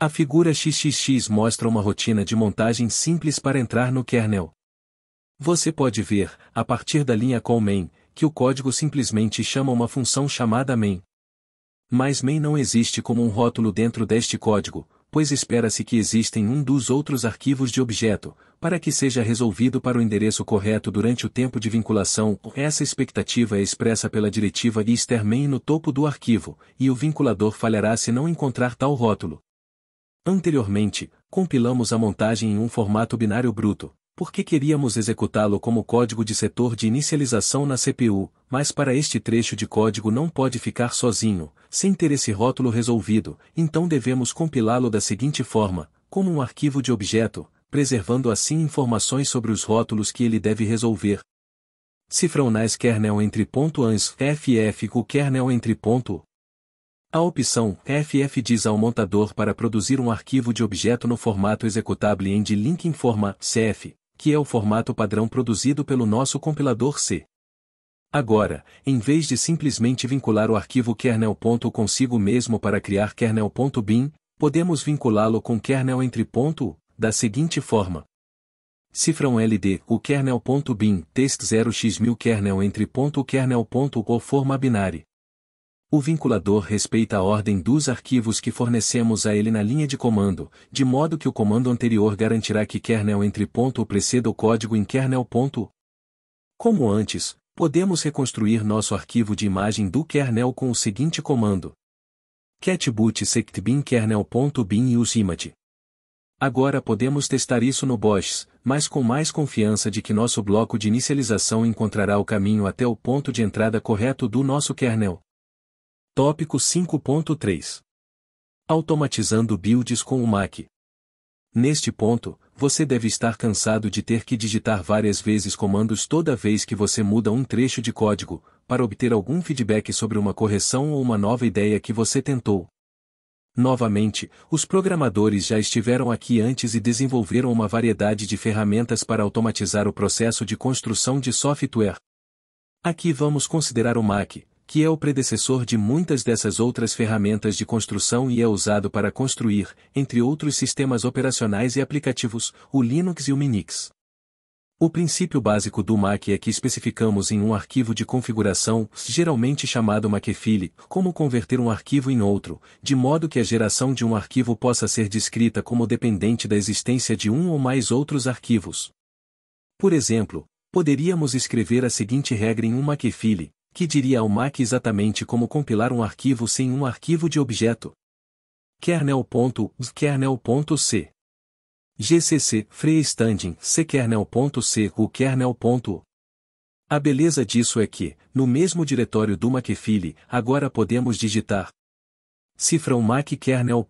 A figura XXX mostra uma rotina de montagem simples para entrar no kernel. Você pode ver, a partir da linha call main, que o código simplesmente chama uma função chamada main. Mas main não existe como um rótulo dentro deste código, pois espera-se que exista em um dos outros arquivos de objeto, para que seja resolvido para o endereço correto durante o tempo de vinculação. Essa expectativa é expressa pela diretiva easter main no topo do arquivo, e o vinculador falhará se não encontrar tal rótulo. Anteriormente, compilamos a montagem em um formato binário bruto porque queríamos executá-lo como código de setor de inicialização na CPU, mas para este trecho de código não pode ficar sozinho, sem ter esse rótulo resolvido, então devemos compilá-lo da seguinte forma, como um arquivo de objeto, preservando assim informações sobre os rótulos que ele deve resolver. Cifrão kernel entre ponto ans ff o kernel entre ponto a opção FF diz ao montador para produzir um arquivo de objeto no formato executável em de link em forma CF, que é o formato padrão produzido pelo nosso compilador C. Agora, em vez de simplesmente vincular o arquivo kernel. consigo mesmo para criar kernel.bin, podemos vinculá-lo com kernel entre ponto, da seguinte forma. Cifrão LD, o kernel.bin, test0x1000 kernel entre ponto kernel.o forma binária. O vinculador respeita a ordem dos arquivos que fornecemos a ele na linha de comando, de modo que o comando anterior garantirá que kernel entre ponto preceda o código em kernel. Ponto. Como antes, podemos reconstruir nosso arquivo de imagem do kernel com o seguinte comando: catboot sectbin kernel.bin use image. Agora podemos testar isso no Bosch, mas com mais confiança de que nosso bloco de inicialização encontrará o caminho até o ponto de entrada correto do nosso kernel. Tópico 5.3 Automatizando builds com o Mac. Neste ponto, você deve estar cansado de ter que digitar várias vezes comandos toda vez que você muda um trecho de código, para obter algum feedback sobre uma correção ou uma nova ideia que você tentou. Novamente, os programadores já estiveram aqui antes e desenvolveram uma variedade de ferramentas para automatizar o processo de construção de software. Aqui vamos considerar o Mac, que é o predecessor de muitas dessas outras ferramentas de construção e é usado para construir, entre outros sistemas operacionais e aplicativos, o Linux e o Minix. O princípio básico do Mac é que especificamos em um arquivo de configuração, geralmente chamado Macfile, como converter um arquivo em outro, de modo que a geração de um arquivo possa ser descrita como dependente da existência de um ou mais outros arquivos. Por exemplo, poderíamos escrever a seguinte regra em um Macfile, que diria ao Mac exatamente como compilar um arquivo sem um arquivo de objeto. kernel.kernel.c gcc freestanding c kernel.c o kernel. A beleza disso é que, no mesmo diretório do Macfile, agora podemos digitar cifra mac kernel.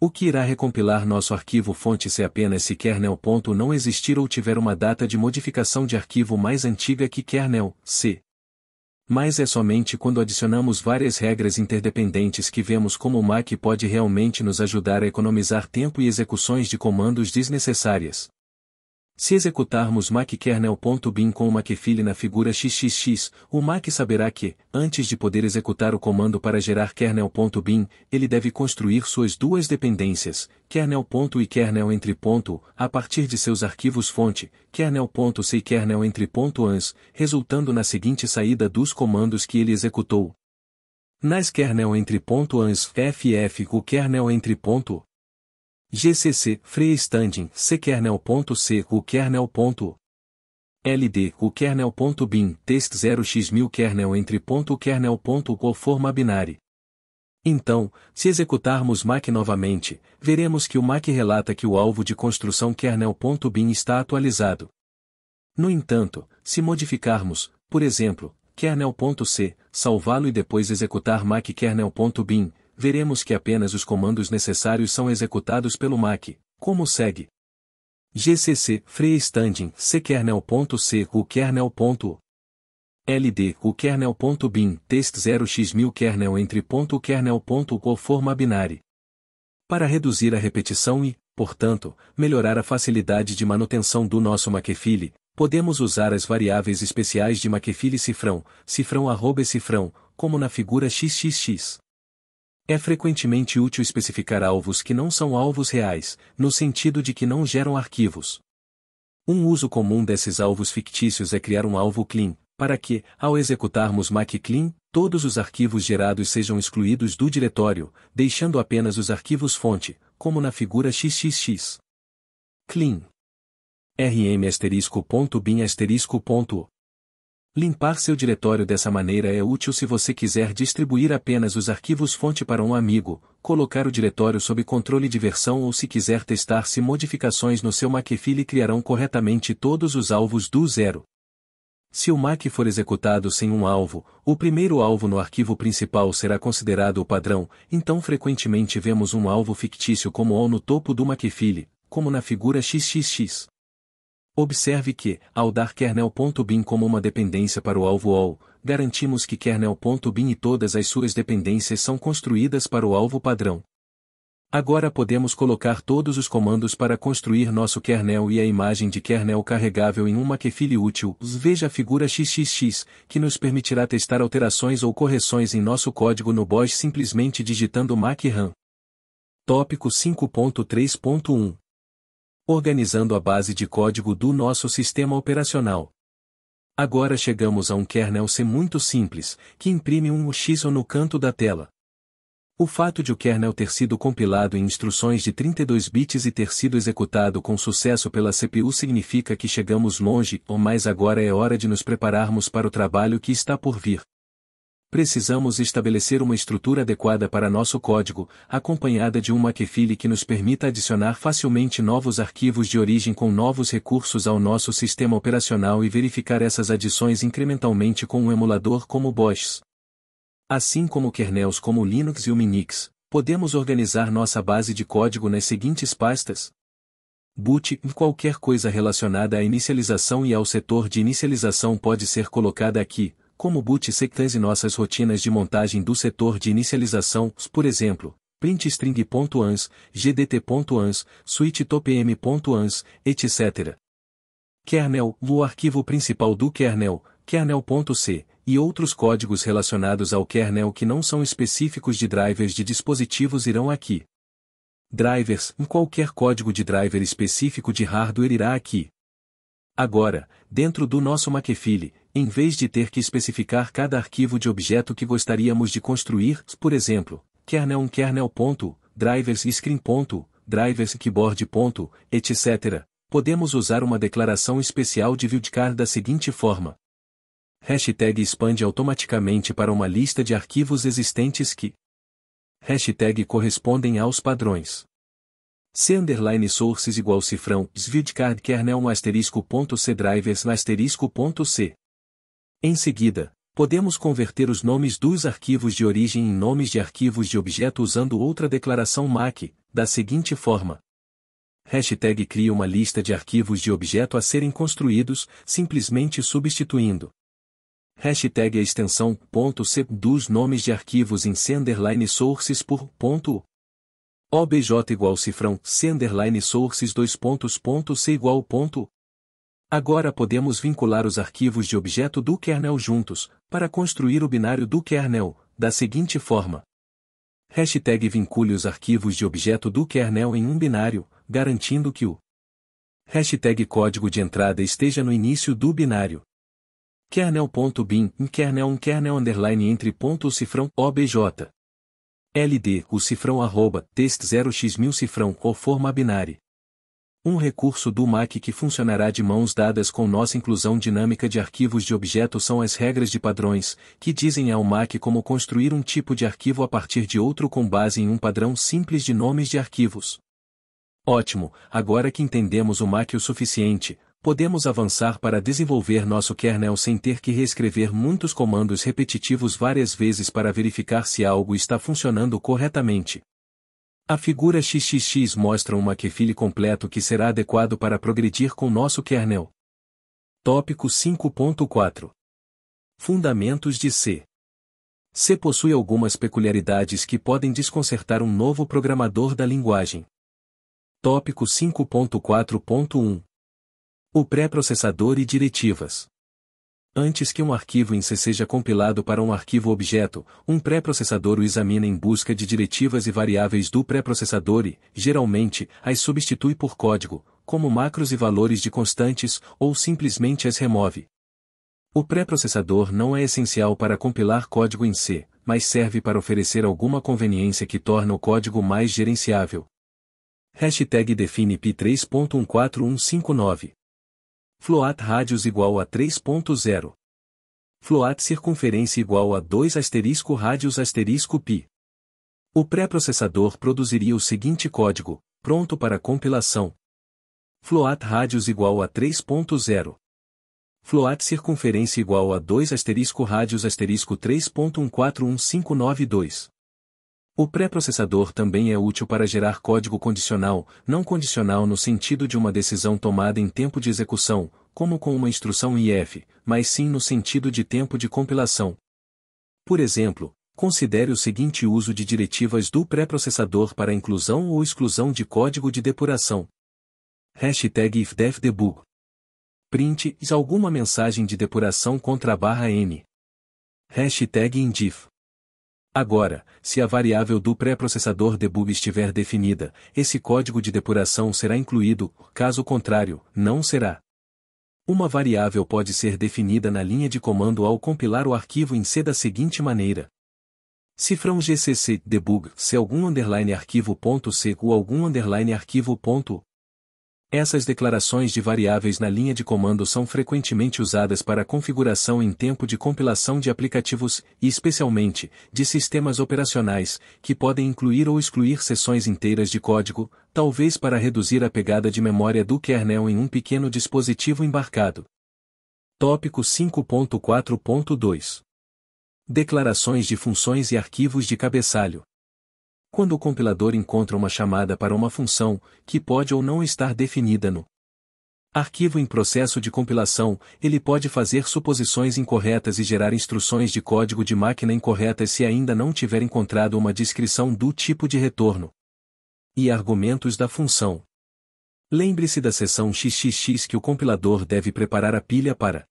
O que irá recompilar nosso arquivo fonte se apenas se kernel. não existir ou tiver uma data de modificação de arquivo mais antiga que kernel, c mas é somente quando adicionamos várias regras interdependentes que vemos como o MAC pode realmente nos ajudar a economizar tempo e execuções de comandos desnecessárias. Se executarmos mackernel.bin com o macfile na figura xxx, o mac saberá que, antes de poder executar o comando para gerar kernel.bin, ele deve construir suas duas dependências, kernel. e kernel entre ponto, a partir de seus arquivos fonte, kernel.c e kernel entre ponto ans, resultando na seguinte saída dos comandos que ele executou. Nas kernel entre ponto ans ff o kernel entre ponto GCC, freestanding, ckernel.c, o kernel. LD, o kernel.bin, text 0x1000 kernel entre ponto kernel. qual forma binária. Então, se executarmos MAC novamente, veremos que o MAC relata que o alvo de construção kernel.bin está atualizado. No entanto, se modificarmos, por exemplo, kernel.c, salvá-lo e depois executar mac kernel.bin, veremos que apenas os comandos necessários são executados pelo MAC, como segue. GCC freestanding ckernel.c o kernel. LD o kernel.bin text 0x1000 kernel entre ponto kernel. forma binária. Para reduzir a repetição e, portanto, melhorar a facilidade de manutenção do nosso Makefile, podemos usar as variáveis especiais de Makefile cifrão, cifrão arroba cifrão, como na figura xxx. É frequentemente útil especificar alvos que não são alvos reais, no sentido de que não geram arquivos. Um uso comum desses alvos fictícios é criar um alvo clean, para que, ao executarmos Mac clean, todos os arquivos gerados sejam excluídos do diretório, deixando apenas os arquivos fonte, como na figura XXX. Clean. rm asterisco.bin Limpar seu diretório dessa maneira é útil se você quiser distribuir apenas os arquivos fonte para um amigo, colocar o diretório sob controle de versão ou se quiser testar se modificações no seu Makefile criarão corretamente todos os alvos do zero. Se o Mac for executado sem um alvo, o primeiro alvo no arquivo principal será considerado o padrão, então frequentemente vemos um alvo fictício como ON no topo do Makefile, como na figura XXX. Observe que, ao dar kernel.bin como uma dependência para o alvo all, garantimos que kernel.bin e todas as suas dependências são construídas para o alvo padrão. Agora podemos colocar todos os comandos para construir nosso kernel e a imagem de kernel carregável em uma kefile útil, veja a figura xxx, que nos permitirá testar alterações ou correções em nosso código no Bosch simplesmente digitando mac ram. Tópico 5.3.1 organizando a base de código do nosso sistema operacional. Agora chegamos a um kernel C muito simples, que imprime um UXO no canto da tela. O fato de o kernel ter sido compilado em instruções de 32 bits e ter sido executado com sucesso pela CPU significa que chegamos longe, ou mais agora é hora de nos prepararmos para o trabalho que está por vir precisamos estabelecer uma estrutura adequada para nosso código, acompanhada de um Makefile que nos permita adicionar facilmente novos arquivos de origem com novos recursos ao nosso sistema operacional e verificar essas adições incrementalmente com um emulador como o Bosch. Assim como kernels como o Linux e o Minix, podemos organizar nossa base de código nas seguintes pastas. Boot, qualquer coisa relacionada à inicialização e ao setor de inicialização pode ser colocada aqui, como boot sectas e nossas rotinas de montagem do setor de inicialização, por exemplo, printstring.ans, gdt.ans, switchtopm.ans, etc. Kernel, o arquivo principal do kernel, kernel.c, e outros códigos relacionados ao kernel que não são específicos de drivers de dispositivos irão aqui. Drivers, qualquer código de driver específico de hardware irá aqui. Agora, dentro do nosso Makefile, em vez de ter que especificar cada arquivo de objeto que gostaríamos de construir, por exemplo, kernel 1 kernel. drivers screen. drivers keyboard. etc., podemos usar uma declaração especial de wildcard da seguinte forma. Hashtag expande automaticamente para uma lista de arquivos existentes que hashtag correspondem aos padrões. C underline sources igual cifrão, svildcard kernel asterisco ponto C drivers asterisco ponto C. Em seguida, podemos converter os nomes dos arquivos de origem em nomes de arquivos de objeto usando outra declaração MAC, da seguinte forma. Hashtag cria uma lista de arquivos de objeto a serem construídos, simplesmente substituindo. Hashtag a extensão ponto .c dos nomes de arquivos em senderline sources por ponto obj igual cifrão senderline sources dois pontos ponto c igual ponto Agora podemos vincular os arquivos de objeto do kernel juntos, para construir o binário do kernel, da seguinte forma. Hashtag vincule os arquivos de objeto do kernel em um binário, garantindo que o hashtag código de entrada esteja no início do binário. kernel.bin kernel kernel underline entre ponto o cifrão obj. ld o cifrão arroba text 0x1000 cifrão ou forma binária. Um recurso do MAC que funcionará de mãos dadas com nossa inclusão dinâmica de arquivos de objetos são as regras de padrões, que dizem ao MAC como construir um tipo de arquivo a partir de outro com base em um padrão simples de nomes de arquivos. Ótimo, agora que entendemos o MAC o suficiente, podemos avançar para desenvolver nosso kernel sem ter que reescrever muitos comandos repetitivos várias vezes para verificar se algo está funcionando corretamente. A figura XXX mostra um Makefile completo que será adequado para progredir com nosso kernel. Tópico 5.4 Fundamentos de C. C possui algumas peculiaridades que podem desconcertar um novo programador da linguagem. Tópico 5.4.1 O pré-processador e diretivas. Antes que um arquivo em C seja compilado para um arquivo objeto, um pré-processador o examina em busca de diretivas e variáveis do pré-processador e, geralmente, as substitui por código, como macros e valores de constantes, ou simplesmente as remove. O pré-processador não é essencial para compilar código em C, mas serve para oferecer alguma conveniência que torna o código mais gerenciável. Hashtag define pi 3.14159 Float rádios igual a 3.0. Float circunferência igual a 2 asterisco rádios asterisco pi. O pré-processador produziria o seguinte código, pronto para compilação. Float rádios igual a 3.0. Float circunferência igual a 2 asterisco rádios asterisco 3.141592. O pré-processador também é útil para gerar código condicional, não condicional no sentido de uma decisão tomada em tempo de execução, como com uma instrução IF, mas sim no sentido de tempo de compilação. Por exemplo, considere o seguinte uso de diretivas do pré-processador para inclusão ou exclusão de código de depuração. Hashtag ifdefdebug. Print alguma mensagem de depuração contra barra N. Hashtag indif. Agora, se a variável do pré-processador debug estiver definida, esse código de depuração será incluído, caso contrário, não será. Uma variável pode ser definida na linha de comando ao compilar o arquivo em C da seguinte maneira. Cifrão gcc debug se algum underline arquivo ponto .c ou algum underline arquivo ponto essas declarações de variáveis na linha de comando são frequentemente usadas para configuração em tempo de compilação de aplicativos, e especialmente, de sistemas operacionais, que podem incluir ou excluir sessões inteiras de código, talvez para reduzir a pegada de memória do kernel em um pequeno dispositivo embarcado. Tópico 5.4.2 Declarações de funções e arquivos de cabeçalho. Quando o compilador encontra uma chamada para uma função, que pode ou não estar definida no arquivo em processo de compilação, ele pode fazer suposições incorretas e gerar instruções de código de máquina incorretas se ainda não tiver encontrado uma descrição do tipo de retorno e argumentos da função. Lembre-se da seção XXX que o compilador deve preparar a pilha para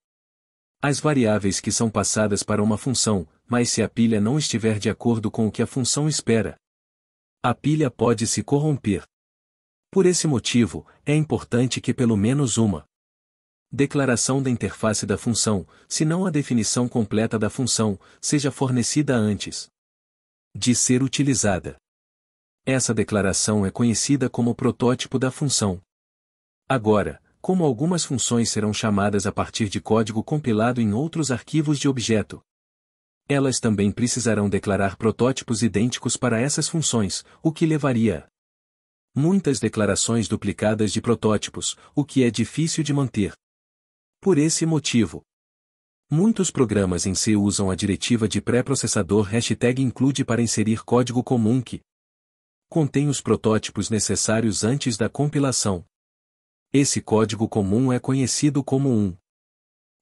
as variáveis que são passadas para uma função, mas se a pilha não estiver de acordo com o que a função espera, a pilha pode se corromper. Por esse motivo, é importante que pelo menos uma declaração da interface da função, se não a definição completa da função, seja fornecida antes de ser utilizada. Essa declaração é conhecida como protótipo da função. Agora, como algumas funções serão chamadas a partir de código compilado em outros arquivos de objeto, elas também precisarão declarar protótipos idênticos para essas funções, o que levaria muitas declarações duplicadas de protótipos, o que é difícil de manter. Por esse motivo, muitos programas em C usam a diretiva de pré-processador hashtag include para inserir código comum que contém os protótipos necessários antes da compilação. Esse código comum é conhecido como um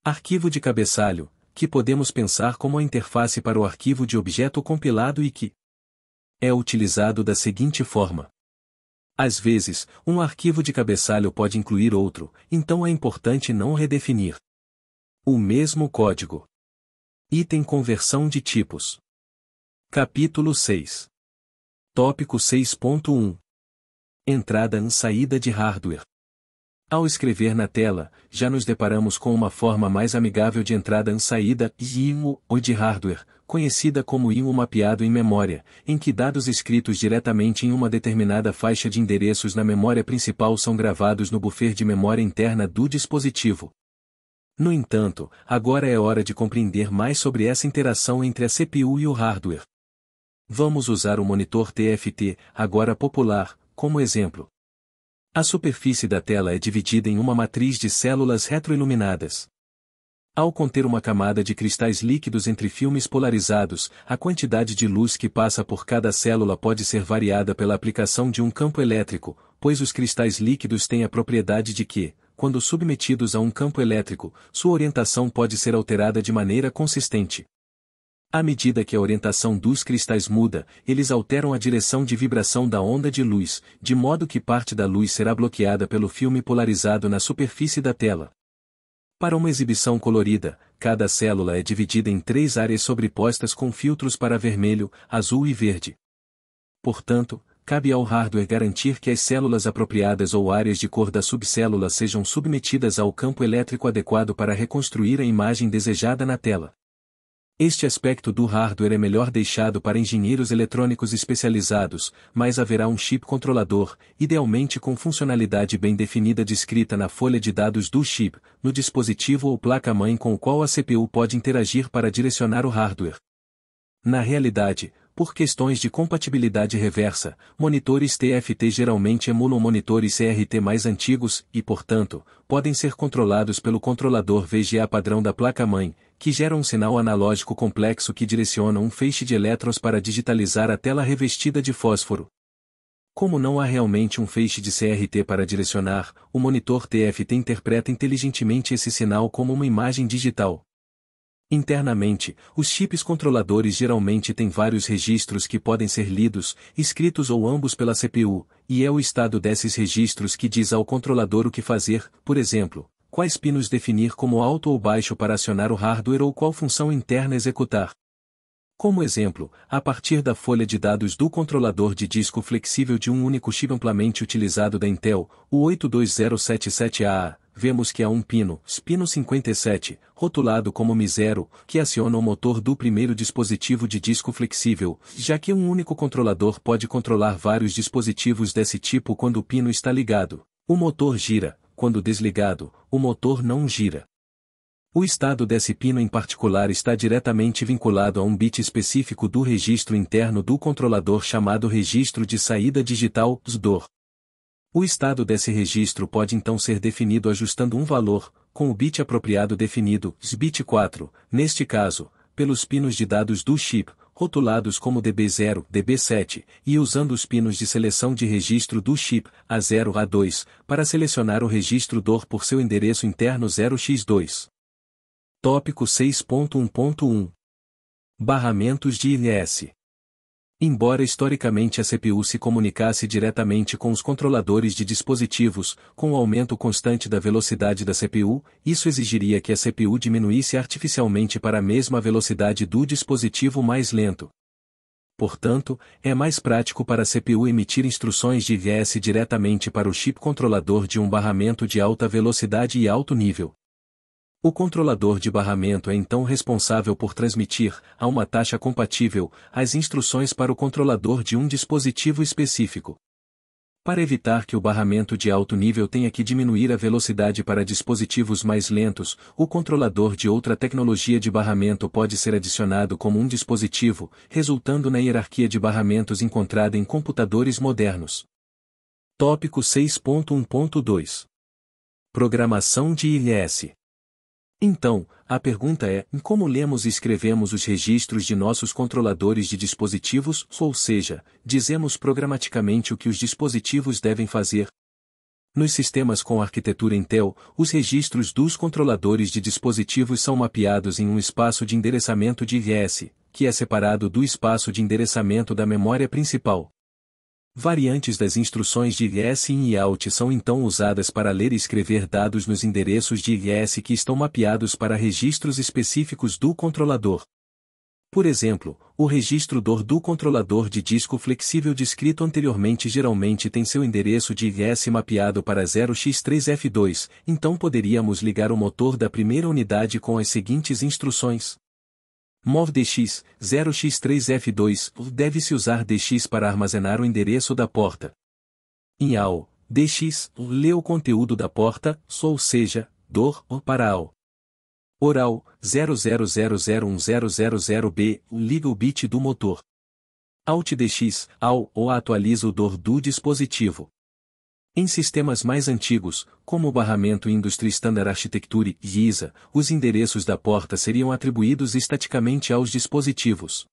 arquivo de cabeçalho, que podemos pensar como a interface para o arquivo de objeto compilado e que é utilizado da seguinte forma. Às vezes, um arquivo de cabeçalho pode incluir outro, então é importante não redefinir o mesmo código. Item Conversão de tipos. Capítulo 6. Tópico 6.1. Entrada e saída de hardware. Ao escrever na tela, já nos deparamos com uma forma mais amigável de entrada e saída, IMU, ou de hardware, conhecida como IMU mapeado em memória, em que dados escritos diretamente em uma determinada faixa de endereços na memória principal são gravados no buffer de memória interna do dispositivo. No entanto, agora é hora de compreender mais sobre essa interação entre a CPU e o hardware. Vamos usar o monitor TFT, agora popular, como exemplo. A superfície da tela é dividida em uma matriz de células retroiluminadas. Ao conter uma camada de cristais líquidos entre filmes polarizados, a quantidade de luz que passa por cada célula pode ser variada pela aplicação de um campo elétrico, pois os cristais líquidos têm a propriedade de que, quando submetidos a um campo elétrico, sua orientação pode ser alterada de maneira consistente. À medida que a orientação dos cristais muda, eles alteram a direção de vibração da onda de luz, de modo que parte da luz será bloqueada pelo filme polarizado na superfície da tela. Para uma exibição colorida, cada célula é dividida em três áreas sobrepostas com filtros para vermelho, azul e verde. Portanto, cabe ao hardware garantir que as células apropriadas ou áreas de cor da subcélula sejam submetidas ao campo elétrico adequado para reconstruir a imagem desejada na tela. Este aspecto do hardware é melhor deixado para engenheiros eletrônicos especializados, mas haverá um chip controlador, idealmente com funcionalidade bem definida descrita na folha de dados do chip, no dispositivo ou placa-mãe com o qual a CPU pode interagir para direcionar o hardware. Na realidade, por questões de compatibilidade reversa, monitores TFT geralmente emulam monitores CRT mais antigos e, portanto, podem ser controlados pelo controlador VGA padrão da placa-mãe, que gera um sinal analógico complexo que direciona um feixe de elétrons para digitalizar a tela revestida de fósforo. Como não há realmente um feixe de CRT para direcionar, o monitor TFT interpreta inteligentemente esse sinal como uma imagem digital. Internamente, os chips controladores geralmente têm vários registros que podem ser lidos, escritos ou ambos pela CPU, e é o estado desses registros que diz ao controlador o que fazer, por exemplo, quais pinos definir como alto ou baixo para acionar o hardware ou qual função interna executar. Como exemplo, a partir da folha de dados do controlador de disco flexível de um único chip amplamente utilizado da Intel, o 82077AA, vemos que há um pino, Spino 57, rotulado como Mi0, que aciona o motor do primeiro dispositivo de disco flexível, já que um único controlador pode controlar vários dispositivos desse tipo quando o pino está ligado. O motor gira, quando desligado, o motor não gira. O estado desse pino em particular está diretamente vinculado a um bit específico do registro interno do controlador chamado registro de saída digital SDOR. O estado desse registro pode então ser definido ajustando um valor, com o bit apropriado definido, SBIT4, neste caso, pelos pinos de dados do chip, rotulados como DB0, DB7, e usando os pinos de seleção de registro do chip A0, A2, para selecionar o registro DOR por seu endereço interno 0x2. Tópico 6.1.1 Barramentos de ILS Embora historicamente a CPU se comunicasse diretamente com os controladores de dispositivos, com o aumento constante da velocidade da CPU, isso exigiria que a CPU diminuísse artificialmente para a mesma velocidade do dispositivo mais lento. Portanto, é mais prático para a CPU emitir instruções de IVS diretamente para o chip controlador de um barramento de alta velocidade e alto nível, o controlador de barramento é então responsável por transmitir, a uma taxa compatível, as instruções para o controlador de um dispositivo específico. Para evitar que o barramento de alto nível tenha que diminuir a velocidade para dispositivos mais lentos, o controlador de outra tecnologia de barramento pode ser adicionado como um dispositivo, resultando na hierarquia de barramentos encontrada em computadores modernos. Tópico 6.1.2 Programação de ILS então, a pergunta é: como lemos e escrevemos os registros de nossos controladores de dispositivos, ou seja, dizemos programaticamente o que os dispositivos devem fazer? Nos sistemas com arquitetura Intel, os registros dos controladores de dispositivos são mapeados em um espaço de endereçamento de IS, que é separado do espaço de endereçamento da memória principal. Variantes das instruções de IS e IAUT são então usadas para ler e escrever dados nos endereços de IS que estão mapeados para registros específicos do controlador. Por exemplo, o registro DOR do controlador de disco flexível descrito anteriormente geralmente tem seu endereço de IS mapeado para 0x3F2, então poderíamos ligar o motor da primeira unidade com as seguintes instruções. MOV DX, 0x3F2, deve-se usar DX para armazenar o endereço da porta. Em AO, DX, lê o conteúdo da porta, ou seja, DOR, para AO. Oral, 00001000B, liga o bit do motor. Alt DX, AO, ou atualiza o DOR do dispositivo. Em sistemas mais antigos, como o barramento Industry Standard Architecture e ISA, os endereços da porta seriam atribuídos estaticamente aos dispositivos.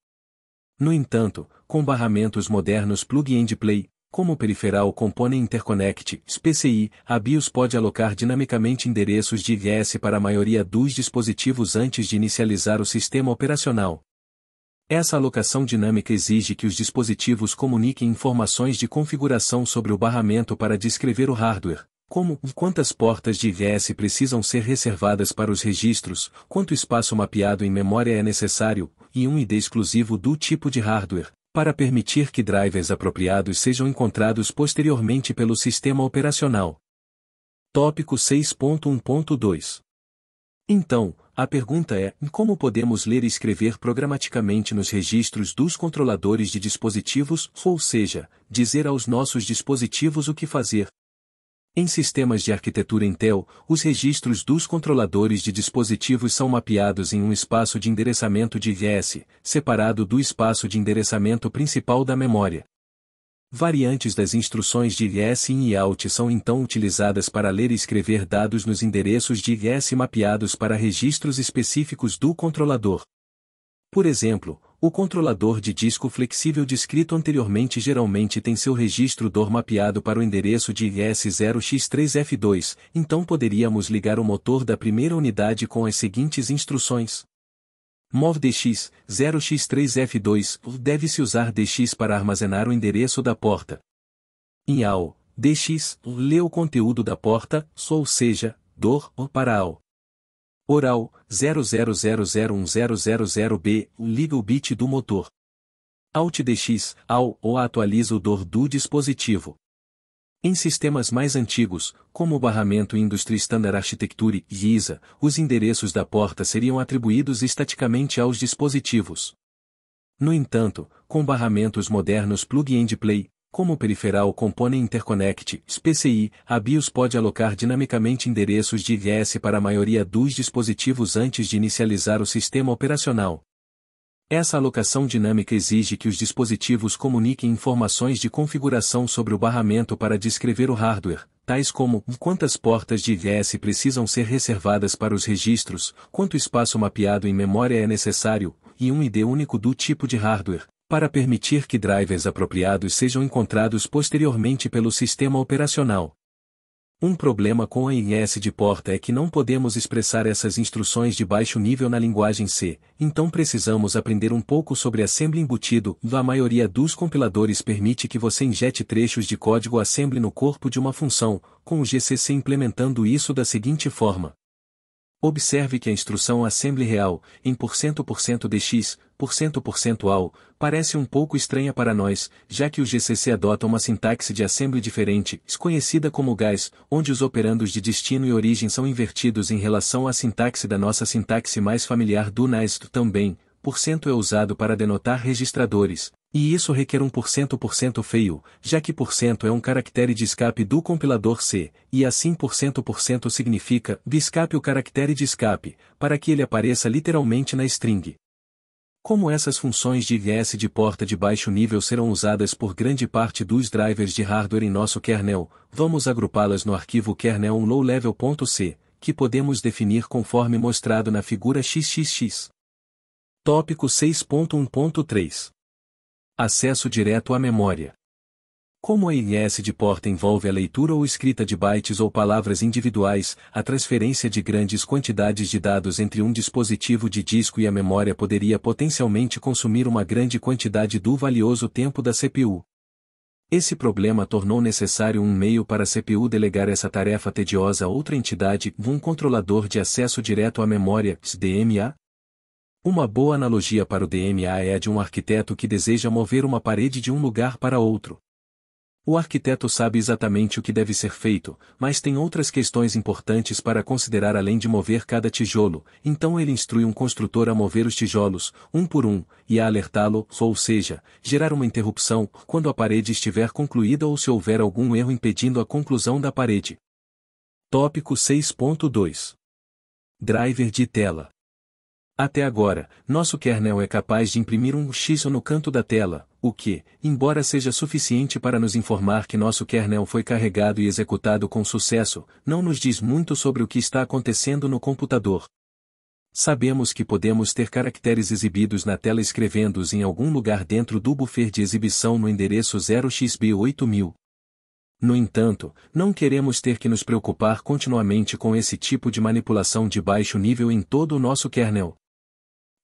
No entanto, com barramentos modernos plug and play, como o Peripheral Component Interconnect, PCI, a BIOS pode alocar dinamicamente endereços de IS para a maioria dos dispositivos antes de inicializar o sistema operacional, essa alocação dinâmica exige que os dispositivos comuniquem informações de configuração sobre o barramento para descrever o hardware, como quantas portas de IVS precisam ser reservadas para os registros, quanto espaço mapeado em memória é necessário, e um ID exclusivo do tipo de hardware, para permitir que drivers apropriados sejam encontrados posteriormente pelo sistema operacional. Tópico 6.1.2 Então, a pergunta é: como podemos ler e escrever programaticamente nos registros dos controladores de dispositivos, ou seja, dizer aos nossos dispositivos o que fazer? Em sistemas de arquitetura Intel, os registros dos controladores de dispositivos são mapeados em um espaço de endereçamento de IS, separado do espaço de endereçamento principal da memória, Variantes das instruções de IESIN e OUT são então utilizadas para ler e escrever dados nos endereços de IES mapeados para registros específicos do controlador. Por exemplo, o controlador de disco flexível descrito anteriormente geralmente tem seu registro DOR mapeado para o endereço de IES0x3F2, então poderíamos ligar o motor da primeira unidade com as seguintes instruções. MOV DX, 0x3F2, deve-se usar DX para armazenar o endereço da porta. Em AL, DX, lê o conteúdo da porta, ou seja, DOR, para AL. Oral, 00001000B, liga o bit do motor. Alt DX, AL, ou atualiza o DOR do dispositivo. Em sistemas mais antigos, como o barramento Industry Standard Architecture e ISA, os endereços da porta seriam atribuídos estaticamente aos dispositivos. No entanto, com barramentos modernos plug and play, como o periferal Component Interconnect, PCI, a BIOS pode alocar dinamicamente endereços de IS para a maioria dos dispositivos antes de inicializar o sistema operacional, essa alocação dinâmica exige que os dispositivos comuniquem informações de configuração sobre o barramento para descrever o hardware, tais como quantas portas de IVS precisam ser reservadas para os registros, quanto espaço mapeado em memória é necessário, e um ID único do tipo de hardware, para permitir que drivers apropriados sejam encontrados posteriormente pelo sistema operacional, um problema com a IS de porta é que não podemos expressar essas instruções de baixo nível na linguagem C, então precisamos aprender um pouco sobre assembly embutido. A maioria dos compiladores permite que você injete trechos de código assembly no corpo de uma função, com o GCC implementando isso da seguinte forma. Observe que a instrução assembly real, em dx, por cento ao, parece um pouco estranha para nós, já que o GCC adota uma sintaxe de assembly diferente, conhecida como GAS, onde os operandos de destino e origem são invertidos em relação à sintaxe da nossa sintaxe mais familiar do NAST também, por cento é usado para denotar registradores, e isso requer um por cento por cento feio, já que por cento é um caractere de escape do compilador C, e assim por cento por cento significa de escape o caractere de escape, para que ele apareça literalmente na string. Como essas funções de IVS de porta de baixo nível serão usadas por grande parte dos drivers de hardware em nosso kernel, vamos agrupá-las no arquivo kernel low que podemos definir conforme mostrado na figura XXX. Tópico 6.1.3 Acesso direto à memória. Como a ILS de porta envolve a leitura ou escrita de bytes ou palavras individuais, a transferência de grandes quantidades de dados entre um dispositivo de disco e a memória poderia potencialmente consumir uma grande quantidade do valioso tempo da CPU. Esse problema tornou necessário um meio para a CPU delegar essa tarefa tediosa a outra entidade, um controlador de acesso direto à memória, DMA, uma boa analogia para o DMA é a de um arquiteto que deseja mover uma parede de um lugar para outro. O arquiteto sabe exatamente o que deve ser feito, mas tem outras questões importantes para considerar além de mover cada tijolo, então ele instrui um construtor a mover os tijolos, um por um, e a alertá-lo, ou seja, gerar uma interrupção, quando a parede estiver concluída ou se houver algum erro impedindo a conclusão da parede. Tópico 6.2 Driver de tela até agora, nosso kernel é capaz de imprimir um x no canto da tela, o que, embora seja suficiente para nos informar que nosso kernel foi carregado e executado com sucesso, não nos diz muito sobre o que está acontecendo no computador. Sabemos que podemos ter caracteres exibidos na tela escrevendo-os em algum lugar dentro do buffer de exibição no endereço 0xb8000. No entanto, não queremos ter que nos preocupar continuamente com esse tipo de manipulação de baixo nível em todo o nosso kernel,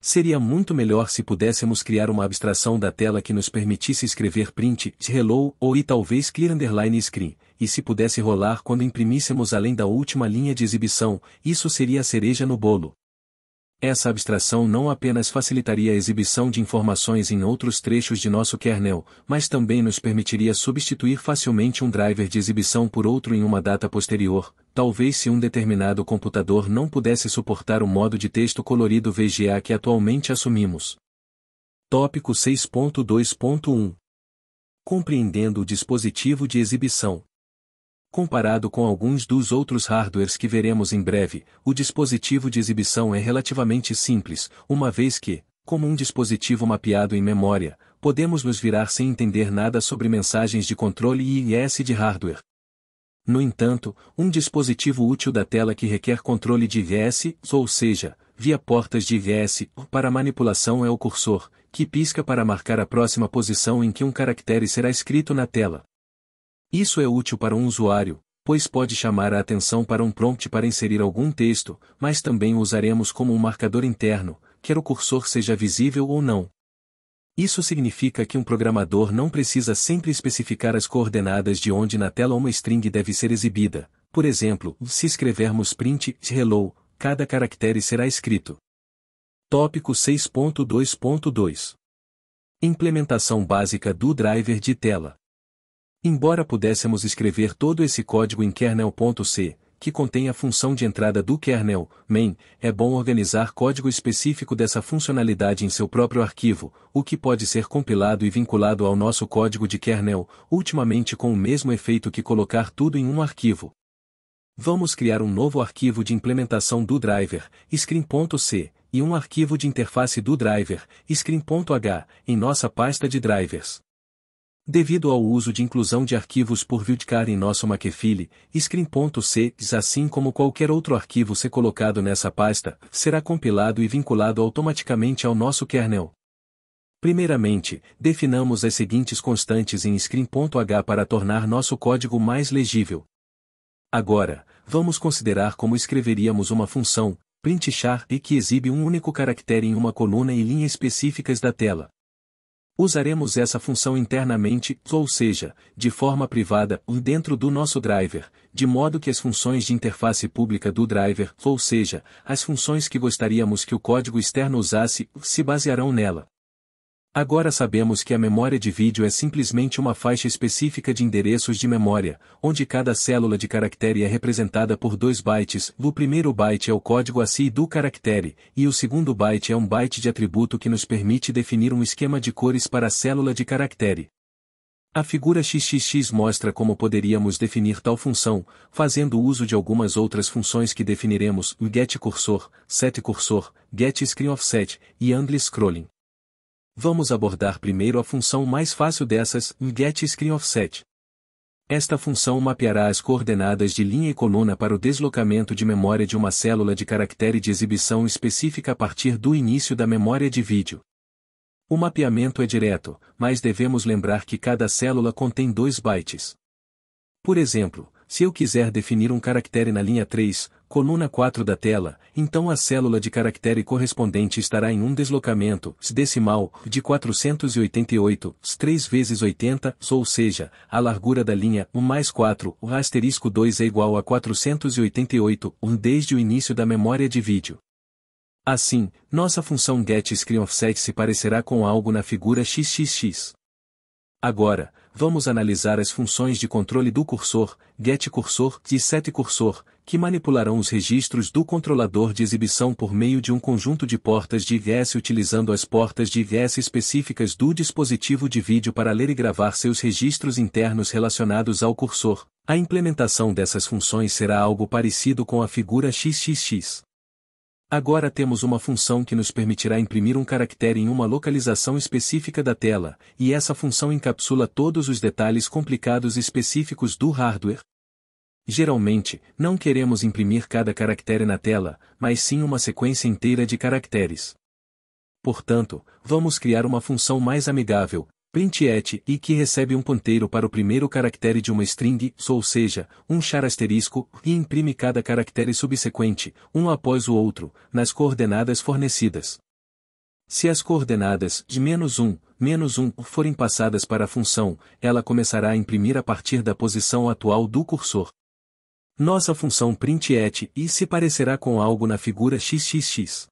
Seria muito melhor se pudéssemos criar uma abstração da tela que nos permitisse escrever print, hello ou e talvez clear underline screen, e se pudesse rolar quando imprimíssemos além da última linha de exibição, isso seria a cereja no bolo. Essa abstração não apenas facilitaria a exibição de informações em outros trechos de nosso kernel, mas também nos permitiria substituir facilmente um driver de exibição por outro em uma data posterior, talvez se um determinado computador não pudesse suportar o modo de texto colorido VGA que atualmente assumimos. Tópico 6.2.1 Compreendendo o dispositivo de exibição. Comparado com alguns dos outros hardwares que veremos em breve, o dispositivo de exibição é relativamente simples, uma vez que, como um dispositivo mapeado em memória, podemos nos virar sem entender nada sobre mensagens de controle e IS de hardware, no entanto, um dispositivo útil da tela que requer controle de IVS, ou seja, via portas de IVS, para manipulação é o cursor, que pisca para marcar a próxima posição em que um caractere será escrito na tela. Isso é útil para um usuário, pois pode chamar a atenção para um prompt para inserir algum texto, mas também o usaremos como um marcador interno, quer o cursor seja visível ou não. Isso significa que um programador não precisa sempre especificar as coordenadas de onde na tela uma string deve ser exibida. Por exemplo, se escrevermos print hello, cada caractere será escrito. Tópico 6.2.2 Implementação básica do driver de tela. Embora pudéssemos escrever todo esse código em kernel.c, que contém a função de entrada do kernel, main, é bom organizar código específico dessa funcionalidade em seu próprio arquivo, o que pode ser compilado e vinculado ao nosso código de kernel, ultimamente com o mesmo efeito que colocar tudo em um arquivo. Vamos criar um novo arquivo de implementação do driver, screen.c, e um arquivo de interface do driver, screen.h, em nossa pasta de drivers. Devido ao uso de inclusão de arquivos por Vildcar em nosso Makefile, screen.c, assim como qualquer outro arquivo ser colocado nessa pasta, será compilado e vinculado automaticamente ao nosso kernel. Primeiramente, definamos as seguintes constantes em screen.h para tornar nosso código mais legível. Agora, vamos considerar como escreveríamos uma função, printchar, e que exibe um único caractere em uma coluna e linha específicas da tela. Usaremos essa função internamente, ou seja, de forma privada, dentro do nosso driver, de modo que as funções de interface pública do driver, ou seja, as funções que gostaríamos que o código externo usasse, se basearão nela. Agora sabemos que a memória de vídeo é simplesmente uma faixa específica de endereços de memória, onde cada célula de caractere é representada por dois bytes. O primeiro byte é o código ASCII do caractere, e o segundo byte é um byte de atributo que nos permite definir um esquema de cores para a célula de caractere. A figura XXX mostra como poderíamos definir tal função, fazendo uso de algumas outras funções que definiremos, getCursor, setCursor, getScreenOffset e AngleScrolling. Vamos abordar primeiro a função mais fácil dessas, get screen offset. Esta função mapeará as coordenadas de linha e coluna para o deslocamento de memória de uma célula de caractere de exibição específica a partir do início da memória de vídeo. O mapeamento é direto, mas devemos lembrar que cada célula contém 2 bytes. Por exemplo, se eu quiser definir um caractere na linha 3, coluna 4 da tela, então a célula de caractere correspondente estará em um deslocamento decimal de 488 3 vezes 80, ou seja, a largura da linha 1 mais 4, o asterisco 2 é igual a 488 1 desde o início da memória de vídeo. Assim, nossa função getScreenOffset se parecerá com algo na figura xxx. Agora, vamos analisar as funções de controle do cursor, getCursor e setCursor, que manipularão os registros do controlador de exibição por meio de um conjunto de portas de IVS utilizando as portas de IVS específicas do dispositivo de vídeo para ler e gravar seus registros internos relacionados ao cursor. A implementação dessas funções será algo parecido com a figura XXX. Agora temos uma função que nos permitirá imprimir um caractere em uma localização específica da tela, e essa função encapsula todos os detalhes complicados específicos do hardware. Geralmente, não queremos imprimir cada caractere na tela, mas sim uma sequência inteira de caracteres. Portanto, vamos criar uma função mais amigável, Printf e que recebe um ponteiro para o primeiro caractere de uma string, ou seja, um char asterisco, e imprime cada caractere subsequente, um após o outro, nas coordenadas fornecidas. Se as coordenadas de menos 1, menos 1 forem passadas para a função, ela começará a imprimir a partir da posição atual do cursor. Nossa função printf e se parecerá com algo na figura xxx.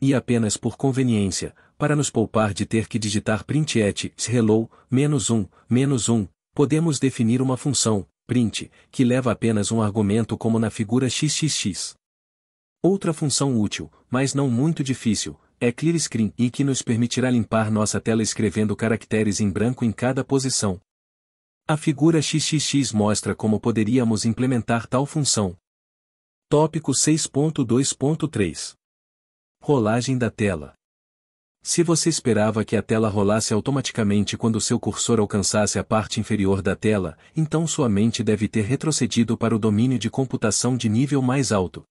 E apenas por conveniência, para nos poupar de ter que digitar et, hello, menos um, menos um, podemos definir uma função, print, que leva apenas um argumento como na figura xxx. Outra função útil, mas não muito difícil, é clear screen e que nos permitirá limpar nossa tela escrevendo caracteres em branco em cada posição. A figura xxx mostra como poderíamos implementar tal função. Tópico 6.2.3 Rolagem da tela. Se você esperava que a tela rolasse automaticamente quando seu cursor alcançasse a parte inferior da tela, então sua mente deve ter retrocedido para o domínio de computação de nível mais alto.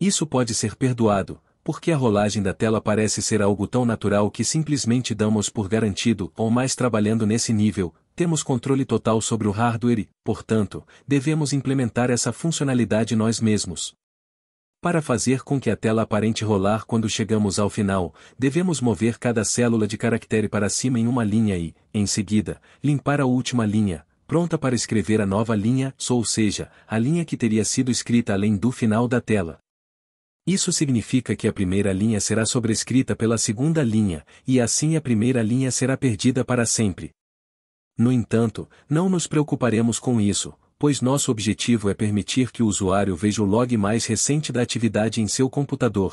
Isso pode ser perdoado, porque a rolagem da tela parece ser algo tão natural que simplesmente damos por garantido, ou mais trabalhando nesse nível, temos controle total sobre o hardware e, portanto, devemos implementar essa funcionalidade nós mesmos. Para fazer com que a tela aparente rolar quando chegamos ao final, devemos mover cada célula de caractere para cima em uma linha e, em seguida, limpar a última linha, pronta para escrever a nova linha, ou seja, a linha que teria sido escrita além do final da tela. Isso significa que a primeira linha será sobrescrita pela segunda linha, e assim a primeira linha será perdida para sempre. No entanto, não nos preocuparemos com isso, pois nosso objetivo é permitir que o usuário veja o log mais recente da atividade em seu computador.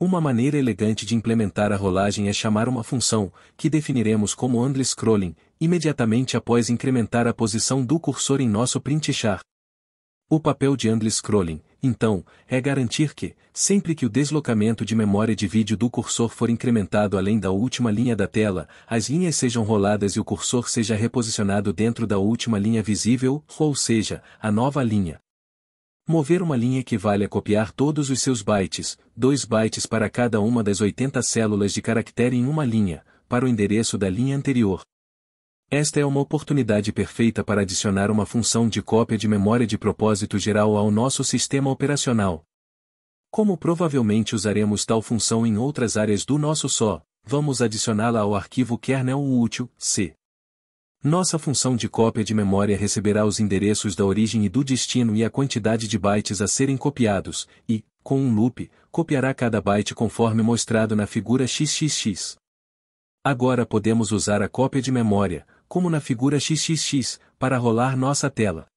Uma maneira elegante de implementar a rolagem é chamar uma função, que definiremos como handle scrolling, imediatamente após incrementar a posição do cursor em nosso print char. O papel de endless scrolling, então, é garantir que, sempre que o deslocamento de memória de vídeo do cursor for incrementado além da última linha da tela, as linhas sejam roladas e o cursor seja reposicionado dentro da última linha visível, ou seja, a nova linha. Mover uma linha equivale a copiar todos os seus bytes, 2 bytes para cada uma das 80 células de caractere em uma linha, para o endereço da linha anterior, esta é uma oportunidade perfeita para adicionar uma função de cópia de memória de propósito geral ao nosso sistema operacional. Como provavelmente usaremos tal função em outras áreas do nosso só, vamos adicioná-la ao arquivo kernel útil, C. Nossa função de cópia de memória receberá os endereços da origem e do destino e a quantidade de bytes a serem copiados, e, com um loop, copiará cada byte conforme mostrado na figura XXX. Agora podemos usar a cópia de memória, como na figura XXX, para rolar nossa tela.